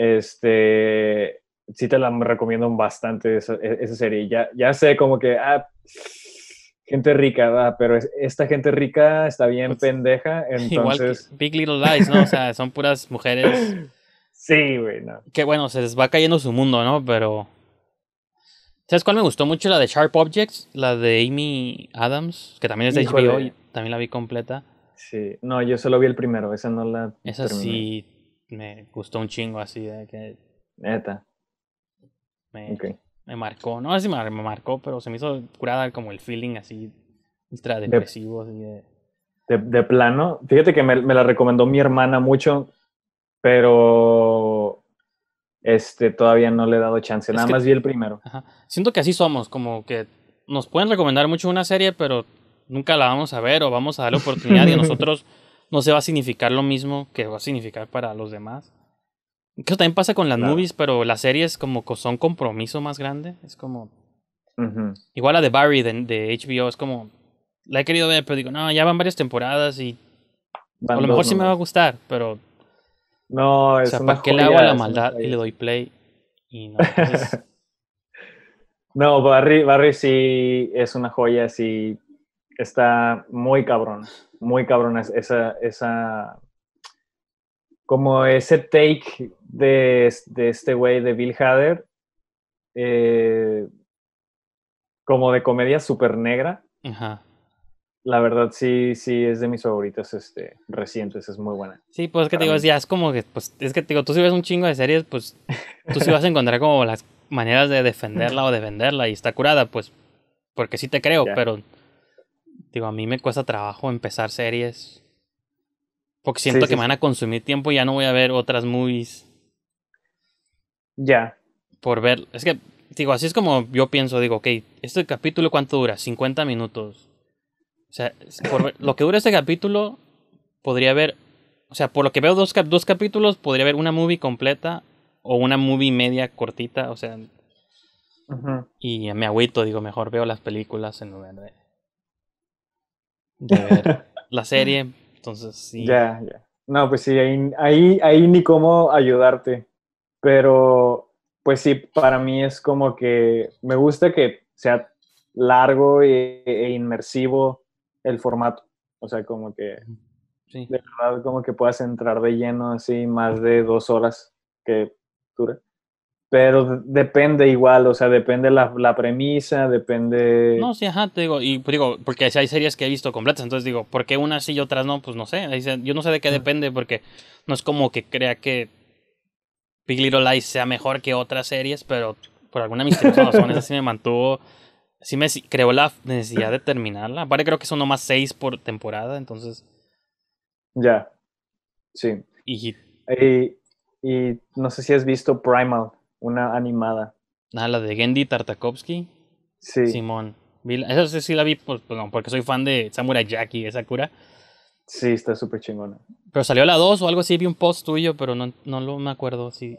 Este, sí te la recomiendo bastante e, esa, serie. Ya, ya sé como que, ah, gente rica, ¿verdad? Ah, pero esta gente rica está bien pues, pendeja, entonces... Big Little Lies, ¿no? O sea, son puras mujeres... Sí, güey, Qué bueno, se les va cayendo su mundo, ¿no? Pero... ¿Sabes cuál me gustó mucho? La de Sharp Objects, la de Amy Adams, que también es de HBO también la vi completa. Sí, no, yo solo vi el primero, esa no la... Esa sí me gustó un chingo así de que. Neta. Me, marcó. No sé si me, marcó, pero se me hizo curada como el feeling así ultra depresivo. De, plano. Fíjate que me, la recomendó mi hermana mucho, pero este todavía no le he dado chance. Nada más vi el primero. Siento que así somos, como que nos pueden recomendar mucho una serie, pero nunca la vamos a ver o vamos a darle oportunidad y nosotros no se va a significar lo mismo que va a significar para los demás. Eso también pasa con las nubes movies, pero las series como son compromiso más grande. Es como... Igual la de Barry de, HBO, es como... La he querido ver, pero digo, no, ya van varias temporadas y... a lo mejor sí me va a gustar, pero... No, es O ¿para qué le hago a la maldad y le doy play? no, Barry, Barry sí es una joya, sí está muy cabrón, muy cabrón esa, esa, como ese take de, de este güey de Bill Hader, eh, como de comedia súper negra. Ajá. La verdad, sí, sí, es de mis favoritas este, recientes, es muy buena. Sí, pues es que te digo, ya es como que, pues, es que te digo, tú si ves un chingo de series, pues, tú sí vas a encontrar como las maneras de defenderla o de venderla y está curada, pues, porque sí te creo, pero Digo, a mí me cuesta trabajo empezar series. Porque siento que me van a consumir tiempo y ya no voy a ver otras movies. Ya. Por ver. Es que, digo, así es como yo pienso. Digo, ok, este capítulo, ¿cuánto dura? 50 minutos. O sea, por lo que dura este capítulo, podría haber, O sea, por lo que veo dos, dos capítulos, podría haber una movie completa o una movie media cortita. O sea. Y me agüito, digo, mejor veo las películas en lugar de la serie. Entonces, sí. Ya, ya. No, pues sí, ahí, ahí, ahí ni cómo ayudarte. Pero, pues sí, para mí es como que me gusta que sea largo e, e inmersivo el formato. O sea, como que de verdad, como que puedas entrar de lleno así más de dos horas que dura. Pero depende igual, o sea, depende la, premisa, depende... No, sí, ajá, te digo, y pues digo, porque hay series que he visto completas, entonces digo, ¿por qué unas y otras no? Pues no sé, yo no sé de qué ah. depende, porque no es como que crea que Big Little Lies sea mejor que otras series, pero por alguna misteriosa razón esa sí me mantuvo, sí me creó la necesidad de terminarla. Aparte creo que son nomás seis por temporada, entonces... Ya, sí. y no sé si has visto Primal. Una animada. Ah, la de Gendy Tartakovsky. Sí. Simón. Esa sí, la vi pues, pues porque soy fan de Samurai Jack y esa cura. Sí, está súper chingona. Pero salió la 2 o algo así, vi un post tuyo, pero no, no lo, me acuerdo si...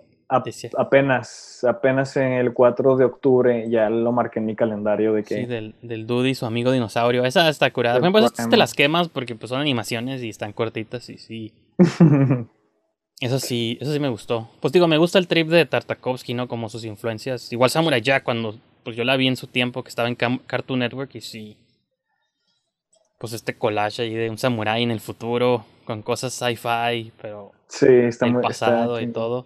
apenas, apenas en el 4 de octubre ya lo marqué en mi calendario de que... Sí, del, del y su amigo dinosaurio. Esa está curada. pues ejemplo, te las quemas porque pues, son animaciones y están cortitas y sí. Eso sí, eso sí me gustó. Pues digo, me gusta el trip de Tartakovsky, ¿no? Como sus influencias. Igual Samurai Jack, cuando pues yo la vi en su tiempo que estaba en Cartoon Network y sí. Pues este collage ahí de un samurai en el futuro, con cosas sci-fi, pero sí, está muy, pasado y todo.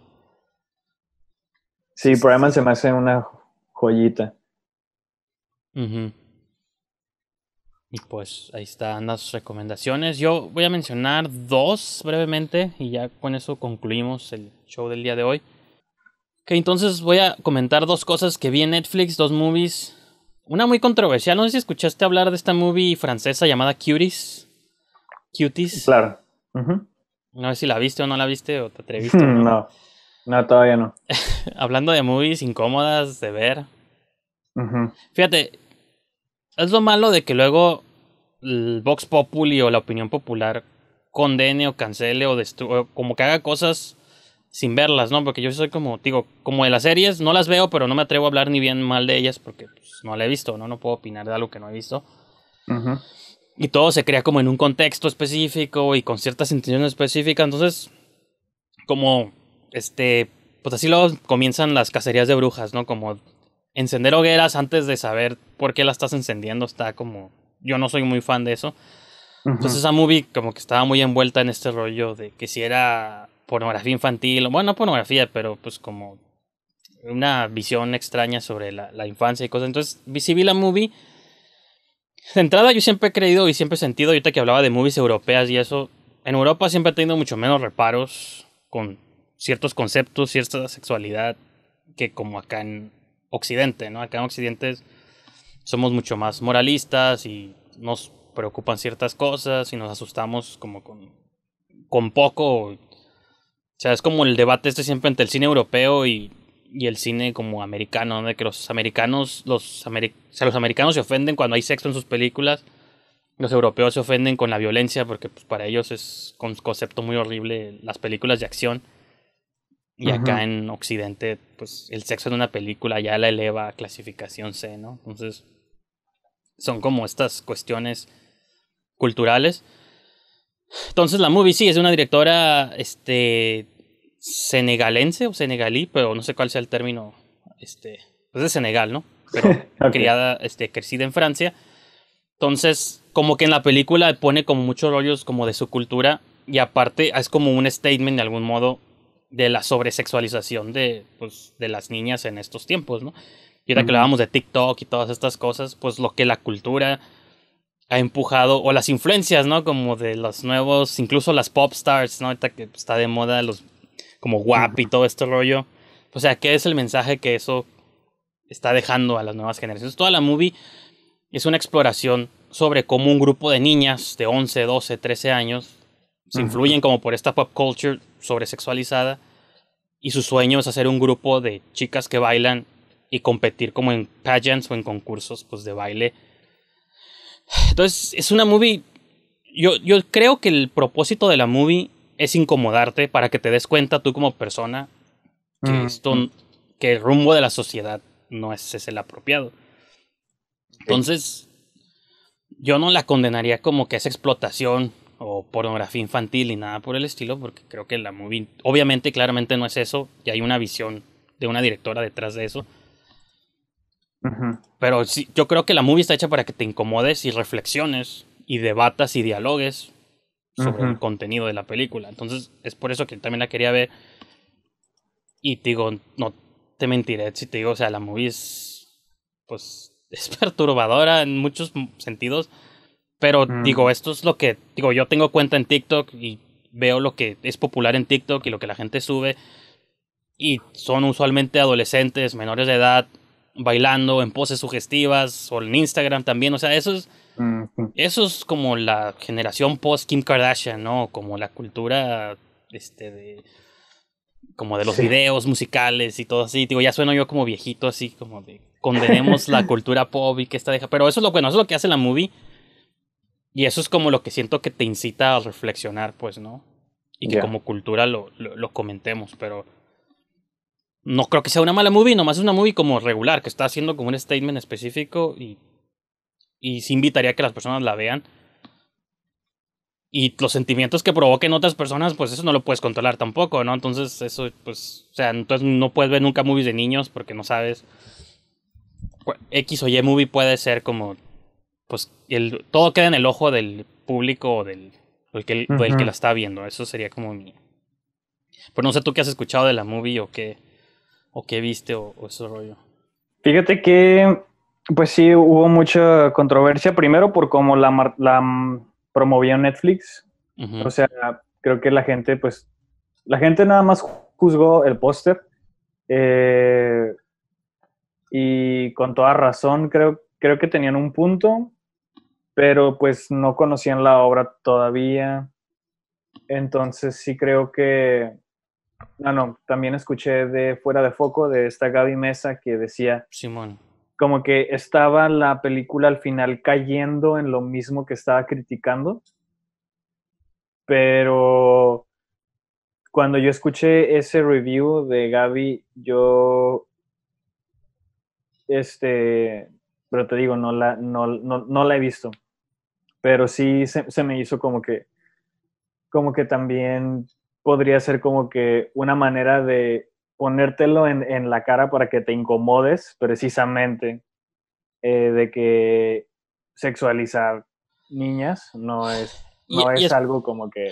Sí, Brahman se me hace una joyita. mhm y pues ahí están las recomendaciones. Yo voy a mencionar dos brevemente y ya con eso concluimos el show del día de hoy. Que entonces voy a comentar dos cosas que vi en Netflix, dos movies. Una muy controversial, no sé si escuchaste hablar de esta movie francesa llamada Cuties. Cuties. Claro. No sé si la viste o no la viste o te atreviste. no, no, todavía no. Hablando de movies incómodas de ver. Fíjate, es lo malo de que luego el Vox Populi o la opinión popular condene o cancele o, o como que haga cosas sin verlas, ¿no? Porque yo soy como, digo, como de las series, no las veo, pero no me atrevo a hablar ni bien mal de ellas porque pues, no la he visto, ¿no? No puedo opinar de algo que no he visto. Y todo se crea como en un contexto específico y con ciertas intenciones específicas. Entonces, como, este, pues así luego comienzan las cacerías de brujas, ¿no? Como encender hogueras antes de saber por qué la estás encendiendo está como... Yo no soy muy fan de eso. Entonces esa movie como que estaba muy envuelta en este rollo de que si era pornografía infantil, bueno, no pornografía, pero pues como una visión extraña sobre la, infancia y cosas. Entonces vi la movie. De entrada yo siempre he creído y siempre he sentido, ahorita que hablaba de movies europeas y eso, en Europa siempre he tenido mucho menos reparos con ciertos conceptos, cierta sexualidad que como acá en, Occidente, ¿no? Acá en Occidente somos mucho más moralistas y nos preocupan ciertas cosas y nos asustamos como con, poco. O sea, es como el debate este siempre entre el cine europeo y, el cine como americano, ¿no? que los americanos, los, los americanos se ofenden cuando hay sexo en sus películas, los europeos se ofenden con la violencia porque pues, para ellos es un concepto muy horrible las películas de acción. Y acá en Occidente, pues el sexo en una película ya la eleva a clasificación C, ¿no? Entonces, son como estas cuestiones culturales. Entonces, la movie sí es una directora este, senegalense o senegalí, pero no sé cuál sea el término. Este, pues de Senegal, ¿no? Pero criada, este, crecida en Francia. Entonces, como que en la película pone como muchos rollos como de su cultura y aparte es como un statement de algún modo de la sobresexualización de, pues, de las niñas en estos tiempos, ¿no? Y ahora que hablábamos de TikTok y todas estas cosas, pues lo que la cultura ha empujado, o las influencias, ¿no? Como de los nuevos, incluso las pop stars, ¿no? Ahorita que está de moda los, como guap y todo este rollo. O sea, ¿qué es el mensaje que eso está dejando a las nuevas generaciones? Toda la movie es una exploración sobre cómo un grupo de niñas de 11, 12, 13 años se influyen como por esta pop culture sobresexualizada y su sueño es hacer un grupo de chicas que bailan y competir como en pageants o en concursos pues de baile. Entonces, es una movie yo, yo creo que el propósito de la movie es incomodarte para que te des cuenta tú como persona que mm, esto mm. que el rumbo de la sociedad no es, es el apropiado. Entonces, yo no la condenaría como que es explotación o pornografía infantil ni nada por el estilo, porque creo que la movie obviamente claramente no es eso y hay una visión de una directora detrás de eso. Pero sí, yo creo que la movie está hecha para que te incomodes y reflexiones y debatas y dialogues sobre el contenido de la película. Entonces es por eso que también la quería ver. Y te digo, no te mentiré si te digo, o sea, la movie es, pues, es perturbadora en muchos sentidos pero digo, esto es lo que, digo, yo tengo cuenta en TikTok y veo lo que es popular en TikTok y lo que la gente sube. Y son usualmente adolescentes, menores de edad, bailando en poses sugestivas o en Instagram también. O sea, eso es, mm, eso es como la generación post Kim Kardashian, ¿no? Como la cultura este, de, como de los videos musicales y todo así. Digo, ya sueno yo como viejito, así como de condenemos la cultura pop y que está deja. Pero eso es lo bueno, eso es lo que hace la movie. Y eso es como lo que siento que te incita a reflexionar, pues, ¿no? Y que como cultura lo, comentemos, pero no creo que sea una mala movie, nomás es una movie como regular, que está haciendo como un statement específico y, y sí invitaría a que las personas la vean. Y los sentimientos que provoquen otras personas, pues eso no lo puedes controlar tampoco, ¿no? Entonces, eso, pues, o sea, entonces no puedes ver nunca movies de niños porque no sabes. X o Y movie puede ser como pues el, todo queda en el ojo del público o del, que, la está viendo. Eso sería como mi... Pues no sé tú qué has escuchado de la movie o qué, o qué viste o, eso ese rollo. Fíjate que, pues sí, hubo mucha controversia. Primero por cómo la, la mm, promovió Netflix. O sea, creo que la gente, pues, la gente nada más juzgó el póster. Eh, y con toda razón, creo, creo que tenían un punto pero pues no conocían la obra todavía. Entonces sí creo que... no no, también escuché de Fuera de Foco de esta Gaby Mesa que decía... Simón. Como que estaba la película al final cayendo en lo mismo que estaba criticando. Pero cuando yo escuché ese review de Gaby, yo... Este, pero te digo, no la, no, no la he visto pero sí se, me hizo como que, como que también podría ser como que una manera de ponértelo en, en la cara para que te incomodes precisamente eh, de que sexualizar niñas no es, no es, algo como que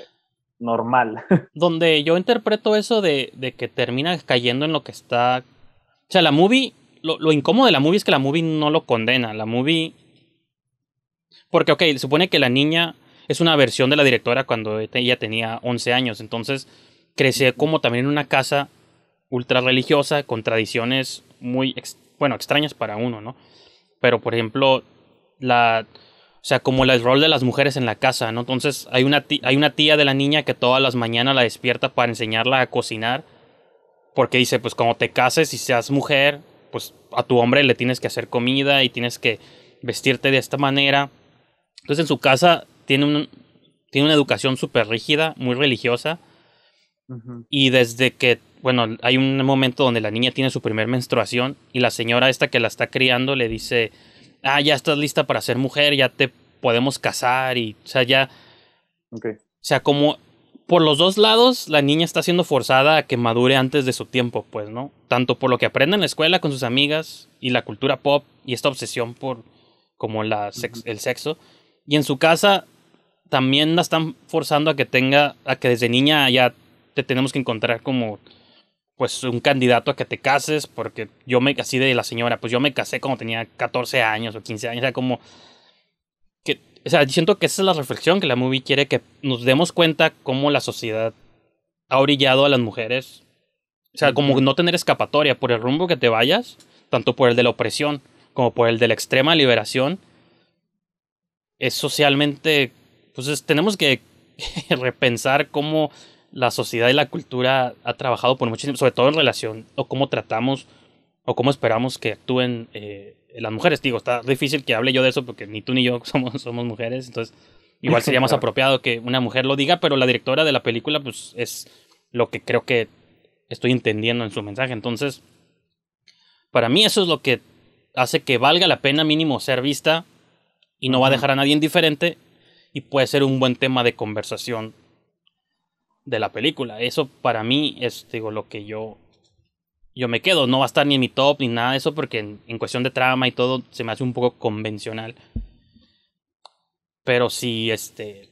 normal. Donde yo interpreto eso de, de, que termina cayendo en lo que está... O sea, la movie, lo, lo incómodo de la movie es que la movie no lo condena, la movie porque, ok, supone que la niña es una versión de la directora cuando ella tenía 11 años, entonces crece como también en una casa ultra religiosa con tradiciones muy, bueno, extrañas para uno, ¿no? Pero, por ejemplo, la... O sea, como el rol de las mujeres en la casa, ¿no? Entonces hay una, tía, hay una tía de la niña que todas las mañanas la despierta para enseñarla a cocinar. Porque dice, pues como te cases y seas mujer, pues a tu hombre le tienes que hacer comida y tienes que vestirte de esta manera. Entonces en su casa tiene, un, tiene una educación súper rígida, muy religiosa. Y desde que, bueno, hay un momento donde la niña tiene su primer menstruación y la señora esta que la está criando le dice, ah, ya estás lista para ser mujer, ya te podemos casar y, o sea, ya... O sea, como por los dos lados, la niña está siendo forzada a que madure antes de su tiempo, pues, ¿no? Tanto por lo que aprende en la escuela con sus amigas y la cultura pop y esta obsesión por como el sexo, y en su casa también la están forzando a que tenga, a que desde niña ya te tenemos que encontrar como pues un candidato a que te cases, porque yo me, así de la señora, pues yo me casé cuando tenía 14 años o 15 años, o sea, como que, o sea, siento que esa es la reflexión que la movie quiere que nos demos cuenta cómo la sociedad ha orillado a las mujeres, o sea, como no tener escapatoria por el rumbo que te vayas, tanto por el de la opresión como por el de la extrema liberación, es socialmente, pues tenemos que repensar cómo la sociedad y la cultura ha trabajado por tiempo, sobre todo en relación o cómo tratamos o cómo esperamos que actúen eh, las mujeres. Digo, está difícil que hable yo de eso porque ni tú ni yo somos mujeres, entonces igual sería más apropiado que una mujer lo diga, pero la directora de la película pues es lo que creo que estoy entendiendo en su mensaje. Entonces, para mí eso es lo que hace que valga la pena mínimo ser vista y no va a dejar a nadie indiferente y puede ser un buen tema de conversación de la película. Eso para mí es digo lo que yo yo me quedo, no va a estar ni en mi top ni nada de eso porque en, cuestión de trama y todo se me hace un poco convencional. Pero sí este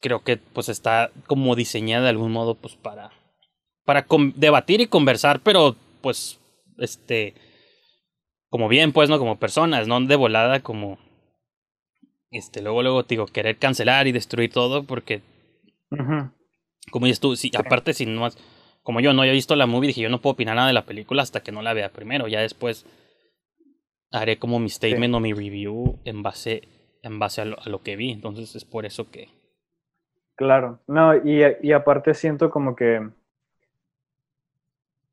creo que pues está como diseñada de algún modo pues para para debatir y conversar, pero pues este como bien pues no como personas, no de volada como este, luego, luego, digo, querer cancelar y destruir todo porque, como dices tú, aparte si no has, como yo no he visto la movie, dije, yo no puedo opinar nada de la película hasta que no la vea primero, ya después haré como mi statement o mi review en base, en base a lo, que vi, entonces es por eso que... Claro, no, y, aparte siento como que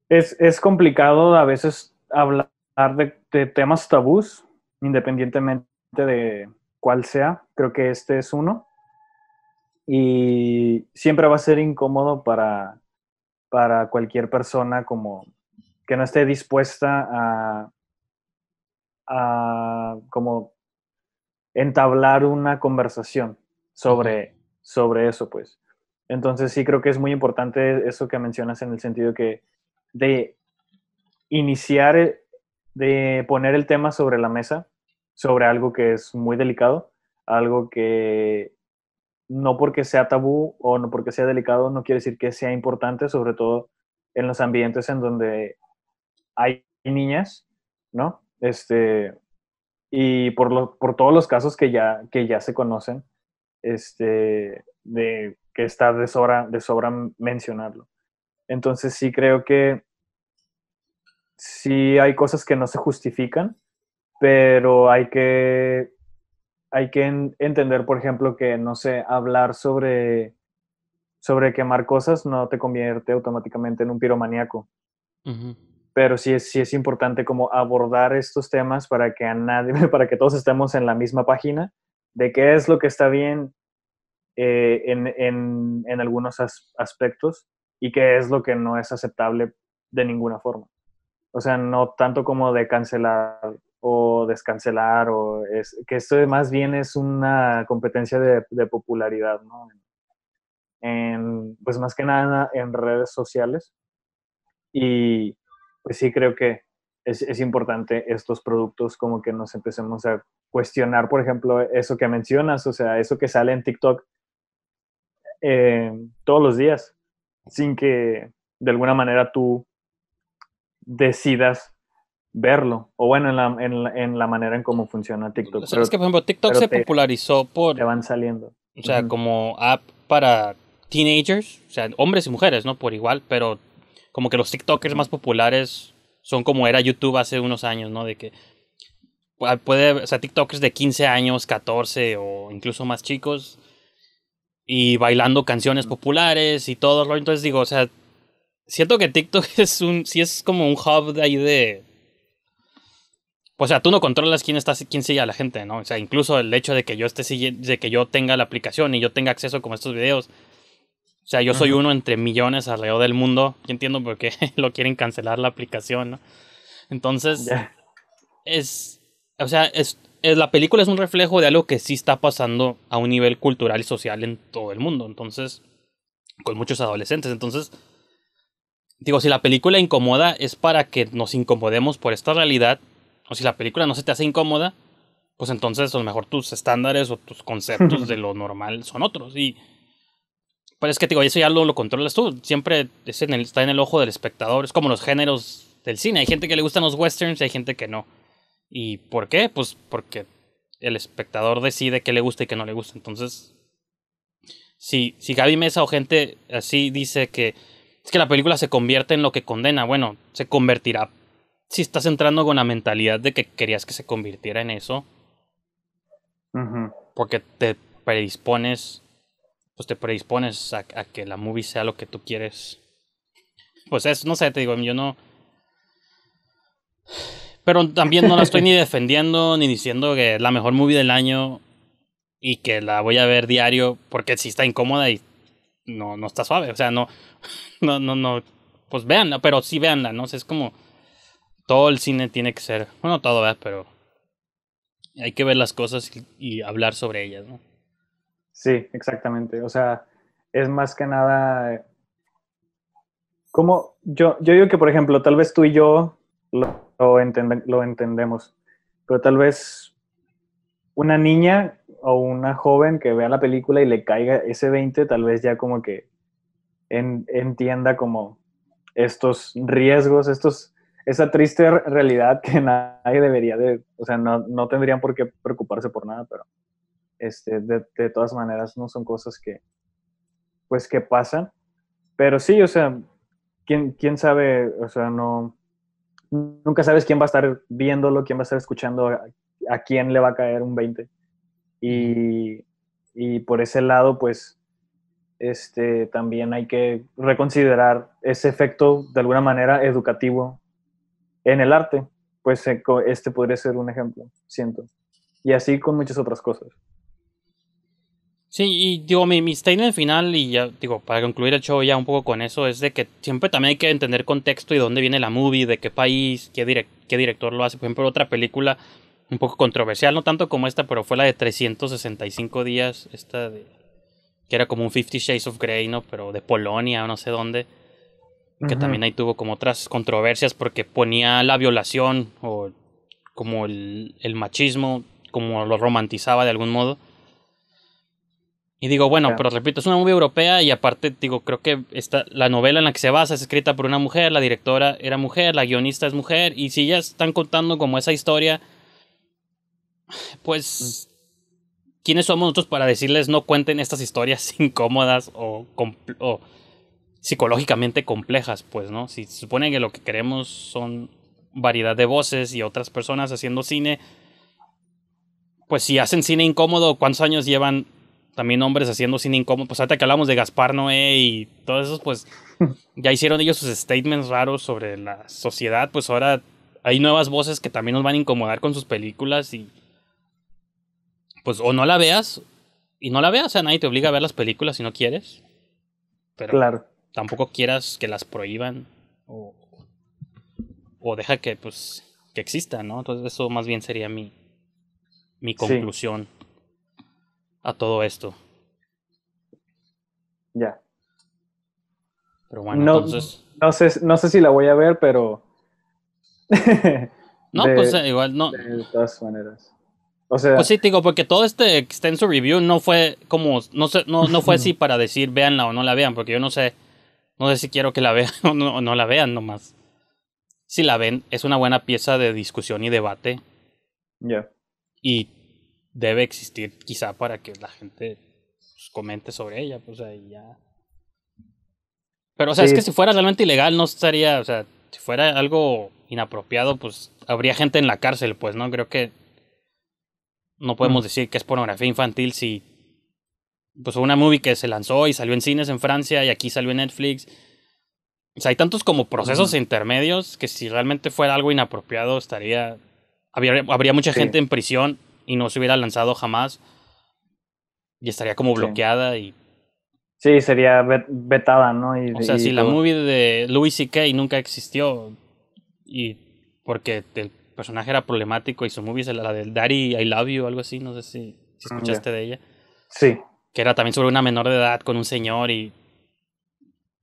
es, complicado a veces hablar de, de temas tabús, independientemente de, cual sea, creo que este es uno. Y siempre va a ser incómodo para, para cualquier persona como que no esté dispuesta a, a como entablar una conversación sobre, sobre eso, pues. Entonces sí creo que es muy importante eso que mencionas en el sentido que de iniciar, eh, de poner el tema sobre la mesa sobre algo que es muy delicado, algo que no porque sea tabú o no porque sea delicado no quiere decir que sea importante, sobre todo en los ambientes en donde hay niñas, ¿no? Este, y por, por todos los casos que ya, que ya se conocen, este, de, que está de sobra, de sobra mencionarlo. Entonces sí creo que sí hay cosas que no se justifican, pero hay que, hay que entender, por ejemplo, que, no sé, hablar sobre, sobre quemar cosas no te convierte automáticamente en un piromaníaco. Pero sí es, sí es importante como abordar estos temas para que a nadie, para que todos estemos en la misma página de qué es lo que está bien eh, en, en, algunos aspectos y qué es lo que no es aceptable de ninguna forma. O sea, no tanto como de cancelar o descancelar, o es, que esto más bien es una competencia de, popularidad, ¿no? pues más que nada en redes sociales. Y pues sí creo que es, es, importante estos productos como que nos empecemos a cuestionar, por ejemplo, eso que mencionas, o sea, eso que sale en TikTok eh, todos los días, sin que de alguna manera tú decidas verlo, o bueno, en la, manera en cómo funciona TikTok. que, por ejemplo, TikTok se popularizó por... Te van saliendo. O sea, como app para teenagers, o sea, hombres y mujeres, ¿no? Por igual, pero como que los TikTokers más populares son como era YouTube hace unos años, ¿no? De que puede, o sea, TikTokers de 15 años, 14 o incluso más chicos y bailando canciones populares y todo, entonces digo, o sea, siento que TikTok es un si es como un hub de ahí de o sea, tú no controlas quién está, quién sigue a la gente, ¿no? O sea, incluso el hecho de que yo esté de que yo tenga la aplicación y yo tenga acceso como a estos videos. O sea, yo soy uno entre millones alrededor del mundo. Yo entiendo por qué lo quieren cancelar la aplicación, ¿no? Entonces, es, o sea, es, la película es un reflejo de algo que sí está pasando a un nivel cultural y social en todo el mundo. Entonces, con muchos adolescentes. Entonces, digo, si la película incomoda es para que nos incomodemos por esta realidad o si la película no se te hace incómoda, pues entonces a lo mejor tus estándares o tus conceptos de lo normal son otros. Y pero es que digo, eso ya lo, lo controlas tú. Siempre está en el ojo del espectador. Es como los géneros del cine. Hay gente que le gustan los westerns y hay gente que no. ¿Y por qué? Pues porque el espectador decide qué le gusta y qué no le gusta. Entonces, si, si Gaby Mesa o gente así dice que es que la película se convierte en lo que condena, bueno, se convertirá si estás entrando con la mentalidad de que querías que se convirtiera en eso, porque te predispones, pues te predispones a, que la movie sea lo que tú quieres. Pues es, no sé, te digo, yo no... Pero también no la estoy ni defendiendo ni diciendo que es la mejor movie del año y que la voy a ver diario porque si sí está incómoda y no, no está suave. O sea, no, no, no, no, pues véanla, pero sí véanla, ¿no? sé, es como todo el cine tiene que ser, bueno, todo, es, Pero hay que ver las cosas y, hablar sobre ellas, ¿no? Sí, exactamente. O sea, es más que nada como yo, yo digo que, por ejemplo, tal vez tú y yo lo, entendemos, pero tal vez una niña o una joven que vea la película y le caiga ese 20, tal vez ya como que entienda como estos riesgos, estos esa triste realidad que nadie debería de, o sea, no, no tendrían por qué preocuparse por nada, pero este, de, de, todas maneras no son cosas que, pues, que pasan. Pero sí, o sea, quién, quién sabe, o sea, no, nunca sabes quién va a estar viéndolo, quién va a estar escuchando, a, quién le va a caer un 20. Y, y por ese lado, pues, este, también hay que reconsiderar ese efecto de alguna manera educativo en el arte, pues eh, este podría ser un ejemplo, siento. Y así con muchas otras cosas. Sí, y digo, mi, mi statement final, y ya digo, para concluir el show ya un poco con eso, es de que siempre también hay que entender contexto y dónde viene la movie, de qué país, qué, director lo hace. Por ejemplo, otra película un poco controversial, no tanto como esta, pero fue la de 365 días, esta de, que era como un 50 Shades of Grey, ¿no? Pero de Polonia, no sé dónde que también ahí tuvo como otras controversias porque ponía la violación o como el, el machismo, como lo romantizaba de algún modo. Y digo, bueno, pero repito, es una movie europea y aparte, digo, creo que la novela en la que se basa es escrita por una mujer, la directora era mujer, la guionista es mujer, y si ya están contando como esa historia, pues, mm. ¿quiénes somos nosotros para decirles no cuenten estas historias incómodas o, o psicológicamente complejas, pues, ¿no? Si se supone que lo que queremos son variedad de voces y otras personas haciendo cine, pues si hacen cine incómodo, ¿cuántos años llevan también hombres haciendo cine incómodo? Pues hasta que hablamos de Gaspar Noé y todos esos, pues ya hicieron ellos sus statements raros sobre la sociedad, pues ahora hay nuevas voces que también nos van a incomodar con sus películas y pues o no la veas y no la veas, o sea, nadie te obliga a ver las películas si no quieres. Pero, claro tampoco quieras que las prohíban o, o deja que pues que exista, ¿no? Entonces eso más bien sería mi, mi conclusión a todo esto. Ya. Pero bueno, no, entonces... No sé, si la voy a ver, pero... no, pues eh, igual no. De todas maneras. O sea, pues sí, digo, porque todo este extenso review no fue como, no sé, no, no fue así para decir véanla o no la vean, porque yo no sé no sé si quiero que la vean o no, la vean nomás. Si la ven, es una buena pieza de discusión y debate. Ya. Y debe existir quizá para que la gente pues, comente sobre ella, pues ahí ya. Pero, o sea, es que si fuera realmente ilegal, no estaría, o sea, si fuera algo inapropiado, pues habría gente en la cárcel, pues, ¿no? Creo que no podemos mm. decir que es pornografía infantil si pues una movie que se lanzó y salió en cines en Francia y aquí salió en Netflix. O sea, hay tantos como procesos intermedios que si realmente fuera algo inapropiado estaría... Habría, habría mucha gente en prisión y no se hubiera lanzado jamás y estaría como bloqueada y... Sí, sería vetada, ¿no? o sea, si la movie de Louis C.K. nunca existió y porque el personaje era problemático y su movie es la del Daddy I Love You o algo así, no sé si, mm, escuchaste de ella. Sí que era también sobre una menor de edad con un señor y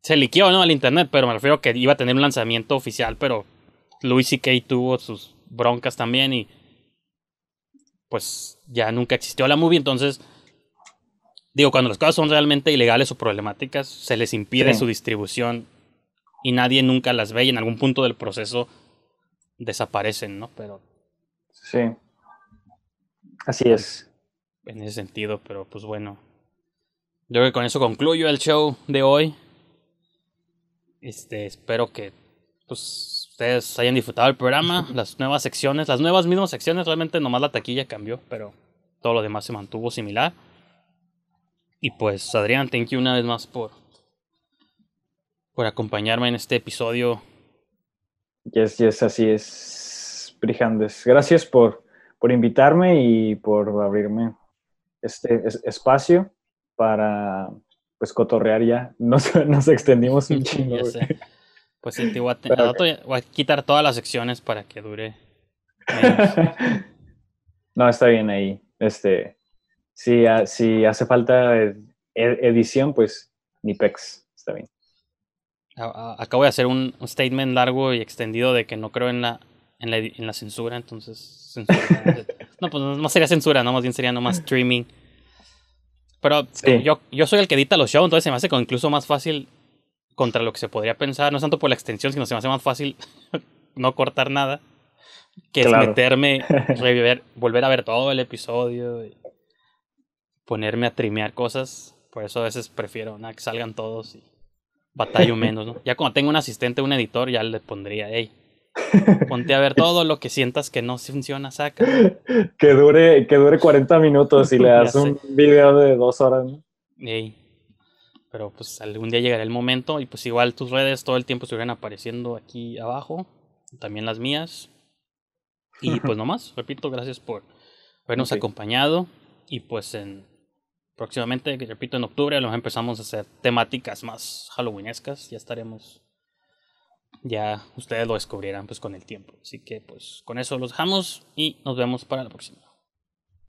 se liqueó, ¿no? Al internet, pero me refiero a que iba a tener un lanzamiento oficial, pero Louis C.K. tuvo sus broncas también y pues ya nunca existió la movie, entonces digo, cuando las cosas son realmente ilegales o problemáticas, se les impide su distribución y nadie nunca las ve y en algún punto del proceso desaparecen, ¿no? Pero Sí. Así es. En ese sentido, pero pues bueno. Yo creo que con eso concluyo el show de hoy. Este, espero que pues, ustedes hayan disfrutado el programa, las nuevas secciones, las nuevas mismas secciones, realmente nomás la taquilla cambió, pero todo lo demás se mantuvo similar. Y pues Adrián, thank you una vez más por por acompañarme en este episodio. Yes, yes, así es, Brijandes. Gracias por, por invitarme y por abrirme este espacio para pues cotorrear ya. Nos, nos extendimos un chingo. pues sí, te voy a, quitar todas las secciones para que dure. no, está bien ahí. Este, si, si hace falta edición, pues ni pex, está bien. Acabo de hacer un, statement largo y extendido de que no creo en la, en la, censura, entonces no, pues no sería censura, no, más bien sería nomás streaming. Pero yo, yo soy el que edita los shows, entonces se me hace incluso más fácil contra lo que se podría pensar, no es tanto por la extensión, sino se me hace más fácil no cortar nada, que meterme, volver a ver todo el episodio, y ponerme a trimear cosas. Por eso a veces prefiero nada, que salgan todos y batallo menos, ¿no? Ya cuando tengo un asistente, un editor, ya le pondría, hey, Ponte a ver todo lo que sientas que no funciona, saca. Que dure, que dure 40 minutos y le das un video de dos horas. Pero pues algún día llegará el momento y pues igual tus redes todo el tiempo estuvieran apareciendo aquí abajo, también las mías. Y pues nomás, repito, gracias por habernos acompañado y pues en próximamente, repito, en octubre a lo mejor empezamos a hacer temáticas más halloweenescas, ya estaremos ya ustedes lo descubrirán pues con el tiempo. Así que pues con eso los dejamos y nos vemos para la próxima.